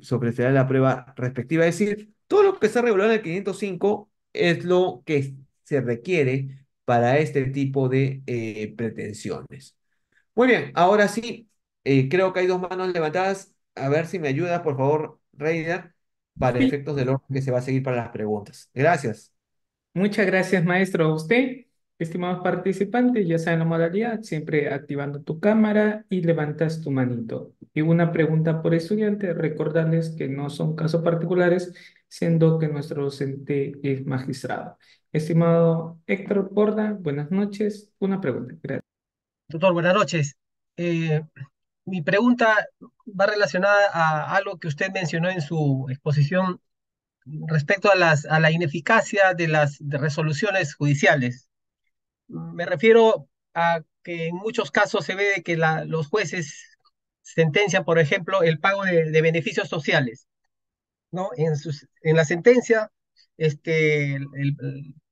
la prueba respectiva. Es decir, todo lo que está regulado en el 505 es lo que se requiere para este tipo de pretensiones. Muy bien, ahora sí, creo que hay dos manos levantadas. A ver si me ayudas, por favor, Reiner para efectos del orden que se va a seguir para las preguntas. Gracias. Muchas gracias, maestro. A usted, estimados participantes, ya saben la modalidad, siempre activando tu cámara y levantas tu manito. Y una pregunta por estudiante, recordarles que no son casos particulares, siendo que nuestro docente es magistrado. Estimado Héctor Borda, buenas noches. Una pregunta. Gracias. Doctor, buenas noches. Eh, mi pregunta va relacionada a algo que usted mencionó en su exposición respecto a, la ineficacia de las resoluciones judiciales. Me refiero a que en muchos casos se ve que los jueces sentencian, por ejemplo, el pago de, beneficios sociales. ¿no? En, la sentencia, este,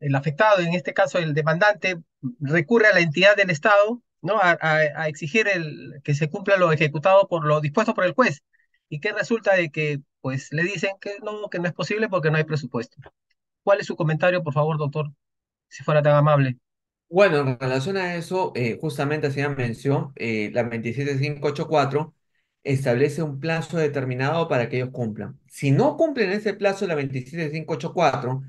el afectado, en este caso el demandante, recurre a la entidad del Estado ¿no? A, exigir el, que se cumpla lo ejecutado por lo dispuesto por el juez. Y qué resulta de que, pues, le dicen que no, que no es posible porque no hay presupuesto. ¿Cuál es su comentario, por favor, doctor? Si fuera tan amable. Bueno, en relación a eso, eh, justamente hacía mención, eh, la 27584 establece un plazo determinado para que ellos cumplan. Si no cumplen ese plazo, la 27584,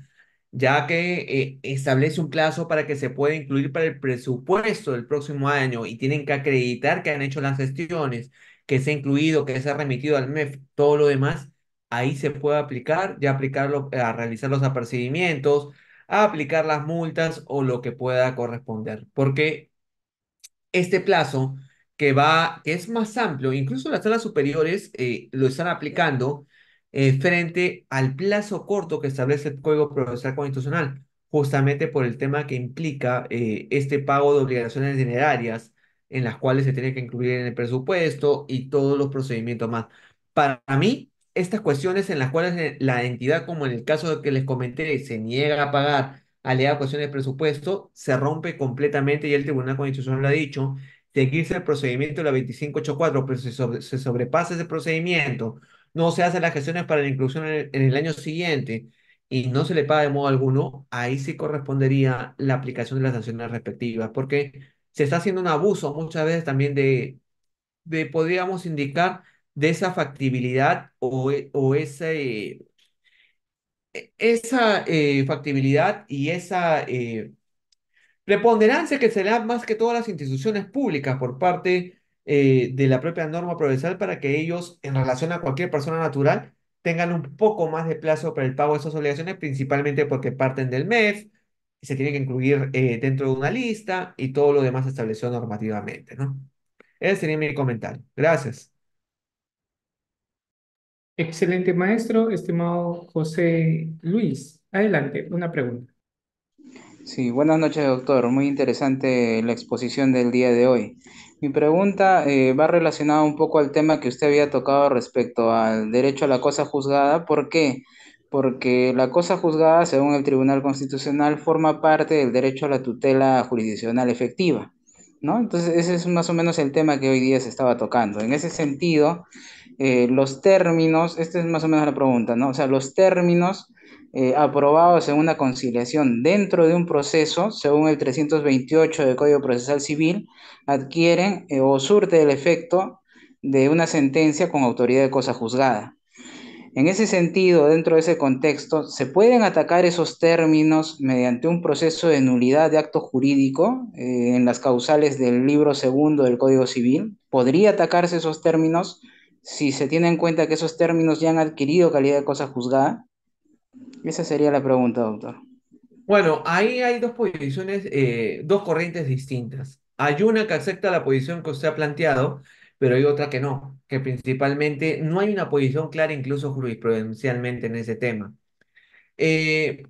ya que eh, establece un plazo para que se pueda incluir para el presupuesto del próximo año y tienen que acreditar que han hecho las gestiones, que se ha incluido, que se ha remitido al MEF, todo lo demás, ahí se puede aplicar, ya aplicarlo, eh, a realizar los apercibimientos, a aplicar las multas o lo que pueda corresponder, porque este plazo que va, que es más amplio, incluso las salas superiores eh, lo están aplicando, eh, frente al plazo corto que establece el Código Procesal Constitucional, justamente por el tema que implica eh, este pago de obligaciones generarias, en las cuales se tiene que incluir en el presupuesto y todos los procedimientos más. Para mí, estas cuestiones en las cuales la entidad, como en el caso que les comenté, se niega a pagar a cuestiones de presupuesto, se rompe completamente y el Tribunal Constitucional lo ha dicho, seguirse el procedimiento de la 2584, pero si se sobrepasa ese procedimiento no se hacen las gestiones para la inclusión en el, año siguiente y no se le paga de modo alguno, ahí sí correspondería la aplicación de las sanciones respectivas, porque se está haciendo un abuso muchas veces también de, de podríamos indicar, de esa factibilidad o, o e, esa eh, factibilidad y esa eh, preponderancia que se da más que todas las instituciones públicas por parte eh, de la propia norma provincial para que ellos, en relación a cualquier persona natural, tengan un poco más de plazo para el pago de esas obligaciones, principalmente porque parten del MEF, se tienen que incluir eh, dentro de una lista y todo lo demás establecido normativamente, ¿no? Ese sería mi comentario. Gracias. Excelente maestro, estimado José Luis. Adelante, una pregunta. Sí, buenas noches, doctor. Muy interesante la exposición del día de hoy. Mi pregunta eh, va relacionada un poco al tema que usted había tocado respecto al derecho a la cosa juzgada. ¿Por qué? Porque la cosa juzgada, según el Tribunal Constitucional, forma parte del derecho a la tutela jurisdiccional efectiva. ¿no? Entonces, ese es más o menos el tema que hoy día se estaba tocando. En ese sentido, eh, los términos, esta es más o menos la pregunta, ¿no? O sea, los términos eh, aprobados en una conciliación dentro de un proceso, según el 328 del Código Procesal Civil, adquieren eh, o surte el efecto de una sentencia con autoridad de cosa juzgada. En ese sentido, dentro de ese contexto, se pueden atacar esos términos mediante un proceso de nulidad de acto jurídico eh, en las causales del libro segundo del Código Civil. Podría atacarse esos términos si se tiene en cuenta que esos términos ya han adquirido calidad de cosa juzgada. Esa sería la pregunta, doctor. Bueno, ahí hay dos posiciones, eh, dos corrientes distintas. Hay una que acepta la posición que usted ha planteado, pero hay otra que no, que principalmente no hay una posición clara incluso jurisprudencialmente en ese tema. Eh,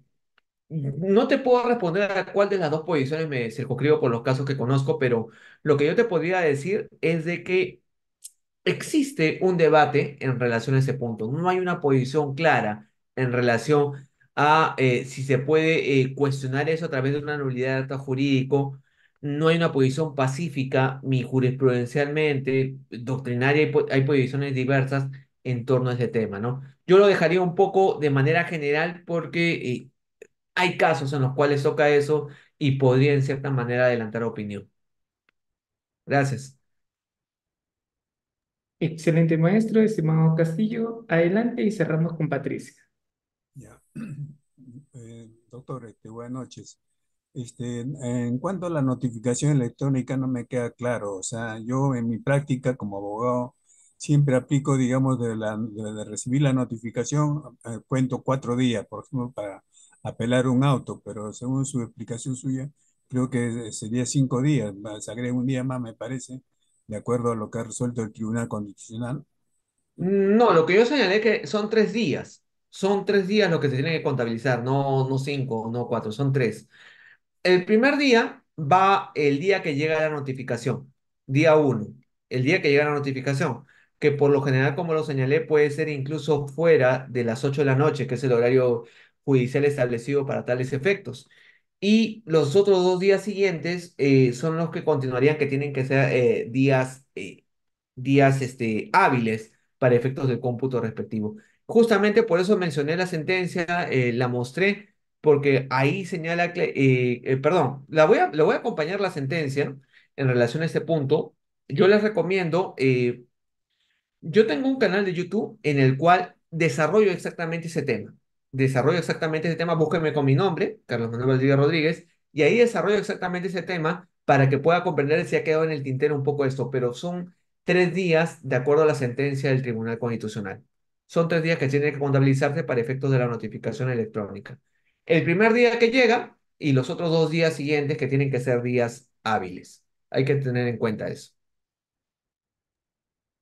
no te puedo responder a cuál de las dos posiciones me circunscribo por los casos que conozco, pero lo que yo te podría decir es de que existe un debate en relación a ese punto. No hay una posición clara en relación a eh, si se puede eh, cuestionar eso a través de una nulidad de acto jurídico. No hay una posición pacífica, ni jurisprudencialmente, doctrinaria, hay, posiciones diversas en torno a ese tema, ¿no? Yo lo dejaría un poco de manera general porque eh, hay casos en los cuales toca eso y podría en cierta manera adelantar opinión. Gracias. Excelente maestro, estimado Castillo. Adelante y cerramos con Patricia. Eh, doctor, este, buenas noches. Este, en cuanto a la notificación electrónica, no me queda claro. O sea, yo en mi práctica como abogado siempre aplico, digamos, de, recibir la notificación, eh, cuento cuatro días, por ejemplo, para apelar un auto, pero según su explicación suya, creo que sería cinco días. Se un día más, me parece, de acuerdo a lo que ha resuelto el Tribunal Constitucional. No, lo que yo señalé que son tres días. Son tres días los que se tienen que contabilizar, no, no cinco, no cuatro, son tres. El primer día va el día que llega la notificación, día uno, el día que llega la notificación, que por lo general, como lo señalé, puede ser incluso fuera de las ocho de la noche, que es el horario judicial establecido para tales efectos. Y los otros dos días siguientes eh, son los que continuarían, que tienen que ser eh, días, eh, días este, hábiles para efectos del cómputo respectivo. Justamente por eso mencioné la sentencia, eh, la mostré, porque ahí señala, eh, eh, perdón, la voy a, voy a acompañar la sentencia en relación a este punto. Yo les recomiendo, eh, yo tengo un canal de YouTube en el cual desarrollo exactamente ese tema. Desarrollo exactamente ese tema, búsquenme con mi nombre, Carlos Manuel Rodríguez, y ahí desarrollo exactamente ese tema para que pueda comprender si ha quedado en el tintero un poco esto, pero son tres días de acuerdo a la sentencia del Tribunal Constitucional son tres días que tienen que contabilizarse para efectos de la notificación electrónica. El primer día que llega y los otros dos días siguientes que tienen que ser días hábiles. Hay que tener en cuenta eso.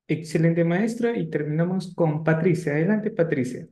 Excelente maestra y terminamos con Patricia. Adelante Patricia.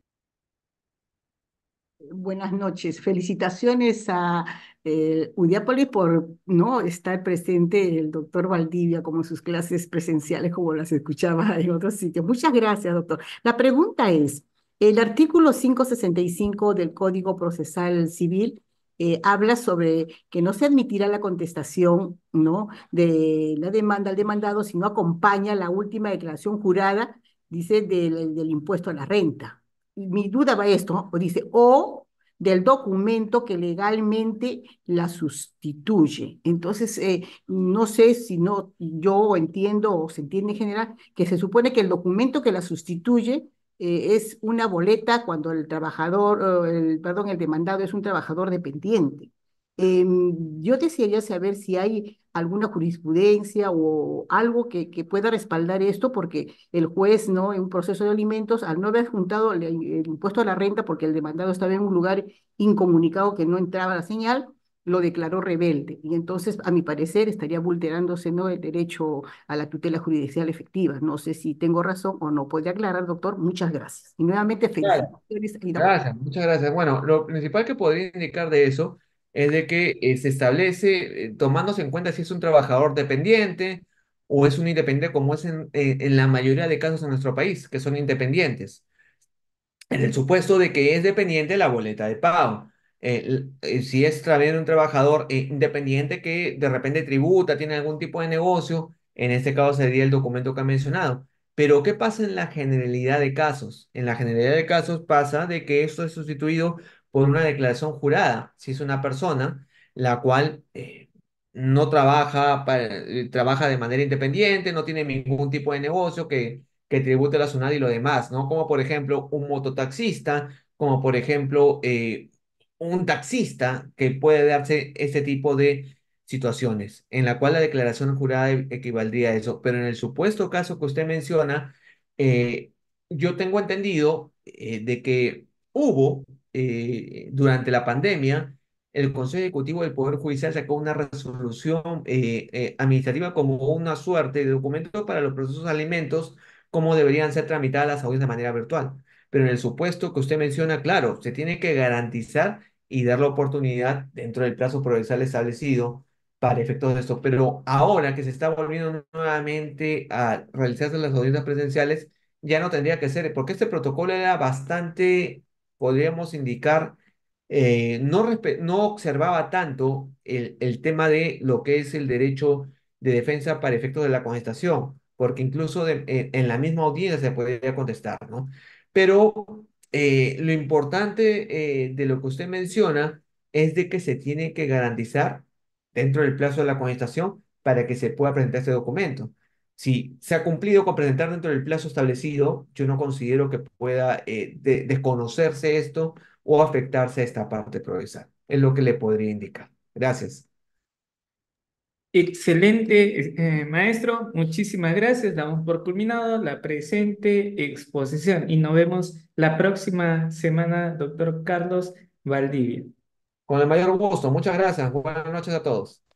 Buenas noches. Felicitaciones a eh, Udiápolis por no estar presente el doctor Valdivia como sus clases presenciales como las escuchaba en otros sitios. Muchas gracias, doctor. La pregunta es, el artículo 565 del Código Procesal Civil eh, habla sobre que no se admitirá la contestación ¿no? de la demanda al demandado, si no acompaña la última declaración jurada, dice, del, impuesto a la renta. mi duda va a esto, o dice, o del documento que legalmente la sustituye. Entonces, eh, no sé si no, yo entiendo o se entiende en general que se supone que el documento que la sustituye eh, es una boleta cuando el trabajador, eh, el, perdón, el demandado es un trabajador dependiente. Em, yo desearía saber si hay alguna jurisprudencia o algo que, que pueda respaldar esto, porque el juez, ¿no? En un proceso de alimentos, al no haber juntado el, impuesto a la renta, porque el demandado estaba en un lugar incomunicado que no entraba la señal, lo declaró rebelde. Y entonces, a mi parecer, estaría vulnerándose ¿no? el derecho a la tutela judicial efectiva. No sé si tengo razón o no. ¿Podría aclarar, doctor? Muchas gracias. Y nuevamente, felicidades. Gracias, muchas gracias. Bueno, lo principal que podría indicar de eso es de que eh, se establece eh, tomándose en cuenta si es un trabajador dependiente o es un independiente como es en, eh, en, la mayoría de casos en nuestro país, que son independientes. En el supuesto de que es dependiente la boleta de pago. si es también un trabajador independiente que de repente tributa, tiene algún tipo de negocio, en este caso sería el documento que ha mencionado. Pero ¿qué pasa en la generalidad de casos? En la generalidad de casos pasa de que esto es sustituido por una declaración jurada. Si es una persona la cual eh, no trabaja, eh, trabaja de manera independiente, no tiene ningún tipo de negocio que, que tribute la SUNAT y lo demás, ¿no? Como por ejemplo un mototaxista, como por ejemplo eh, un taxista que puede darse este tipo de situaciones, en la cual la declaración jurada e-, equivaldría a eso. Pero en el supuesto caso que usted menciona, yo tengo entendido de que hubo eh, durante la pandemia, el Consejo Ejecutivo del Poder Judicial sacó una resolución eh, eh, administrativa como una suerte de documento para los procesos de alimentos, como deberían ser tramitadas las audiencias de manera virtual. Pero en el supuesto que usted menciona, claro, se tiene que garantizar y dar la oportunidad dentro del plazo procesal establecido para efectos de esto. Pero ahora que se está volviendo nuevamente a realizarse las audiencias presenciales, ya no tendría que ser, porque este protocolo era bastante podríamos indicar, eh, no, no, observaba tanto el, tema de lo que es el derecho de defensa para efectos de la congestación, porque incluso en, la misma audiencia se podría contestar, ¿no? Pero eh, lo importante eh, de lo que usted menciona es de que se tiene que garantizar dentro del plazo de la congestación para que se pueda presentar ese documento si se ha cumplido con presentar dentro del plazo establecido, yo no considero que pueda eh, desconocerse esto o afectarse a esta parte progresal. Es lo que le podría indicar. Gracias. Excelente, eh, maestro. Muchísimas gracias. Damos por culminado la presente exposición y nos vemos la próxima semana, doctor Carlos Valdivia. Con el mayor gusto. Muchas gracias. Buenas noches a todos.